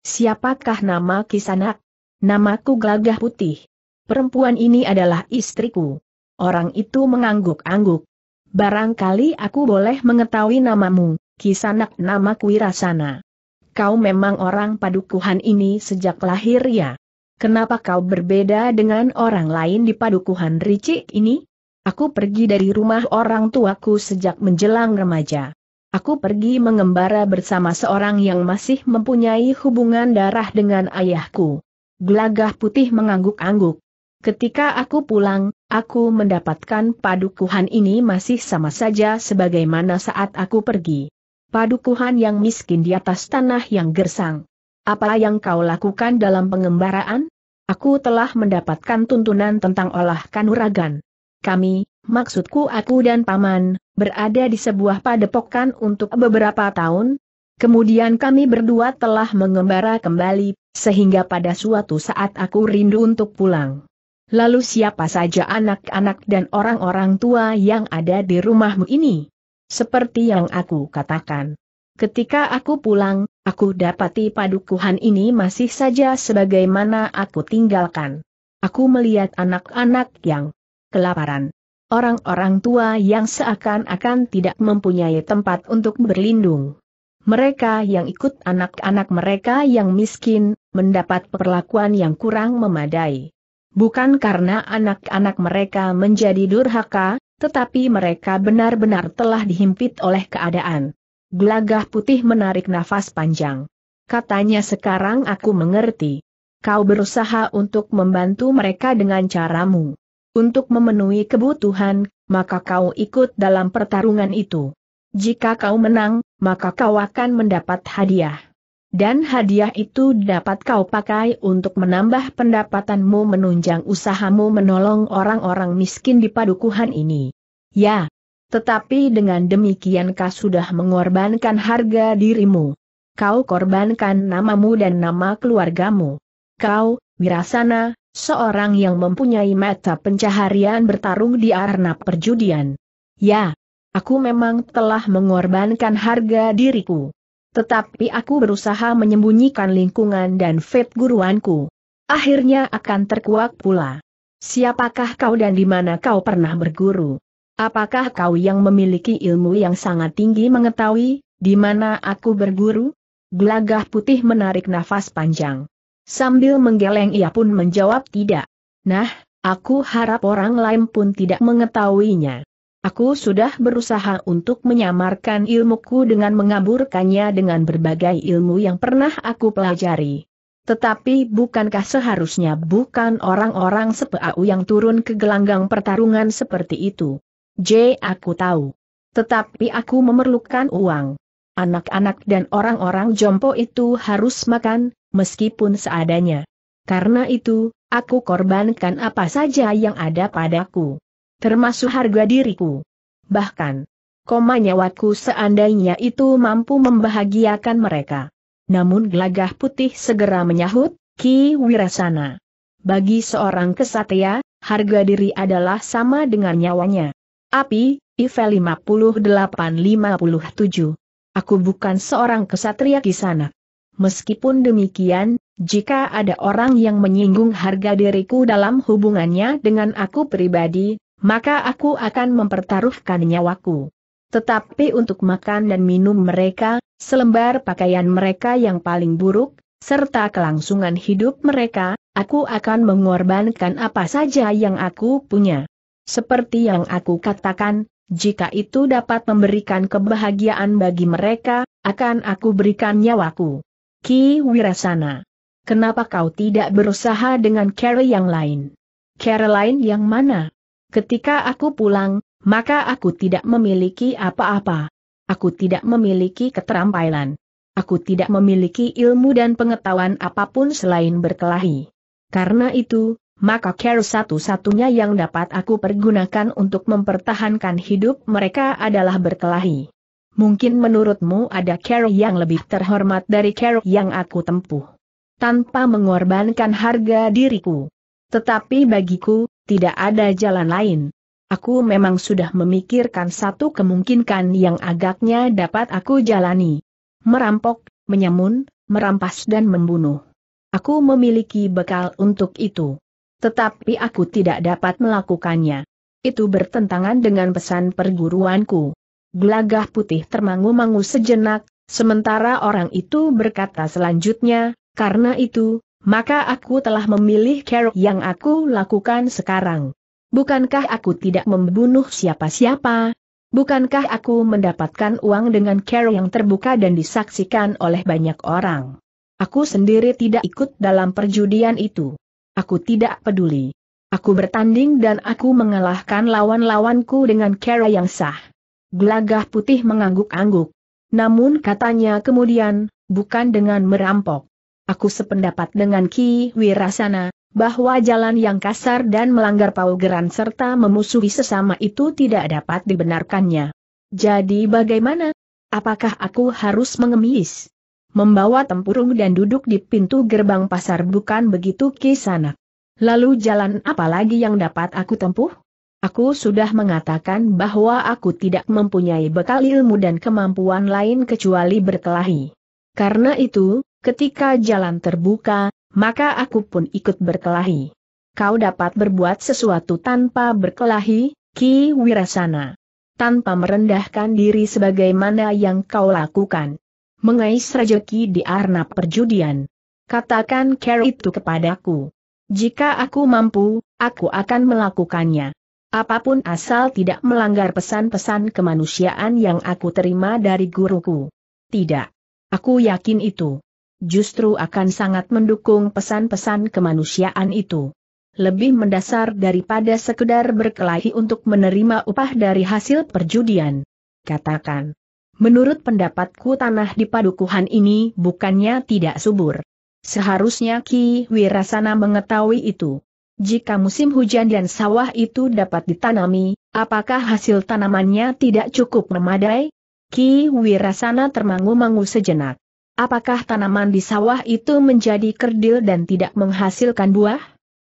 Siapakah nama Kisanak? Namaku Gelagah Putih. Perempuan ini adalah istriku. Orang itu mengangguk-angguk. Barangkali aku boleh mengetahui namamu, kisanak nama Kuirasana. Kau memang orang padukuhan ini sejak lahir ya. Kenapa kau berbeda dengan orang lain di padukuhan Ricik ini? Aku pergi dari rumah orang tuaku sejak menjelang remaja. Aku pergi mengembara bersama seorang yang masih mempunyai hubungan darah dengan ayahku. Gelagah putih mengangguk-angguk. Ketika aku pulang, aku mendapatkan padukuhan ini masih sama saja sebagaimana saat aku pergi. Padukuhan yang miskin di atas tanah yang gersang. Apa yang kau lakukan dalam pengembaraan? Aku telah mendapatkan tuntunan tentang olah kanuragan. Kami, maksudku aku dan paman, berada di sebuah padepokan untuk beberapa tahun. Kemudian kami berdua telah mengembara kembali, sehingga pada suatu saat aku rindu untuk pulang. Lalu siapa saja anak-anak dan orang-orang tua yang ada di rumahmu ini? Seperti yang aku katakan. Ketika aku pulang, aku dapati padukuhan ini masih saja sebagaimana aku tinggalkan. Aku melihat anak-anak yang kelaparan. Orang-orang tua yang seakan-akan tidak mempunyai tempat untuk berlindung. Mereka yang ikut anak-anak mereka yang miskin, mendapat perlakuan yang kurang memadai bukan karena anak-anak mereka menjadi durhaka, tetapi mereka benar-benar telah dihimpit oleh keadaan. Gelagah putih menarik nafas panjang. Katanya sekarang aku mengerti. Kau berusaha untuk membantu mereka dengan caramu. Untuk memenuhi kebutuhan, maka kau ikut dalam pertarungan itu. Jika kau menang, maka kau akan mendapat hadiah. Dan hadiah itu dapat kau pakai untuk menambah pendapatanmu menunjang usahamu menolong orang-orang miskin di padukuhan ini. Ya, tetapi dengan demikian kau sudah mengorbankan harga dirimu. Kau korbankan namamu dan nama keluargamu. Kau, Wirasana, seorang yang mempunyai mata pencaharian bertarung di arena perjudian. Ya, aku memang telah mengorbankan harga diriku. Tetapi aku berusaha menyembunyikan lingkungan dan fit guruanku. Akhirnya akan terkuak pula. Siapakah kau dan di mana kau pernah berguru? Apakah kau yang memiliki ilmu yang sangat tinggi mengetahui, di mana aku berguru? Gelagah putih menarik nafas panjang. Sambil menggeleng ia pun menjawab tidak. Nah, aku harap orang lain pun tidak mengetahuinya. Aku sudah berusaha untuk menyamarkan ilmuku dengan mengaburkannya dengan berbagai ilmu yang pernah aku pelajari. Tetapi bukankah seharusnya bukan orang-orang sepeau yang turun ke gelanggang pertarungan seperti itu? J. Aku tahu. Tetapi aku memerlukan uang. Anak-anak dan orang-orang jompo itu harus makan, meskipun seadanya. Karena itu, aku korbankan apa saja yang ada padaku termasuk harga diriku. Bahkan, koma nyawaku seandainya itu mampu membahagiakan mereka. Namun gelagah putih segera menyahut, Ki Wirasana. Bagi seorang kesatria, harga diri adalah sama dengan nyawanya. Api, IV 5857. Aku bukan seorang kesatria Sana. Meskipun demikian, jika ada orang yang menyinggung harga diriku dalam hubungannya dengan aku pribadi, maka aku akan mempertaruhkan nyawaku. Tetapi untuk makan dan minum mereka, selembar pakaian mereka yang paling buruk, serta kelangsungan hidup mereka, aku akan mengorbankan apa saja yang aku punya. Seperti yang aku katakan, jika itu dapat memberikan kebahagiaan bagi mereka, akan aku berikan nyawaku. Ki Wirasana. Kenapa kau tidak berusaha dengan Carrie yang lain? lain yang mana? Ketika aku pulang, maka aku tidak memiliki apa-apa. Aku tidak memiliki keterampilan. Aku tidak memiliki ilmu dan pengetahuan apapun selain berkelahi. Karena itu, maka care satu-satunya yang dapat aku pergunakan untuk mempertahankan hidup mereka adalah berkelahi. Mungkin menurutmu ada care yang lebih terhormat dari care yang aku tempuh. Tanpa mengorbankan harga diriku. Tetapi bagiku, tidak ada jalan lain. Aku memang sudah memikirkan satu kemungkinan yang agaknya dapat aku jalani. Merampok, menyamun, merampas dan membunuh. Aku memiliki bekal untuk itu. Tetapi aku tidak dapat melakukannya. Itu bertentangan dengan pesan perguruanku. Gelagah putih termangu-mangu sejenak, sementara orang itu berkata selanjutnya, karena itu, maka aku telah memilih care yang aku lakukan sekarang. Bukankah aku tidak membunuh siapa-siapa? Bukankah aku mendapatkan uang dengan care yang terbuka dan disaksikan oleh banyak orang? Aku sendiri tidak ikut dalam perjudian itu. Aku tidak peduli. Aku bertanding dan aku mengalahkan lawan-lawanku dengan cara yang sah. Gelagah putih mengangguk-angguk. Namun katanya kemudian, bukan dengan merampok. Aku sependapat dengan Ki Wirasana, bahwa jalan yang kasar dan melanggar paugeran serta memusuhi sesama itu tidak dapat dibenarkannya. Jadi bagaimana? Apakah aku harus mengemis? Membawa tempurung dan duduk di pintu gerbang pasar bukan begitu sana. Lalu jalan apa lagi yang dapat aku tempuh? Aku sudah mengatakan bahwa aku tidak mempunyai bekal ilmu dan kemampuan lain kecuali berkelahi. Karena itu, ketika jalan terbuka, maka aku pun ikut berkelahi. Kau dapat berbuat sesuatu tanpa berkelahi, Ki Wirasana. Tanpa merendahkan diri sebagaimana yang kau lakukan. Mengais rejeki di arna perjudian. Katakan care itu kepadaku. Jika aku mampu, aku akan melakukannya. Apapun asal tidak melanggar pesan-pesan kemanusiaan yang aku terima dari guruku. Tidak. Aku yakin itu justru akan sangat mendukung pesan-pesan kemanusiaan itu. Lebih mendasar daripada sekedar berkelahi untuk menerima upah dari hasil perjudian. Katakan. Menurut pendapatku tanah di padukuhan ini bukannya tidak subur. Seharusnya Ki Wirasana mengetahui itu. Jika musim hujan dan sawah itu dapat ditanami, apakah hasil tanamannya tidak cukup memadai? Ki Wirasana termangu-mangu sejenak. Apakah tanaman di sawah itu menjadi kerdil dan tidak menghasilkan buah?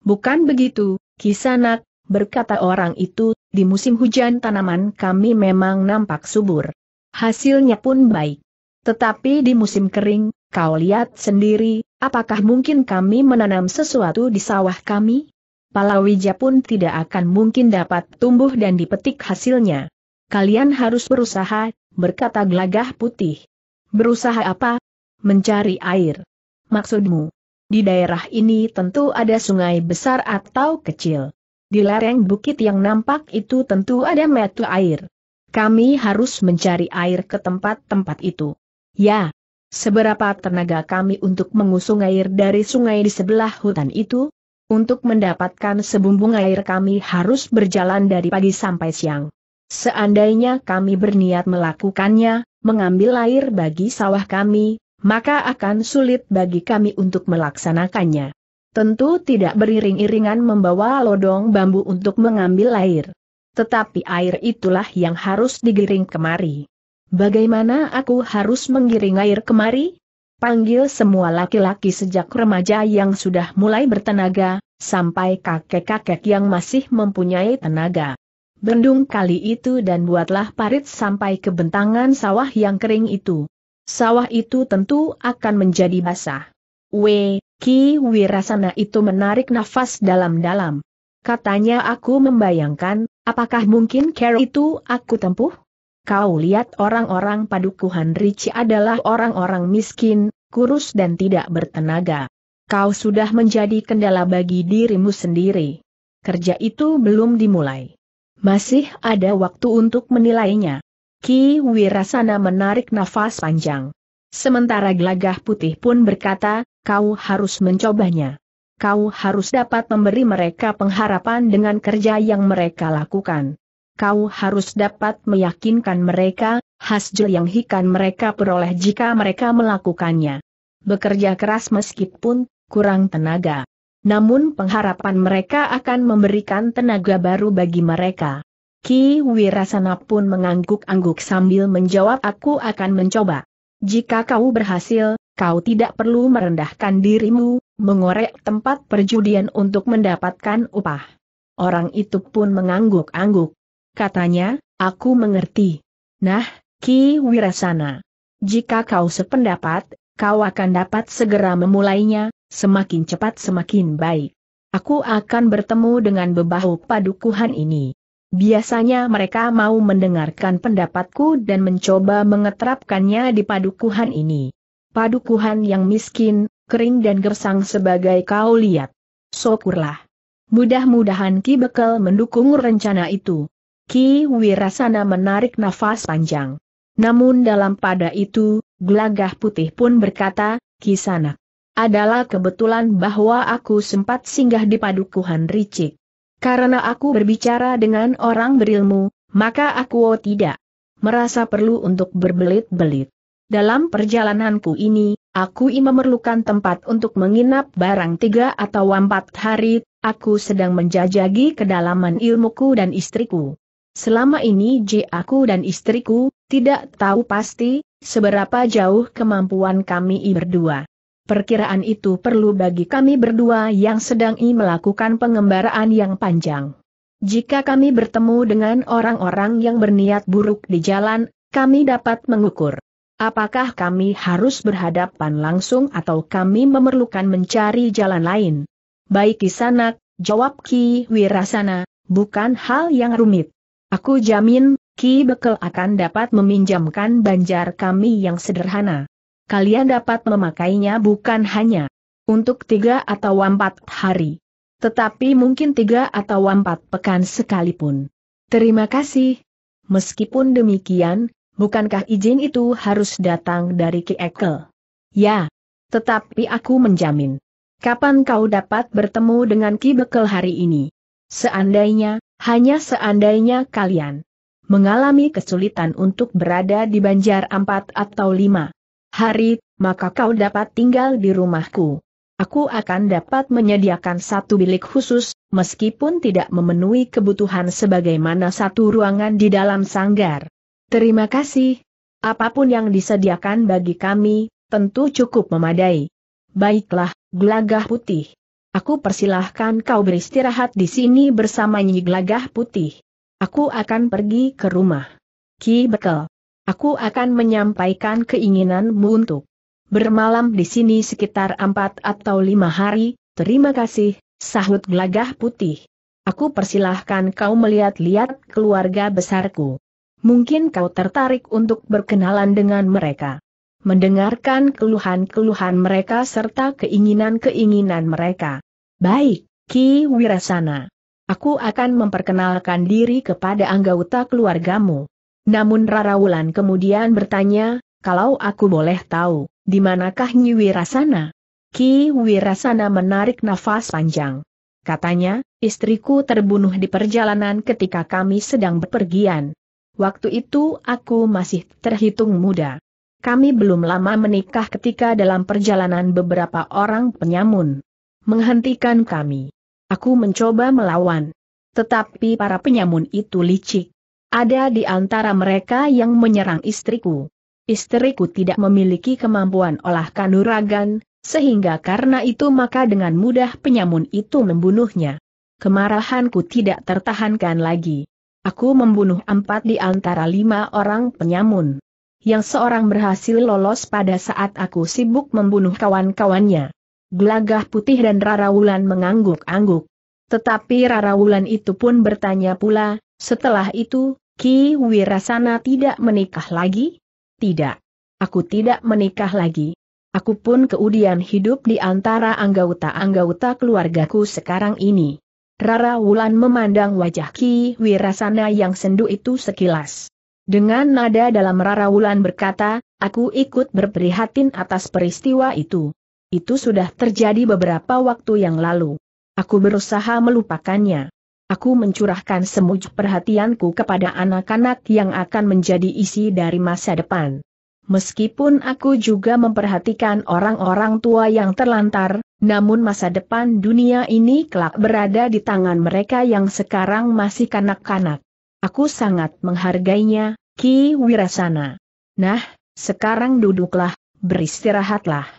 Bukan begitu, Kisanak, berkata orang itu, di musim hujan tanaman kami memang nampak subur. Hasilnya pun baik. Tetapi di musim kering, kau lihat sendiri, apakah mungkin kami menanam sesuatu di sawah kami? Palawija pun tidak akan mungkin dapat tumbuh dan dipetik hasilnya. Kalian harus berusaha, berkata gelagah putih. Berusaha apa, mencari air. Maksudmu, di daerah ini tentu ada sungai besar atau kecil. Di lereng bukit yang nampak itu tentu ada metu air. Kami harus mencari air ke tempat-tempat itu. Ya, seberapa tenaga kami untuk mengusung air dari sungai di sebelah hutan itu? Untuk mendapatkan sebumbung air kami harus berjalan dari pagi sampai siang. Seandainya kami berniat melakukannya, mengambil air bagi sawah kami, maka akan sulit bagi kami untuk melaksanakannya. Tentu tidak beriring-iringan membawa lodong bambu untuk mengambil air. Tetapi air itulah yang harus digiring kemari. Bagaimana aku harus menggiring air kemari? Panggil semua laki-laki sejak remaja yang sudah mulai bertenaga, sampai kakek-kakek yang masih mempunyai tenaga. Bendung kali itu dan buatlah parit sampai ke bentangan sawah yang kering itu sawah itu tentu akan menjadi basah. W. Ki Wirasana itu menarik nafas dalam-dalam. Katanya aku membayangkan, apakah mungkin care itu aku tempuh? Kau lihat orang-orang padukuhan Ricci adalah orang-orang miskin, kurus dan tidak bertenaga. Kau sudah menjadi kendala bagi dirimu sendiri. Kerja itu belum dimulai. Masih ada waktu untuk menilainya. Ki Wirasana menarik nafas panjang. Sementara Glagah putih pun berkata, kau harus mencobanya. Kau harus dapat memberi mereka pengharapan dengan kerja yang mereka lakukan. Kau harus dapat meyakinkan mereka, hasil yang hikan mereka peroleh jika mereka melakukannya. Bekerja keras meskipun kurang tenaga. Namun pengharapan mereka akan memberikan tenaga baru bagi mereka. Ki Wirasana pun mengangguk-angguk sambil menjawab aku akan mencoba. Jika kau berhasil, kau tidak perlu merendahkan dirimu, mengorek tempat perjudian untuk mendapatkan upah. Orang itu pun mengangguk-angguk. Katanya, aku mengerti. Nah, Ki Wirasana. Jika kau sependapat, kau akan dapat segera memulainya, semakin cepat semakin baik. Aku akan bertemu dengan bebahu padukuhan ini. Biasanya mereka mau mendengarkan pendapatku dan mencoba mengeterapkannya di padukuhan ini. Padukuhan yang miskin, kering dan gersang sebagai kau lihat. Syukurlah. Mudah-mudahan Ki Bekel mendukung rencana itu. Ki Wirasana menarik nafas panjang. Namun dalam pada itu, gelagah putih pun berkata, Ki Sanak. Adalah kebetulan bahwa aku sempat singgah di padukuhan Ricik. Karena aku berbicara dengan orang berilmu, maka aku tidak merasa perlu untuk berbelit-belit. Dalam perjalananku ini, aku memerlukan tempat untuk menginap barang tiga atau empat hari, aku sedang menjajagi kedalaman ilmuku dan istriku. Selama ini J aku dan istriku, tidak tahu pasti, seberapa jauh kemampuan kami berdua perkiraan itu perlu bagi kami berdua yang sedang melakukan pengembaraan yang panjang. Jika kami bertemu dengan orang-orang yang berniat buruk di jalan, kami dapat mengukur. Apakah kami harus berhadapan langsung atau kami memerlukan mencari jalan lain? Baik di sana, jawab Ki Wirasana, bukan hal yang rumit. Aku jamin, Ki Bekel akan dapat meminjamkan banjar kami yang sederhana kalian dapat memakainya bukan hanya untuk tiga atau empat hari, tetapi mungkin tiga atau empat pekan sekalipun. Terima kasih. Meskipun demikian, bukankah izin itu harus datang dari Ki Ekel? Ya, tetapi aku menjamin. Kapan kau dapat bertemu dengan Ki Bekel hari ini? Seandainya, hanya seandainya kalian mengalami kesulitan untuk berada di Banjar 4 atau 5 hari, maka kau dapat tinggal di rumahku. Aku akan dapat menyediakan satu bilik khusus, meskipun tidak memenuhi kebutuhan sebagaimana satu ruangan di dalam sanggar. Terima kasih. Apapun yang disediakan bagi kami, tentu cukup memadai. Baiklah, gelagah putih. Aku persilahkan kau beristirahat di sini bersama Nyi Gelagah Putih. Aku akan pergi ke rumah. Ki Bekel. Aku akan menyampaikan keinginanmu untuk bermalam di sini sekitar empat atau lima hari, terima kasih, sahut gelagah putih. Aku persilahkan kau melihat-lihat keluarga besarku. Mungkin kau tertarik untuk berkenalan dengan mereka. Mendengarkan keluhan-keluhan mereka serta keinginan-keinginan mereka. Baik, Ki Wirasana. Aku akan memperkenalkan diri kepada anggota keluargamu. Namun Rara Wulan kemudian bertanya, kalau aku boleh tahu, di manakah Nyi Wirasana? Ki Wirasana menarik nafas panjang. Katanya, istriku terbunuh di perjalanan ketika kami sedang bepergian. Waktu itu aku masih terhitung muda. Kami belum lama menikah ketika dalam perjalanan beberapa orang penyamun menghentikan kami. Aku mencoba melawan. Tetapi para penyamun itu licik. Ada di antara mereka yang menyerang istriku. Istriku tidak memiliki kemampuan olah kanuragan, sehingga karena itu maka dengan mudah penyamun itu membunuhnya. Kemarahanku tidak tertahankan lagi. Aku membunuh empat di antara lima orang penyamun. Yang seorang berhasil lolos pada saat aku sibuk membunuh kawan-kawannya. Gelagah putih dan Rarawulan mengangguk-angguk. Tetapi Rarawulan itu pun bertanya pula, setelah itu, Ki Wirasana tidak menikah lagi? Tidak. Aku tidak menikah lagi. Aku pun keudian hidup di antara anggota-anggota keluargaku sekarang ini. Rara Wulan memandang wajah Ki Wirasana yang sendu itu sekilas. Dengan nada dalam Rara Wulan berkata, aku ikut berprihatin atas peristiwa itu. Itu sudah terjadi beberapa waktu yang lalu. Aku berusaha melupakannya. Aku mencurahkan semujuk perhatianku kepada anak-anak yang akan menjadi isi dari masa depan. Meskipun aku juga memperhatikan orang-orang tua yang terlantar, namun masa depan dunia ini kelak berada di tangan mereka yang sekarang masih kanak-kanak. Aku sangat menghargainya, Ki Wirasana. Nah, sekarang duduklah, beristirahatlah.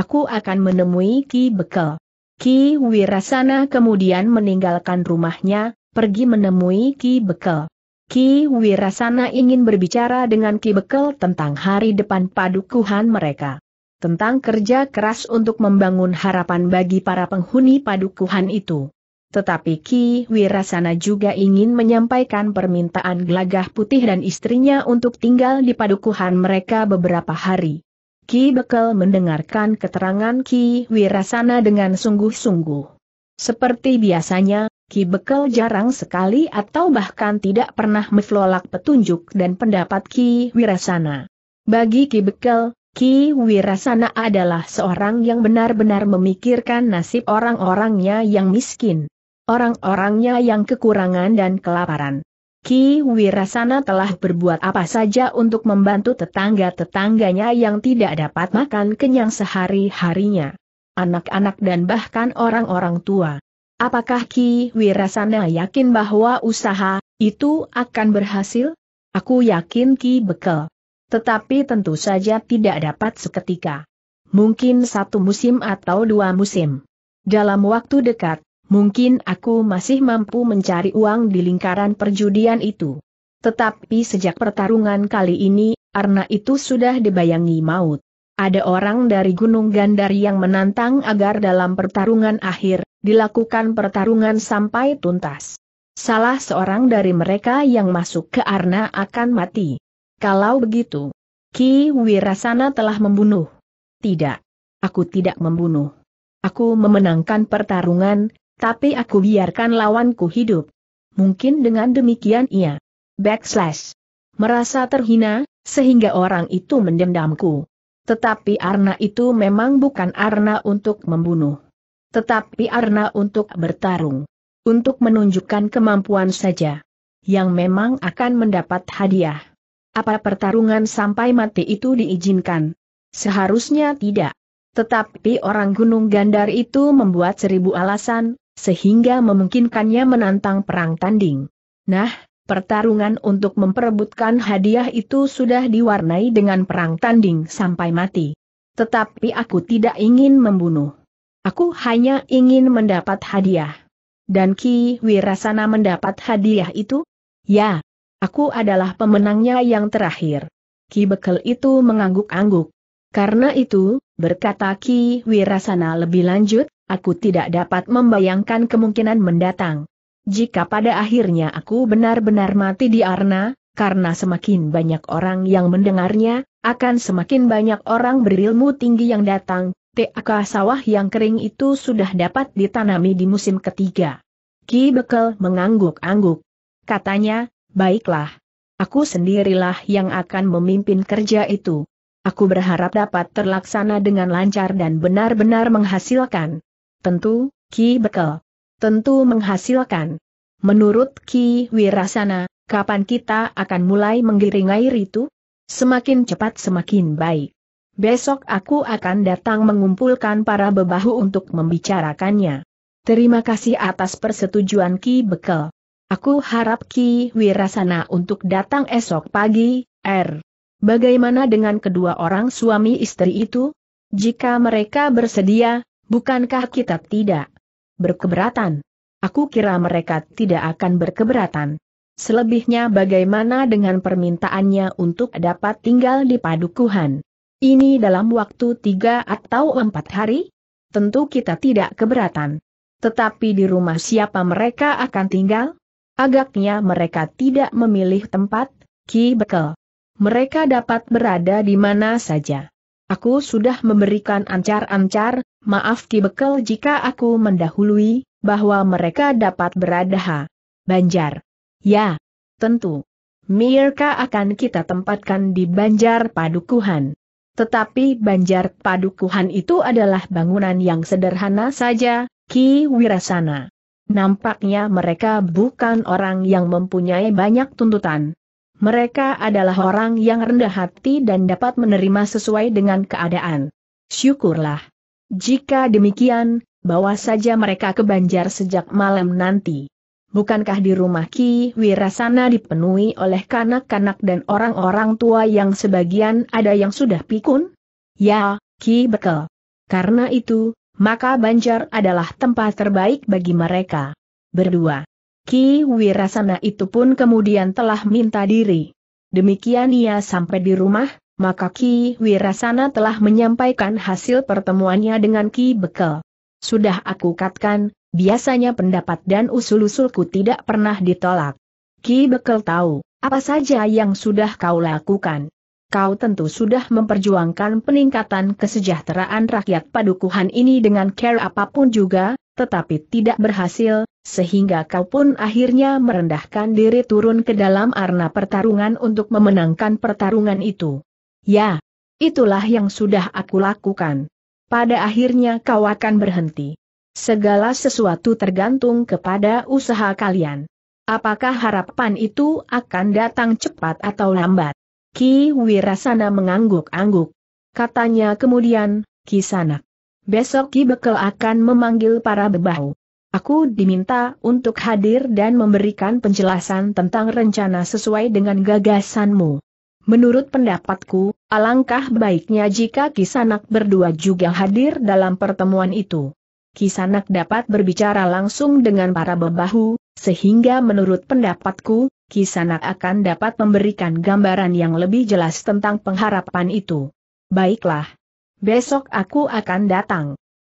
Aku akan menemui Ki Bekel. Ki Wirasana kemudian meninggalkan rumahnya, pergi menemui Ki Bekel. Ki Wirasana ingin berbicara dengan Ki Bekel tentang hari depan padukuhan mereka. Tentang kerja keras untuk membangun harapan bagi para penghuni padukuhan itu. Tetapi Ki Wirasana juga ingin menyampaikan permintaan Gelagah Putih dan istrinya untuk tinggal di padukuhan mereka beberapa hari. Ki Bekel mendengarkan keterangan Ki Wirasana dengan sungguh-sungguh. Seperti biasanya, Ki Bekel jarang sekali atau bahkan tidak pernah meflolak petunjuk dan pendapat Ki Wirasana. Bagi Ki Bekel, Ki Wirasana adalah seorang yang benar-benar memikirkan nasib orang-orangnya yang miskin, orang-orangnya yang kekurangan dan kelaparan. Ki Wirasana telah berbuat apa saja untuk membantu tetangga-tetangganya yang tidak dapat makan kenyang sehari-harinya. Anak-anak dan bahkan orang-orang tua. Apakah Ki Wirasana yakin bahwa usaha itu akan berhasil? Aku yakin Ki Bekel. Tetapi tentu saja tidak dapat seketika. Mungkin satu musim atau dua musim. Dalam waktu dekat, mungkin aku masih mampu mencari uang di lingkaran perjudian itu. Tetapi sejak pertarungan kali ini, Arna itu sudah dibayangi maut. Ada orang dari Gunung Gandar yang menantang agar dalam pertarungan akhir, dilakukan pertarungan sampai tuntas. Salah seorang dari mereka yang masuk ke Arna akan mati. Kalau begitu, Ki Wirasana telah membunuh. Tidak. Aku tidak membunuh. Aku memenangkan pertarungan, tapi aku biarkan lawanku hidup. Mungkin dengan demikian ia backslash. Merasa terhina, sehingga orang itu mendendamku. Tetapi Arna itu memang bukan Arna untuk membunuh. Tetapi Arna untuk bertarung. Untuk menunjukkan kemampuan saja. Yang memang akan mendapat hadiah. Apa pertarungan sampai mati itu diizinkan? Seharusnya tidak. Tetapi orang Gunung Gandar itu membuat seribu alasan, sehingga memungkinkannya menantang perang tanding. Nah, pertarungan untuk memperebutkan hadiah itu sudah diwarnai dengan perang tanding sampai mati. Tetapi aku tidak ingin membunuh. Aku hanya ingin mendapat hadiah. Dan Ki Wirasana mendapat hadiah itu? Ya, aku adalah pemenangnya yang terakhir. Ki Bekel itu mengangguk-angguk. Karena itu, berkata Ki Wirasana lebih lanjut, Aku tidak dapat membayangkan kemungkinan mendatang. Jika pada akhirnya aku benar-benar mati di Arna, karena semakin banyak orang yang mendengarnya, akan semakin banyak orang berilmu tinggi yang datang, TAK sawah yang kering itu sudah dapat ditanami di musim ketiga. Ki Bekel mengangguk-angguk. Katanya, baiklah. Aku sendirilah yang akan memimpin kerja itu. Aku berharap dapat terlaksana dengan lancar dan benar-benar menghasilkan. Tentu, Ki Bekel. Tentu menghasilkan. Menurut Ki Wirasana, kapan kita akan mulai menggiring air itu? Semakin cepat semakin baik. Besok aku akan datang mengumpulkan para bebahu untuk membicarakannya. Terima kasih atas persetujuan Ki Bekel. Aku harap Ki Wirasana untuk datang esok pagi, R. Er. Bagaimana dengan kedua orang suami istri itu? Jika mereka bersedia, Bukankah kita tidak berkeberatan? Aku kira mereka tidak akan berkeberatan. Selebihnya bagaimana dengan permintaannya untuk dapat tinggal di padukuhan? Ini dalam waktu tiga atau empat hari? Tentu kita tidak keberatan. Tetapi di rumah siapa mereka akan tinggal? Agaknya mereka tidak memilih tempat, Ki Bekel. Mereka dapat berada di mana saja. Aku sudah memberikan ancar-ancar, maaf Ki Bekel, jika aku mendahului, bahwa mereka dapat berada. ha. Banjar. Ya, tentu. Mirka akan kita tempatkan di Banjar Padukuhan. Tetapi Banjar Padukuhan itu adalah bangunan yang sederhana saja, Ki Wirasana. Nampaknya mereka bukan orang yang mempunyai banyak tuntutan. Mereka adalah orang yang rendah hati dan dapat menerima sesuai dengan keadaan. Syukurlah. Jika demikian, bawa saja mereka ke Banjar sejak malam nanti. Bukankah di rumah Ki Wirasana dipenuhi oleh kanak-kanak dan orang-orang tua yang sebagian ada yang sudah pikun? Ya, Ki Bekel. Karena itu, maka Banjar adalah tempat terbaik bagi mereka. Berdua. Ki Wirasana itu pun kemudian telah minta diri. Demikian ia sampai di rumah, maka Ki Wirasana telah menyampaikan hasil pertemuannya dengan Ki Bekel. Sudah aku katakan, biasanya pendapat dan usul-usulku tidak pernah ditolak. Ki Bekel tahu, apa saja yang sudah kau lakukan. Kau tentu sudah memperjuangkan peningkatan kesejahteraan rakyat padukuhan ini dengan care apapun juga, tetapi tidak berhasil, sehingga kau pun akhirnya merendahkan diri turun ke dalam arena pertarungan untuk memenangkan pertarungan itu. Ya, itulah yang sudah aku lakukan. Pada akhirnya kau akan berhenti. Segala sesuatu tergantung kepada usaha kalian. Apakah harapan itu akan datang cepat atau lambat? Ki Wirasana mengangguk-angguk. Katanya kemudian, Ki Kisanak, Besok Ki Bekel akan memanggil para bebahu. Aku diminta untuk hadir dan memberikan penjelasan tentang rencana sesuai dengan gagasanmu. Menurut pendapatku, alangkah baiknya jika Kisanak berdua juga hadir dalam pertemuan itu. Kisanak dapat berbicara langsung dengan para bebahu, sehingga menurut pendapatku, Kisanak akan dapat memberikan gambaran yang lebih jelas tentang pengharapan itu. Baiklah, Besok aku akan datang.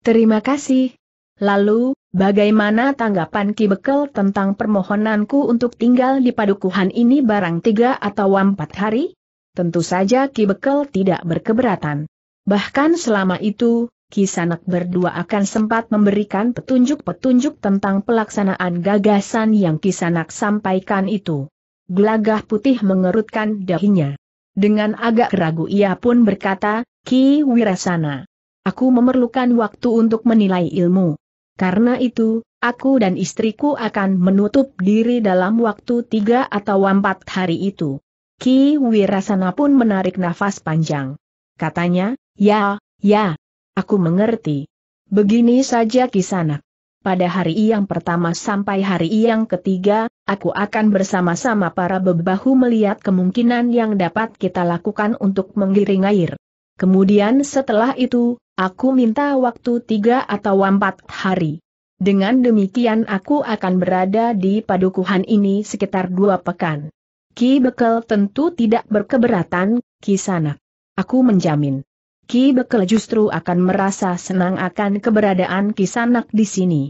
Terima kasih. Lalu, bagaimana tanggapan Ki Bekel tentang permohonanku untuk tinggal di padukuhan ini barang tiga atau empat hari? Tentu saja Ki Bekel tidak berkeberatan. Bahkan selama itu, Ki Sanak berdua akan sempat memberikan petunjuk-petunjuk tentang pelaksanaan gagasan yang Ki Sanak sampaikan itu. Gelagah putih mengerutkan dahinya. Dengan agak ragu ia pun berkata, Ki Wirasana. Aku memerlukan waktu untuk menilai ilmu. Karena itu, aku dan istriku akan menutup diri dalam waktu tiga atau empat hari itu. Ki Wirasana pun menarik nafas panjang. Katanya, ya, ya, aku mengerti. Begini saja kisana. Pada hari yang pertama sampai hari yang ketiga, aku akan bersama-sama para bebahu melihat kemungkinan yang dapat kita lakukan untuk menggiring air. Kemudian setelah itu, aku minta waktu tiga atau empat hari. Dengan demikian aku akan berada di padukuhan ini sekitar dua pekan. Ki Bekel tentu tidak berkeberatan, Ki Sanak. Aku menjamin. Ki Bekel justru akan merasa senang akan keberadaan Ki Sanak di sini.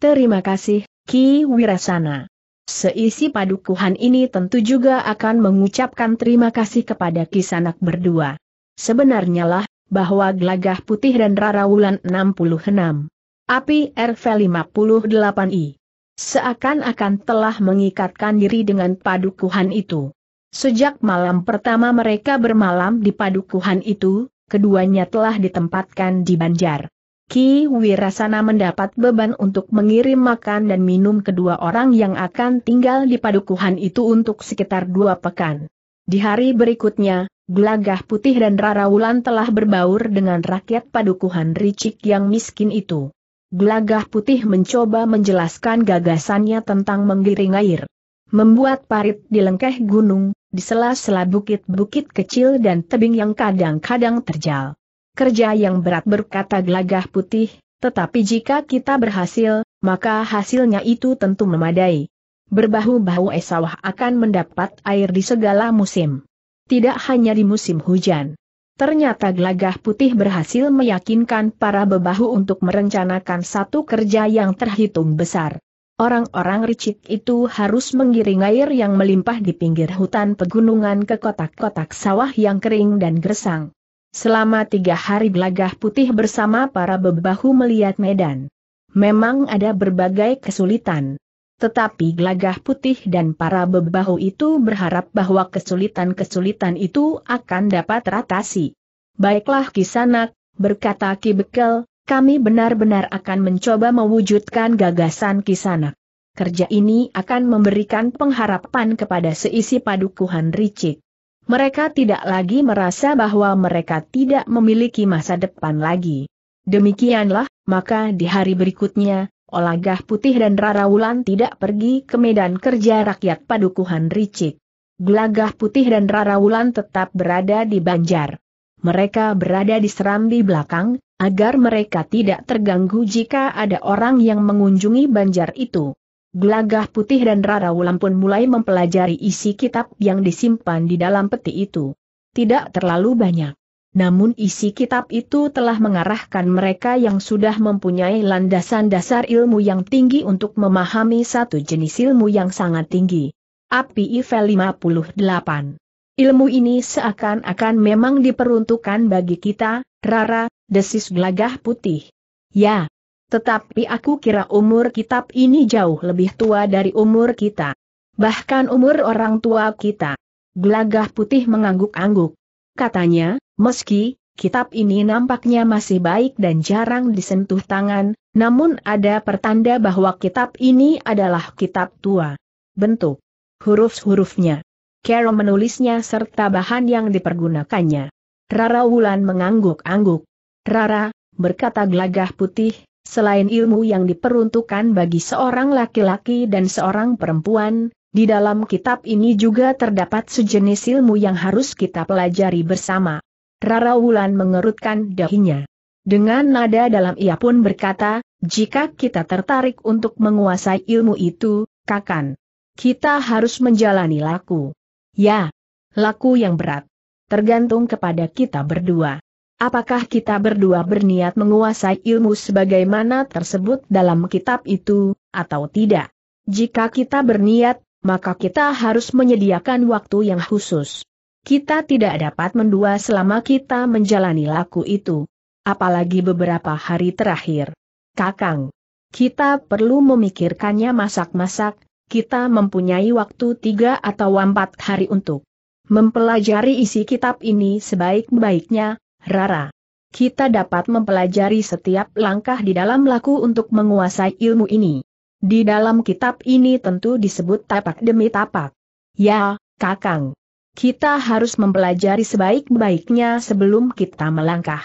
Terima kasih, Ki Wirasana. Seisi padukuhan ini tentu juga akan mengucapkan terima kasih kepada Ki Sanak berdua. Sebenarnya lah, bahwa Gelagah Putih dan Rarawulan 66. Api RV 58I. Seakan-akan telah mengikatkan diri dengan padukuhan itu. Sejak malam pertama mereka bermalam di padukuhan itu, keduanya telah ditempatkan di Banjar. Ki Wirasana mendapat beban untuk mengirim makan dan minum kedua orang yang akan tinggal di padukuhan itu untuk sekitar dua pekan. Di hari berikutnya, Gelagah putih dan Rara Wulan telah berbaur dengan rakyat padukuhan ricik yang miskin itu. Gelagah putih mencoba menjelaskan gagasannya tentang menggiring air. Membuat parit di lengkeh gunung, di sela-sela bukit-bukit kecil dan tebing yang kadang-kadang terjal. Kerja yang berat berkata gelagah putih, tetapi jika kita berhasil, maka hasilnya itu tentu memadai. Berbahu-bahu esawah akan mendapat air di segala musim tidak hanya di musim hujan. Ternyata gelagah putih berhasil meyakinkan para bebahu untuk merencanakan satu kerja yang terhitung besar. Orang-orang ricik itu harus mengiring air yang melimpah di pinggir hutan pegunungan ke kotak-kotak sawah yang kering dan gersang. Selama tiga hari gelagah putih bersama para bebahu melihat medan. Memang ada berbagai kesulitan tetapi gelagah putih dan para bebahu itu berharap bahwa kesulitan-kesulitan itu akan dapat teratasi. Baiklah Kisanak, berkata Ki Bekel, kami benar-benar akan mencoba mewujudkan gagasan Kisanak. Kerja ini akan memberikan pengharapan kepada seisi padukuhan ricik. Mereka tidak lagi merasa bahwa mereka tidak memiliki masa depan lagi. Demikianlah, maka di hari berikutnya, Olagah Putih dan Rara Wulan tidak pergi ke medan kerja rakyat Padukuhan Ricik. Gelagah Putih dan Rara Wulan tetap berada di Banjar. Mereka berada di serambi belakang, agar mereka tidak terganggu jika ada orang yang mengunjungi Banjar itu. Gelagah Putih dan Rara Wulan pun mulai mempelajari isi kitab yang disimpan di dalam peti itu. Tidak terlalu banyak namun isi kitab itu telah mengarahkan mereka yang sudah mempunyai landasan dasar ilmu yang tinggi untuk memahami satu jenis ilmu yang sangat tinggi. API 58 Ilmu ini seakan-akan memang diperuntukkan bagi kita, Rara, desis gelagah putih. Ya, tetapi aku kira umur kitab ini jauh lebih tua dari umur kita. Bahkan umur orang tua kita. Gelagah putih mengangguk-angguk katanya, meski kitab ini nampaknya masih baik dan jarang disentuh tangan, namun ada pertanda bahwa kitab ini adalah kitab tua. Bentuk huruf-hurufnya. Carol menulisnya serta bahan yang dipergunakannya. Rara Wulan mengangguk-angguk. Rara, berkata gelagah putih, selain ilmu yang diperuntukkan bagi seorang laki-laki dan seorang perempuan, di dalam kitab ini juga terdapat sejenis ilmu yang harus kita pelajari bersama. Rara Wulan mengerutkan dahinya. Dengan nada dalam ia pun berkata, jika kita tertarik untuk menguasai ilmu itu, kakan. Kita harus menjalani laku. Ya, laku yang berat. Tergantung kepada kita berdua. Apakah kita berdua berniat menguasai ilmu sebagaimana tersebut dalam kitab itu, atau tidak? Jika kita berniat, maka kita harus menyediakan waktu yang khusus. Kita tidak dapat mendua selama kita menjalani laku itu. Apalagi beberapa hari terakhir. Kakang, kita perlu memikirkannya masak-masak, kita mempunyai waktu tiga atau empat hari untuk mempelajari isi kitab ini sebaik-baiknya, Rara. Kita dapat mempelajari setiap langkah di dalam laku untuk menguasai ilmu ini. Di dalam kitab ini tentu disebut tapak demi tapak. Ya, Kakang. Kita harus mempelajari sebaik-baiknya sebelum kita melangkah.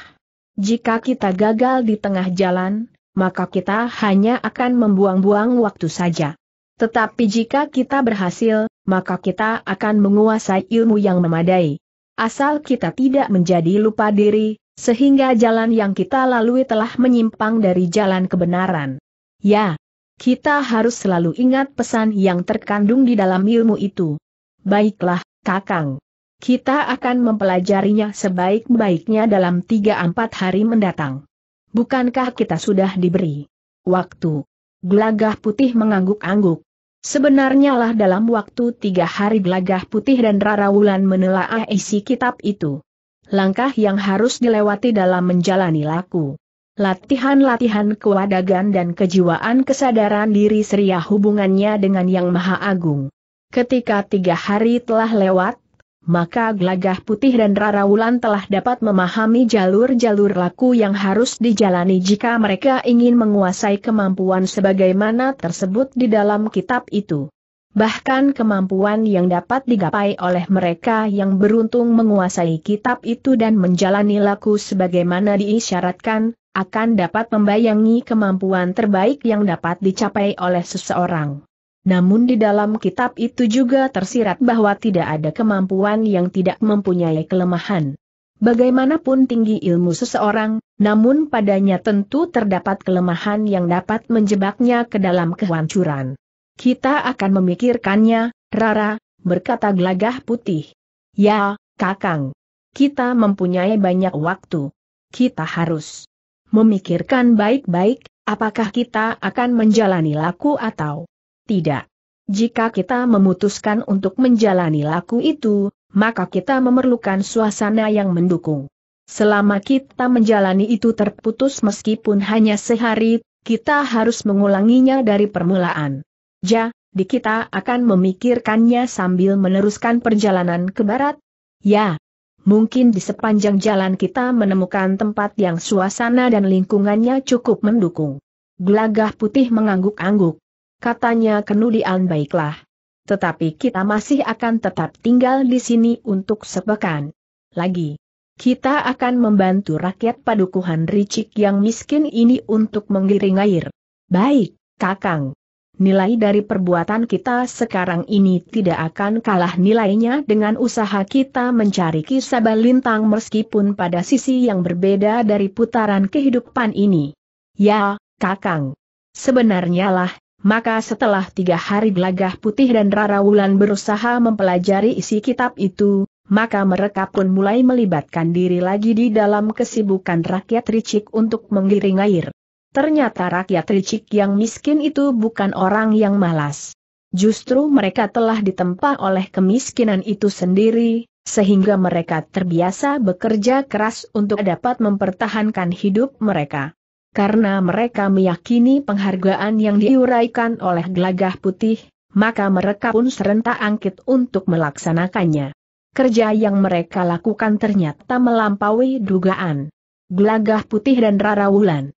Jika kita gagal di tengah jalan, maka kita hanya akan membuang-buang waktu saja. Tetapi jika kita berhasil, maka kita akan menguasai ilmu yang memadai. Asal kita tidak menjadi lupa diri, sehingga jalan yang kita lalui telah menyimpang dari jalan kebenaran. Ya, kita harus selalu ingat pesan yang terkandung di dalam ilmu itu. Baiklah, Kakang. Kita akan mempelajarinya sebaik-baiknya dalam 3-4 hari mendatang. Bukankah kita sudah diberi waktu? Gelagah putih mengangguk-angguk. Sebenarnya lah dalam waktu tiga hari Gelagah Putih dan Rara Wulan menelaah isi kitab itu. Langkah yang harus dilewati dalam menjalani laku Latihan-latihan kewadagan dan kejiwaan kesadaran diri seria hubungannya dengan Yang Maha Agung. Ketika tiga hari telah lewat, maka Gelagah Putih dan Rara Wulan telah dapat memahami jalur-jalur laku yang harus dijalani jika mereka ingin menguasai kemampuan sebagaimana tersebut di dalam kitab itu. Bahkan kemampuan yang dapat digapai oleh mereka yang beruntung menguasai kitab itu dan menjalani laku sebagaimana diisyaratkan, akan dapat membayangi kemampuan terbaik yang dapat dicapai oleh seseorang. Namun di dalam kitab itu juga tersirat bahwa tidak ada kemampuan yang tidak mempunyai kelemahan. Bagaimanapun tinggi ilmu seseorang, namun padanya tentu terdapat kelemahan yang dapat menjebaknya ke dalam kehancuran. Kita akan memikirkannya, Rara, berkata gelagah putih. Ya, Kakang. Kita mempunyai banyak waktu. Kita harus memikirkan baik-baik, apakah kita akan menjalani laku atau tidak. Jika kita memutuskan untuk menjalani laku itu, maka kita memerlukan suasana yang mendukung. Selama kita menjalani itu terputus meskipun hanya sehari, kita harus mengulanginya dari permulaan. Ja, di kita akan memikirkannya sambil meneruskan perjalanan ke barat? Ya, mungkin di sepanjang jalan kita menemukan tempat yang suasana dan lingkungannya cukup mendukung. Gelagah putih mengangguk-angguk. Katanya kenudian baiklah. Tetapi kita masih akan tetap tinggal di sini untuk sepekan. Lagi. Kita akan membantu rakyat padukuhan ricik yang miskin ini untuk menggiring air. Baik, Kakang nilai dari perbuatan kita sekarang ini tidak akan kalah nilainya dengan usaha kita mencari kisah balintang meskipun pada sisi yang berbeda dari putaran kehidupan ini. Ya, Kakang. Sebenarnya lah, maka setelah tiga hari Belagah Putih dan Rara Wulan berusaha mempelajari isi kitab itu, maka mereka pun mulai melibatkan diri lagi di dalam kesibukan rakyat ricik untuk menggiring air. Ternyata rakyat licik yang miskin itu bukan orang yang malas. Justru mereka telah ditempa oleh kemiskinan itu sendiri, sehingga mereka terbiasa bekerja keras untuk dapat mempertahankan hidup mereka. Karena mereka meyakini penghargaan yang diuraikan oleh gelagah putih, maka mereka pun serentak angkit untuk melaksanakannya. Kerja yang mereka lakukan ternyata melampaui dugaan. Gelagah putih dan Rara Wulan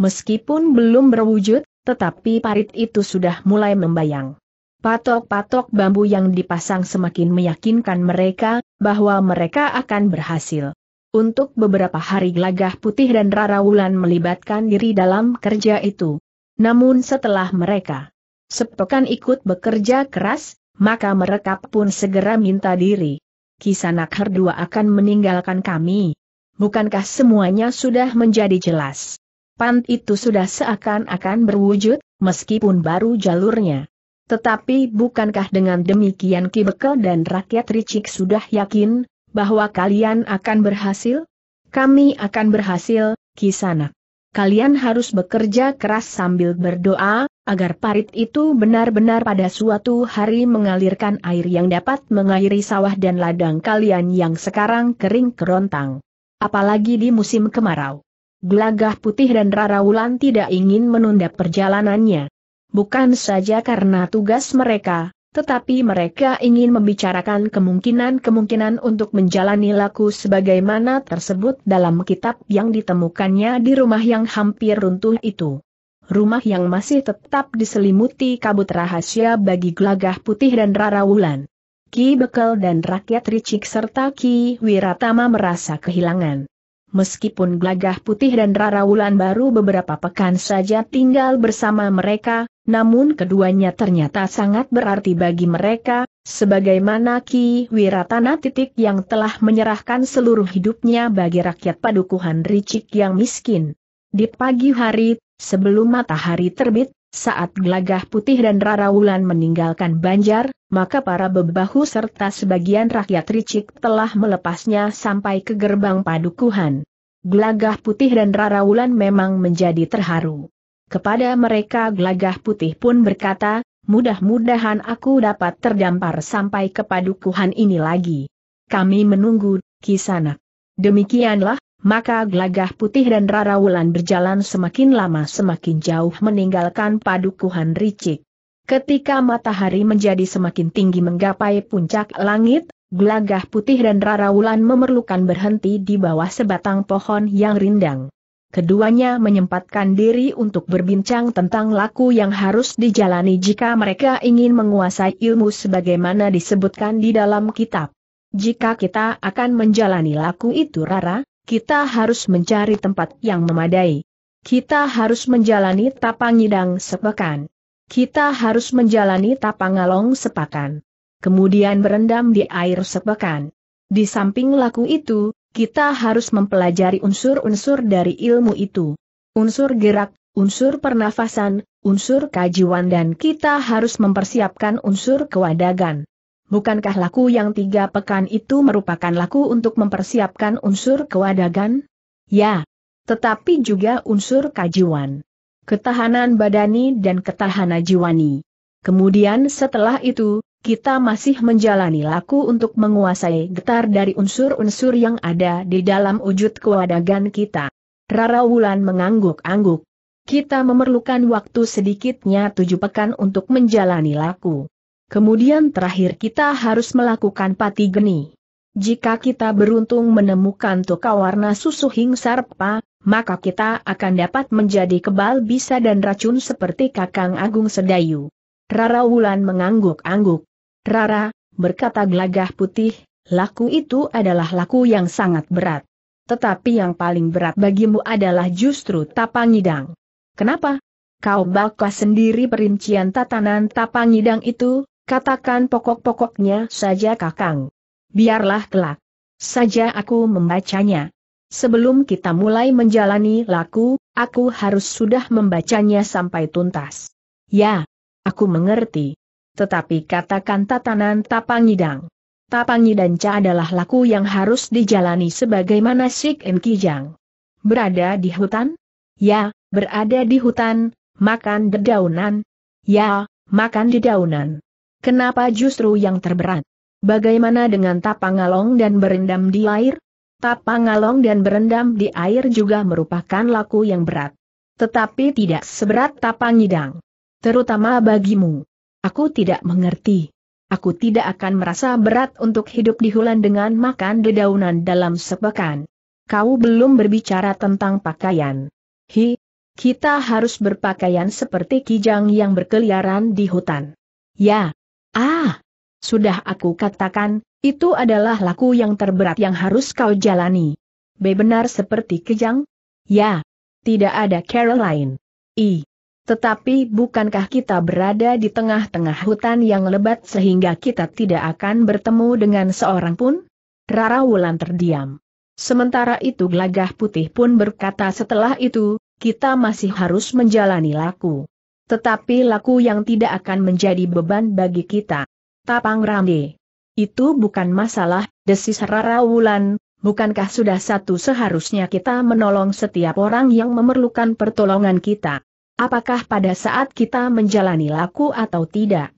Meskipun belum berwujud, tetapi parit itu sudah mulai membayang. Patok-patok bambu yang dipasang semakin meyakinkan mereka bahwa mereka akan berhasil. Untuk beberapa hari Gelagah Putih dan Rara Wulan melibatkan diri dalam kerja itu. Namun setelah mereka sepekan ikut bekerja keras, maka mereka pun segera minta diri. Kisanak Herdua akan meninggalkan kami. Bukankah semuanya sudah menjadi jelas? Pant itu sudah seakan-akan berwujud, meskipun baru jalurnya. Tetapi bukankah dengan demikian Ki Bekel dan rakyat Ricik sudah yakin, bahwa kalian akan berhasil? Kami akan berhasil, Sana. Kalian harus bekerja keras sambil berdoa, agar parit itu benar-benar pada suatu hari mengalirkan air yang dapat mengairi sawah dan ladang kalian yang sekarang kering kerontang. Apalagi di musim kemarau. Gelagah Putih dan Rara Wulan tidak ingin menunda perjalanannya. Bukan saja karena tugas mereka, tetapi mereka ingin membicarakan kemungkinan-kemungkinan untuk menjalani laku sebagaimana tersebut dalam kitab yang ditemukannya di rumah yang hampir runtuh itu. Rumah yang masih tetap diselimuti kabut rahasia bagi Gelagah Putih dan Rara Wulan. Ki Bekel dan rakyat Ricik serta Ki Wiratama merasa kehilangan. Meskipun Glagah Putih dan Rara Wulan baru beberapa pekan saja tinggal bersama mereka, namun keduanya ternyata sangat berarti bagi mereka, sebagaimana Ki Wiratana titik yang telah menyerahkan seluruh hidupnya bagi rakyat padukuhan ricik yang miskin. Di pagi hari, sebelum matahari terbit, saat Gelagah Putih dan Rarawulan meninggalkan Banjar, maka para bebahu serta sebagian rakyat ricik telah melepasnya sampai ke gerbang padukuhan. Gelagah Putih dan Rarawulan memang menjadi terharu. Kepada mereka Gelagah Putih pun berkata, mudah-mudahan aku dapat terdampar sampai ke padukuhan ini lagi. Kami menunggu, Kisanak. Demikianlah, maka gelagah putih dan Rara Wulan berjalan semakin lama semakin jauh meninggalkan padukuhan ricik. Ketika matahari menjadi semakin tinggi menggapai puncak langit, gelagah putih dan Rara Wulan memerlukan berhenti di bawah sebatang pohon yang rindang. Keduanya menyempatkan diri untuk berbincang tentang laku yang harus dijalani jika mereka ingin menguasai ilmu sebagaimana disebutkan di dalam kitab. Jika kita akan menjalani laku itu Rara, kita harus mencari tempat yang memadai. Kita harus menjalani tapang nyidang sepekan. Kita harus menjalani tapang ngalong sepekan. Kemudian berendam di air sepekan. Di samping laku itu, kita harus mempelajari unsur-unsur dari ilmu itu. Unsur gerak, unsur pernafasan, unsur kajiwan dan kita harus mempersiapkan unsur kewadagan. Bukankah laku yang tiga pekan itu merupakan laku untuk mempersiapkan unsur kewadagan? Ya. Tetapi juga unsur kajiwan. Ketahanan badani dan ketahanan jiwani. Kemudian setelah itu, kita masih menjalani laku untuk menguasai getar dari unsur-unsur yang ada di dalam wujud kewadagan kita. Rara Wulan mengangguk-angguk. Kita memerlukan waktu sedikitnya tujuh pekan untuk menjalani laku. Kemudian terakhir kita harus melakukan pati geni. Jika kita beruntung menemukan toka warna susu hingsarpa, maka kita akan dapat menjadi kebal bisa dan racun seperti Kakang Agung Sedayu. Rara Wulan mengangguk-angguk. Rara, berkata gelagah putih, laku itu adalah laku yang sangat berat. Tetapi yang paling berat bagimu adalah justru Tapangidang. Kenapa? Kau bakal sendiri perincian tatanan Tapangidang itu, Katakan pokok-pokoknya saja Kakang. Biarlah kelak. Saja aku membacanya. Sebelum kita mulai menjalani laku, aku harus sudah membacanya sampai tuntas. Ya, aku mengerti. Tetapi katakan tatanan Tapangidang. Tapangidanca adalah laku yang harus dijalani sebagaimana Sik En Kijang. Berada di hutan? Ya, berada di hutan, makan dedaunan. Ya, makan dedaunan. Kenapa justru yang terberat? Bagaimana dengan tapangalong dan berendam di air? Tapangalong dan berendam di air juga merupakan laku yang berat. Tetapi tidak seberat tapangidang. Terutama bagimu. Aku tidak mengerti. Aku tidak akan merasa berat untuk hidup di hulan dengan makan dedaunan dalam sepekan. Kau belum berbicara tentang pakaian. Hi, kita harus berpakaian seperti kijang yang berkeliaran di hutan. Ya, Ah! Sudah aku katakan, itu adalah laku yang terberat yang harus kau jalani. B benar seperti kejang? Ya. Tidak ada cara lain. I. Tetapi bukankah kita berada di tengah-tengah hutan yang lebat sehingga kita tidak akan bertemu dengan seorang pun? Rara Wulan terdiam. Sementara itu gelagah putih pun berkata setelah itu, kita masih harus menjalani laku. Tetapi laku yang tidak akan menjadi beban bagi kita. Tapang Rande. Itu bukan masalah, desis Rara Wulan, bukankah sudah satu seharusnya kita menolong setiap orang yang memerlukan pertolongan kita? Apakah pada saat kita menjalani laku atau tidak?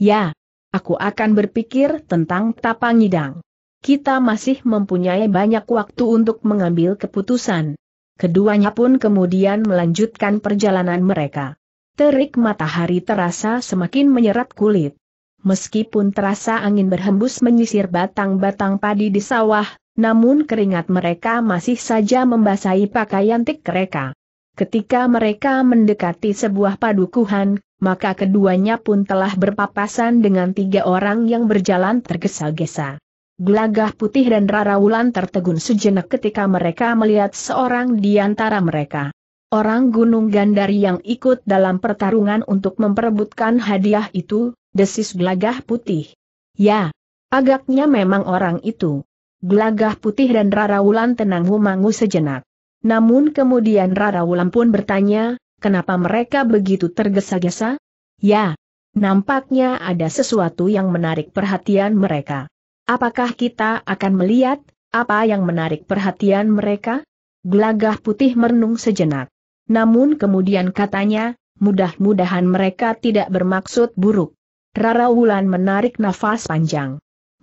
Ya, aku akan berpikir tentang tapang Idang. Kita masih mempunyai banyak waktu untuk mengambil keputusan. Keduanya pun kemudian melanjutkan perjalanan mereka. Terik matahari terasa semakin menyerap kulit. Meskipun terasa angin berhembus menyisir batang-batang padi di sawah, namun keringat mereka masih saja membasahi pakaian tik mereka. Ketika mereka mendekati sebuah padukuhan, maka keduanya pun telah berpapasan dengan tiga orang yang berjalan tergesa-gesa. Gelagah putih dan Rara Wulan tertegun sejenak ketika mereka melihat seorang di antara mereka orang Gunung Gandari yang ikut dalam pertarungan untuk memperebutkan hadiah itu, desis gelagah putih. Ya, agaknya memang orang itu. Gelagah putih dan Rara Wulan tenang memangu sejenak. Namun kemudian Rara Wulan pun bertanya, kenapa mereka begitu tergesa-gesa? Ya, nampaknya ada sesuatu yang menarik perhatian mereka. Apakah kita akan melihat apa yang menarik perhatian mereka? Gelagah putih merenung sejenak. Namun kemudian katanya, mudah-mudahan mereka tidak bermaksud buruk. Rara Wulan menarik nafas panjang.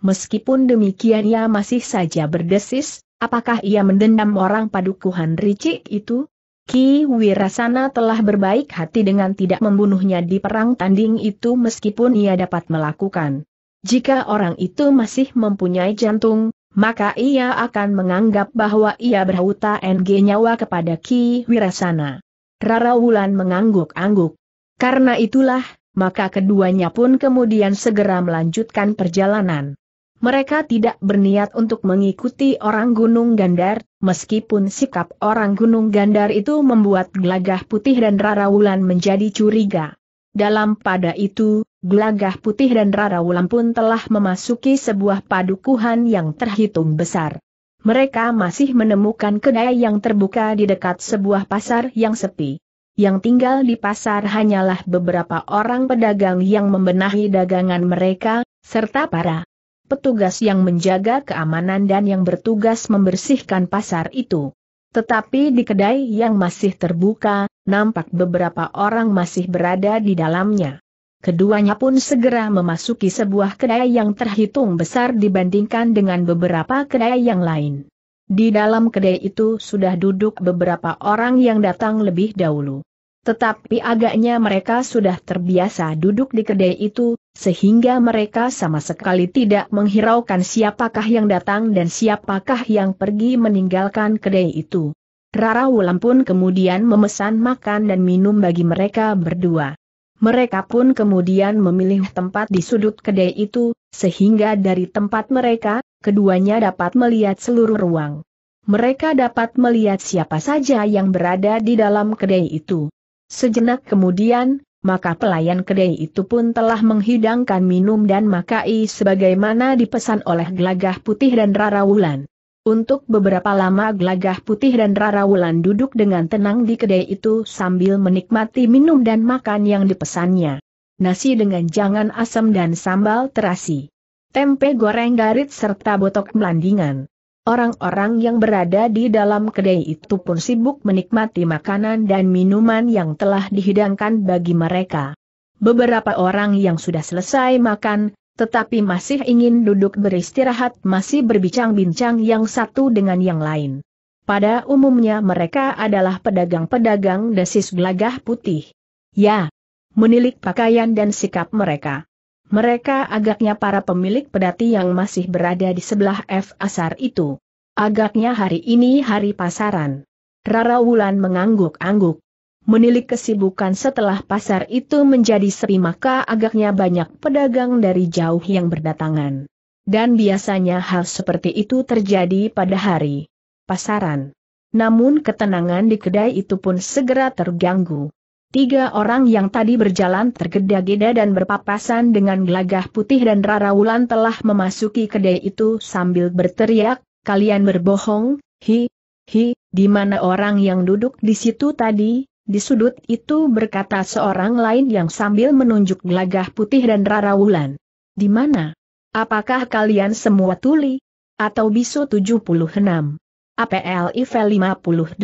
Meskipun demikian ia masih saja berdesis, apakah ia mendendam orang padukuhan ricik itu? Ki Wirasana telah berbaik hati dengan tidak membunuhnya di perang tanding itu meskipun ia dapat melakukan. Jika orang itu masih mempunyai jantung, maka ia akan menganggap bahwa ia berhuta NG nyawa kepada Ki Wirasana. Rara Wulan mengangguk-angguk. Karena itulah, maka keduanya pun kemudian segera melanjutkan perjalanan. Mereka tidak berniat untuk mengikuti orang Gunung Gandar, meskipun sikap orang Gunung Gandar itu membuat gelagah putih dan Rara Wulan menjadi curiga. Dalam pada itu, Gelagah Putih dan Rara Wulan pun telah memasuki sebuah padukuhan yang terhitung besar. Mereka masih menemukan kedai yang terbuka di dekat sebuah pasar yang sepi. Yang tinggal di pasar hanyalah beberapa orang pedagang yang membenahi dagangan mereka, serta para petugas yang menjaga keamanan dan yang bertugas membersihkan pasar itu. Tetapi di kedai yang masih terbuka, nampak beberapa orang masih berada di dalamnya. Keduanya pun segera memasuki sebuah kedai yang terhitung besar dibandingkan dengan beberapa kedai yang lain. Di dalam kedai itu sudah duduk beberapa orang yang datang lebih dahulu. Tetapi agaknya mereka sudah terbiasa duduk di kedai itu, sehingga mereka sama sekali tidak menghiraukan siapakah yang datang dan siapakah yang pergi meninggalkan kedai itu. Rara Wulan pun kemudian memesan makan dan minum bagi mereka berdua. Mereka pun kemudian memilih tempat di sudut kedai itu, sehingga dari tempat mereka, keduanya dapat melihat seluruh ruang. Mereka dapat melihat siapa saja yang berada di dalam kedai itu. Sejenak kemudian, maka pelayan kedai itu pun telah menghidangkan minum dan makai sebagaimana dipesan oleh Glagah Putih dan Rara Wulan. Untuk beberapa lama Glagah Putih dan Rara Wulan duduk dengan tenang di kedai itu sambil menikmati minum dan makan yang dipesannya. Nasi dengan jangan asam dan sambal terasi. Tempe goreng garit serta botok melandingan. Orang-orang yang berada di dalam kedai itu pun sibuk menikmati makanan dan minuman yang telah dihidangkan bagi mereka. Beberapa orang yang sudah selesai makan, tetapi masih ingin duduk beristirahat masih berbincang-bincang yang satu dengan yang lain. Pada umumnya mereka adalah pedagang-pedagang desis gelagah putih. Ya, menilik pakaian dan sikap mereka. Mereka agaknya para pemilik pedati yang masih berada di sebelah F. Asar itu. Agaknya hari ini hari pasaran. Rara Wulan mengangguk-angguk. Menilik kesibukan setelah pasar itu menjadi sepi maka agaknya banyak pedagang dari jauh yang berdatangan. Dan biasanya hal seperti itu terjadi pada hari pasaran. Namun ketenangan di kedai itu pun segera terganggu. Tiga orang yang tadi berjalan tergeda-geda dan berpapasan dengan gelagah putih dan rara wulan telah memasuki kedai itu sambil berteriak, kalian berbohong, hi, hi, di mana orang yang duduk di situ tadi, di sudut itu berkata seorang lain yang sambil menunjuk gelagah putih dan rara wulan. Di mana? Apakah kalian semua tuli? Atau bisu 76? APLIV 58?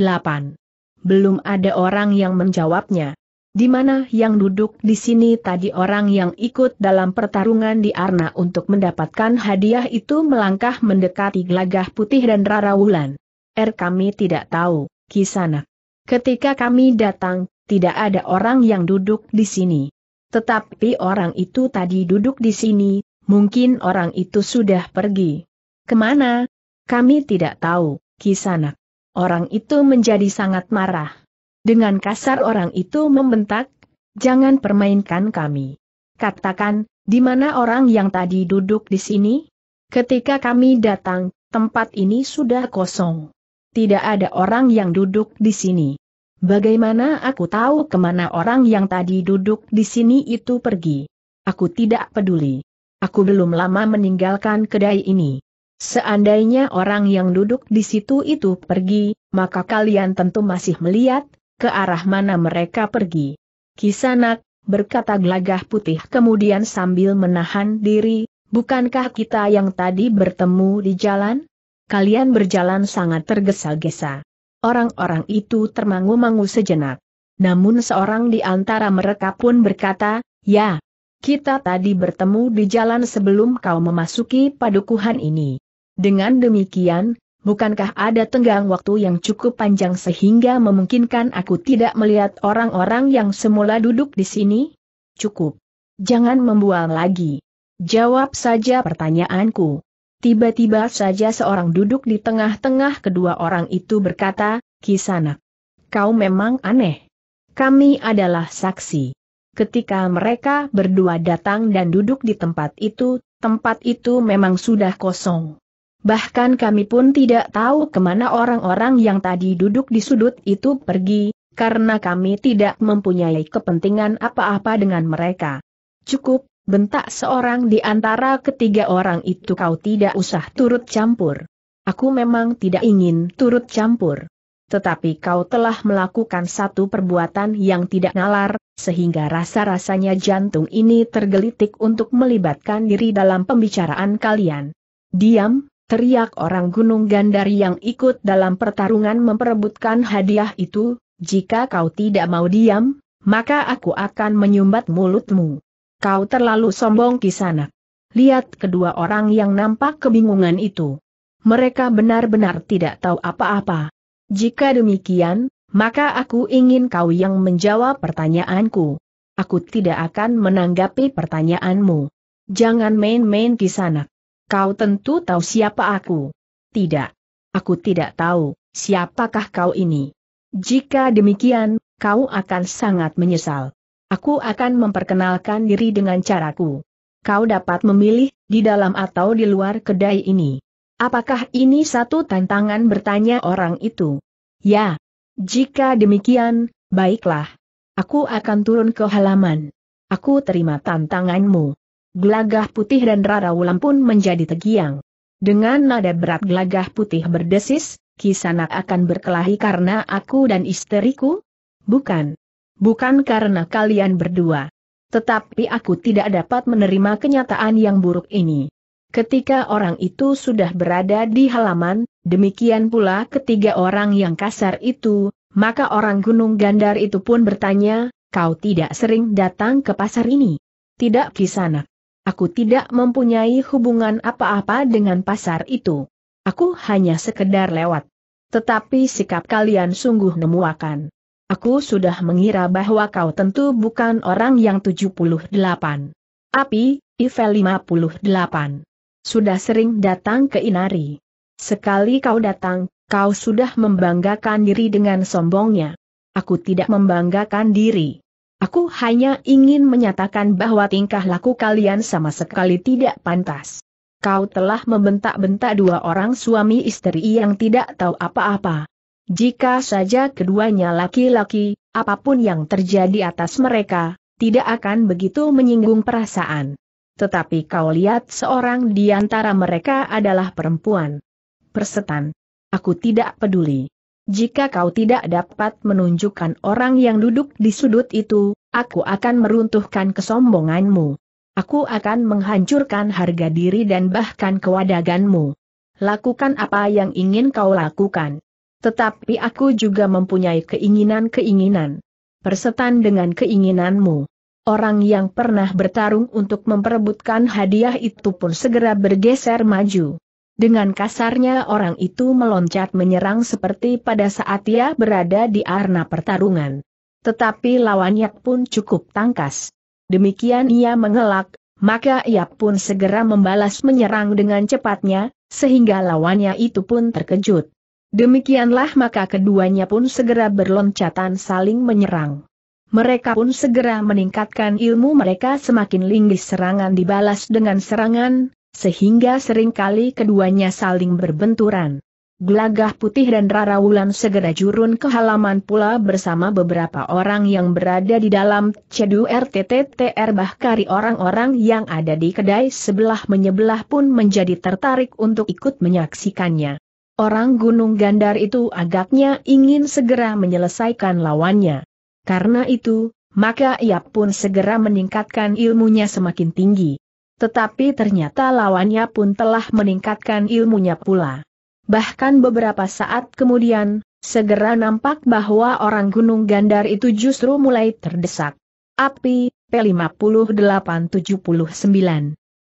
belum ada orang yang menjawabnya. Di mana yang duduk di sini tadi orang yang ikut dalam pertarungan di Arna untuk mendapatkan hadiah itu melangkah mendekati gelagah putih dan Rara Wulan. Er kami tidak tahu, Kisana. Ketika kami datang, tidak ada orang yang duduk di sini. Tetapi orang itu tadi duduk di sini, mungkin orang itu sudah pergi. Kemana? Kami tidak tahu, Kisanak orang itu menjadi sangat marah. Dengan kasar orang itu membentak, jangan permainkan kami. Katakan, di mana orang yang tadi duduk di sini? Ketika kami datang, tempat ini sudah kosong. Tidak ada orang yang duduk di sini. Bagaimana aku tahu kemana orang yang tadi duduk di sini itu pergi? Aku tidak peduli. Aku belum lama meninggalkan kedai ini. Seandainya orang yang duduk di situ itu pergi, maka kalian tentu masih melihat ke arah mana mereka pergi. Kisanak, berkata gelagah putih kemudian sambil menahan diri, bukankah kita yang tadi bertemu di jalan? Kalian berjalan sangat tergesa-gesa. Orang-orang itu termangu-mangu sejenak. Namun seorang di antara mereka pun berkata, ya, kita tadi bertemu di jalan sebelum kau memasuki padukuhan ini. Dengan demikian, bukankah ada tenggang waktu yang cukup panjang sehingga memungkinkan aku tidak melihat orang-orang yang semula duduk di sini? Cukup. Jangan membual lagi. Jawab saja pertanyaanku. Tiba-tiba saja seorang duduk di tengah-tengah kedua orang itu berkata, Kisanak. Kau memang aneh. Kami adalah saksi. Ketika mereka berdua datang dan duduk di tempat itu, tempat itu memang sudah kosong. Bahkan kami pun tidak tahu kemana orang-orang yang tadi duduk di sudut itu pergi, karena kami tidak mempunyai kepentingan apa-apa dengan mereka. Cukup, bentak seorang di antara ketiga orang itu kau tidak usah turut campur. Aku memang tidak ingin turut campur. Tetapi kau telah melakukan satu perbuatan yang tidak nalar, sehingga rasa-rasanya jantung ini tergelitik untuk melibatkan diri dalam pembicaraan kalian. Diam, teriak orang Gunung Gandari yang ikut dalam pertarungan memperebutkan hadiah itu, jika kau tidak mau diam, maka aku akan menyumbat mulutmu. Kau terlalu sombong sana. Lihat kedua orang yang nampak kebingungan itu. Mereka benar-benar tidak tahu apa-apa. Jika demikian, maka aku ingin kau yang menjawab pertanyaanku. Aku tidak akan menanggapi pertanyaanmu. Jangan main-main sana. Kau tentu tahu siapa aku. Tidak. Aku tidak tahu, siapakah kau ini. Jika demikian, kau akan sangat menyesal. Aku akan memperkenalkan diri dengan caraku. Kau dapat memilih, di dalam atau di luar kedai ini. Apakah ini satu tantangan bertanya orang itu? Ya. Jika demikian, baiklah. Aku akan turun ke halaman. Aku terima tantanganmu gelagah putih dan rara wulan pun menjadi tegiang. Dengan nada berat gelagah putih berdesis, Kisanak akan berkelahi karena aku dan istriku? Bukan. Bukan karena kalian berdua. Tetapi aku tidak dapat menerima kenyataan yang buruk ini. Ketika orang itu sudah berada di halaman, demikian pula ketiga orang yang kasar itu, maka orang Gunung Gandar itu pun bertanya, kau tidak sering datang ke pasar ini? Tidak kisanak. Aku tidak mempunyai hubungan apa-apa dengan pasar itu. Aku hanya sekedar lewat. Tetapi sikap kalian sungguh memuakan. Aku sudah mengira bahwa kau tentu bukan orang yang 78. Api, Ivel 58. Sudah sering datang ke Inari. Sekali kau datang, kau sudah membanggakan diri dengan sombongnya. Aku tidak membanggakan diri. Aku hanya ingin menyatakan bahwa tingkah laku kalian sama sekali tidak pantas. Kau telah membentak-bentak dua orang suami istri yang tidak tahu apa-apa. Jika saja keduanya laki-laki, apapun yang terjadi atas mereka, tidak akan begitu menyinggung perasaan. Tetapi kau lihat seorang di antara mereka adalah perempuan. Persetan. Aku tidak peduli. Jika kau tidak dapat menunjukkan orang yang duduk di sudut itu, aku akan meruntuhkan kesombonganmu. Aku akan menghancurkan harga diri dan bahkan kewadaganmu. Lakukan apa yang ingin kau lakukan. Tetapi aku juga mempunyai keinginan-keinginan. Persetan dengan keinginanmu. Orang yang pernah bertarung untuk memperebutkan hadiah itu pun segera bergeser maju. Dengan kasarnya orang itu meloncat menyerang seperti pada saat ia berada di arena pertarungan. Tetapi lawannya pun cukup tangkas. Demikian ia mengelak, maka ia pun segera membalas menyerang dengan cepatnya, sehingga lawannya itu pun terkejut. Demikianlah maka keduanya pun segera berloncatan saling menyerang. Mereka pun segera meningkatkan ilmu mereka semakin linggis serangan dibalas dengan serangan, sehingga seringkali keduanya saling berbenturan. Gelagah Putih dan Rara Wulan segera jurun ke halaman pula bersama beberapa orang yang berada di dalam Cedu RTTTR bahkari orang-orang yang ada di kedai sebelah menyebelah pun menjadi tertarik untuk ikut menyaksikannya. Orang Gunung Gandar itu agaknya ingin segera menyelesaikan lawannya. Karena itu, maka ia pun segera meningkatkan ilmunya semakin tinggi. Tetapi ternyata lawannya pun telah meningkatkan ilmunya pula. Bahkan beberapa saat kemudian, segera nampak bahwa orang Gunung Gandar itu justru mulai terdesak. Api, P5879.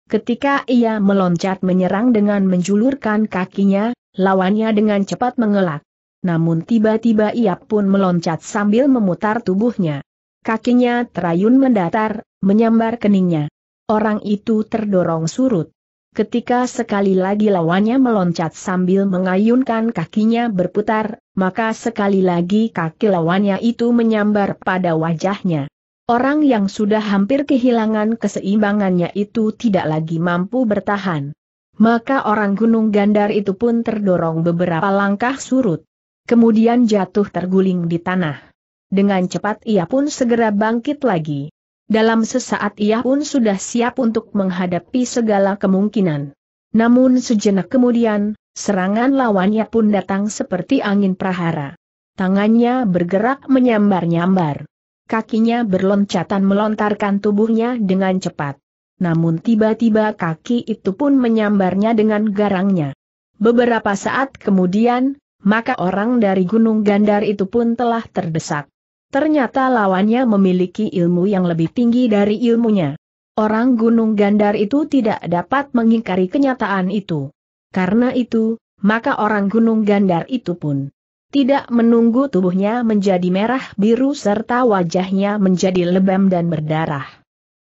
Ketika ia meloncat menyerang dengan menjulurkan kakinya, lawannya dengan cepat mengelak. Namun tiba-tiba ia pun meloncat sambil memutar tubuhnya. Kakinya terayun mendatar, menyambar keningnya. Orang itu terdorong surut. Ketika sekali lagi lawannya meloncat sambil mengayunkan kakinya berputar, maka sekali lagi kaki lawannya itu menyambar pada wajahnya. Orang yang sudah hampir kehilangan keseimbangannya itu tidak lagi mampu bertahan. Maka orang gunung gandar itu pun terdorong beberapa langkah surut. Kemudian jatuh terguling di tanah. Dengan cepat ia pun segera bangkit lagi. Dalam sesaat ia pun sudah siap untuk menghadapi segala kemungkinan. Namun sejenak kemudian, serangan lawannya pun datang seperti angin prahara. Tangannya bergerak menyambar-nyambar. Kakinya berloncatan melontarkan tubuhnya dengan cepat. Namun tiba-tiba kaki itu pun menyambarnya dengan garangnya. Beberapa saat kemudian, maka orang dari Gunung Gandar itu pun telah terdesak. Ternyata lawannya memiliki ilmu yang lebih tinggi dari ilmunya. Orang Gunung Gandar itu tidak dapat mengingkari kenyataan itu. Karena itu, maka orang Gunung Gandar itu pun tidak menunggu tubuhnya menjadi merah biru serta wajahnya menjadi lebam dan berdarah.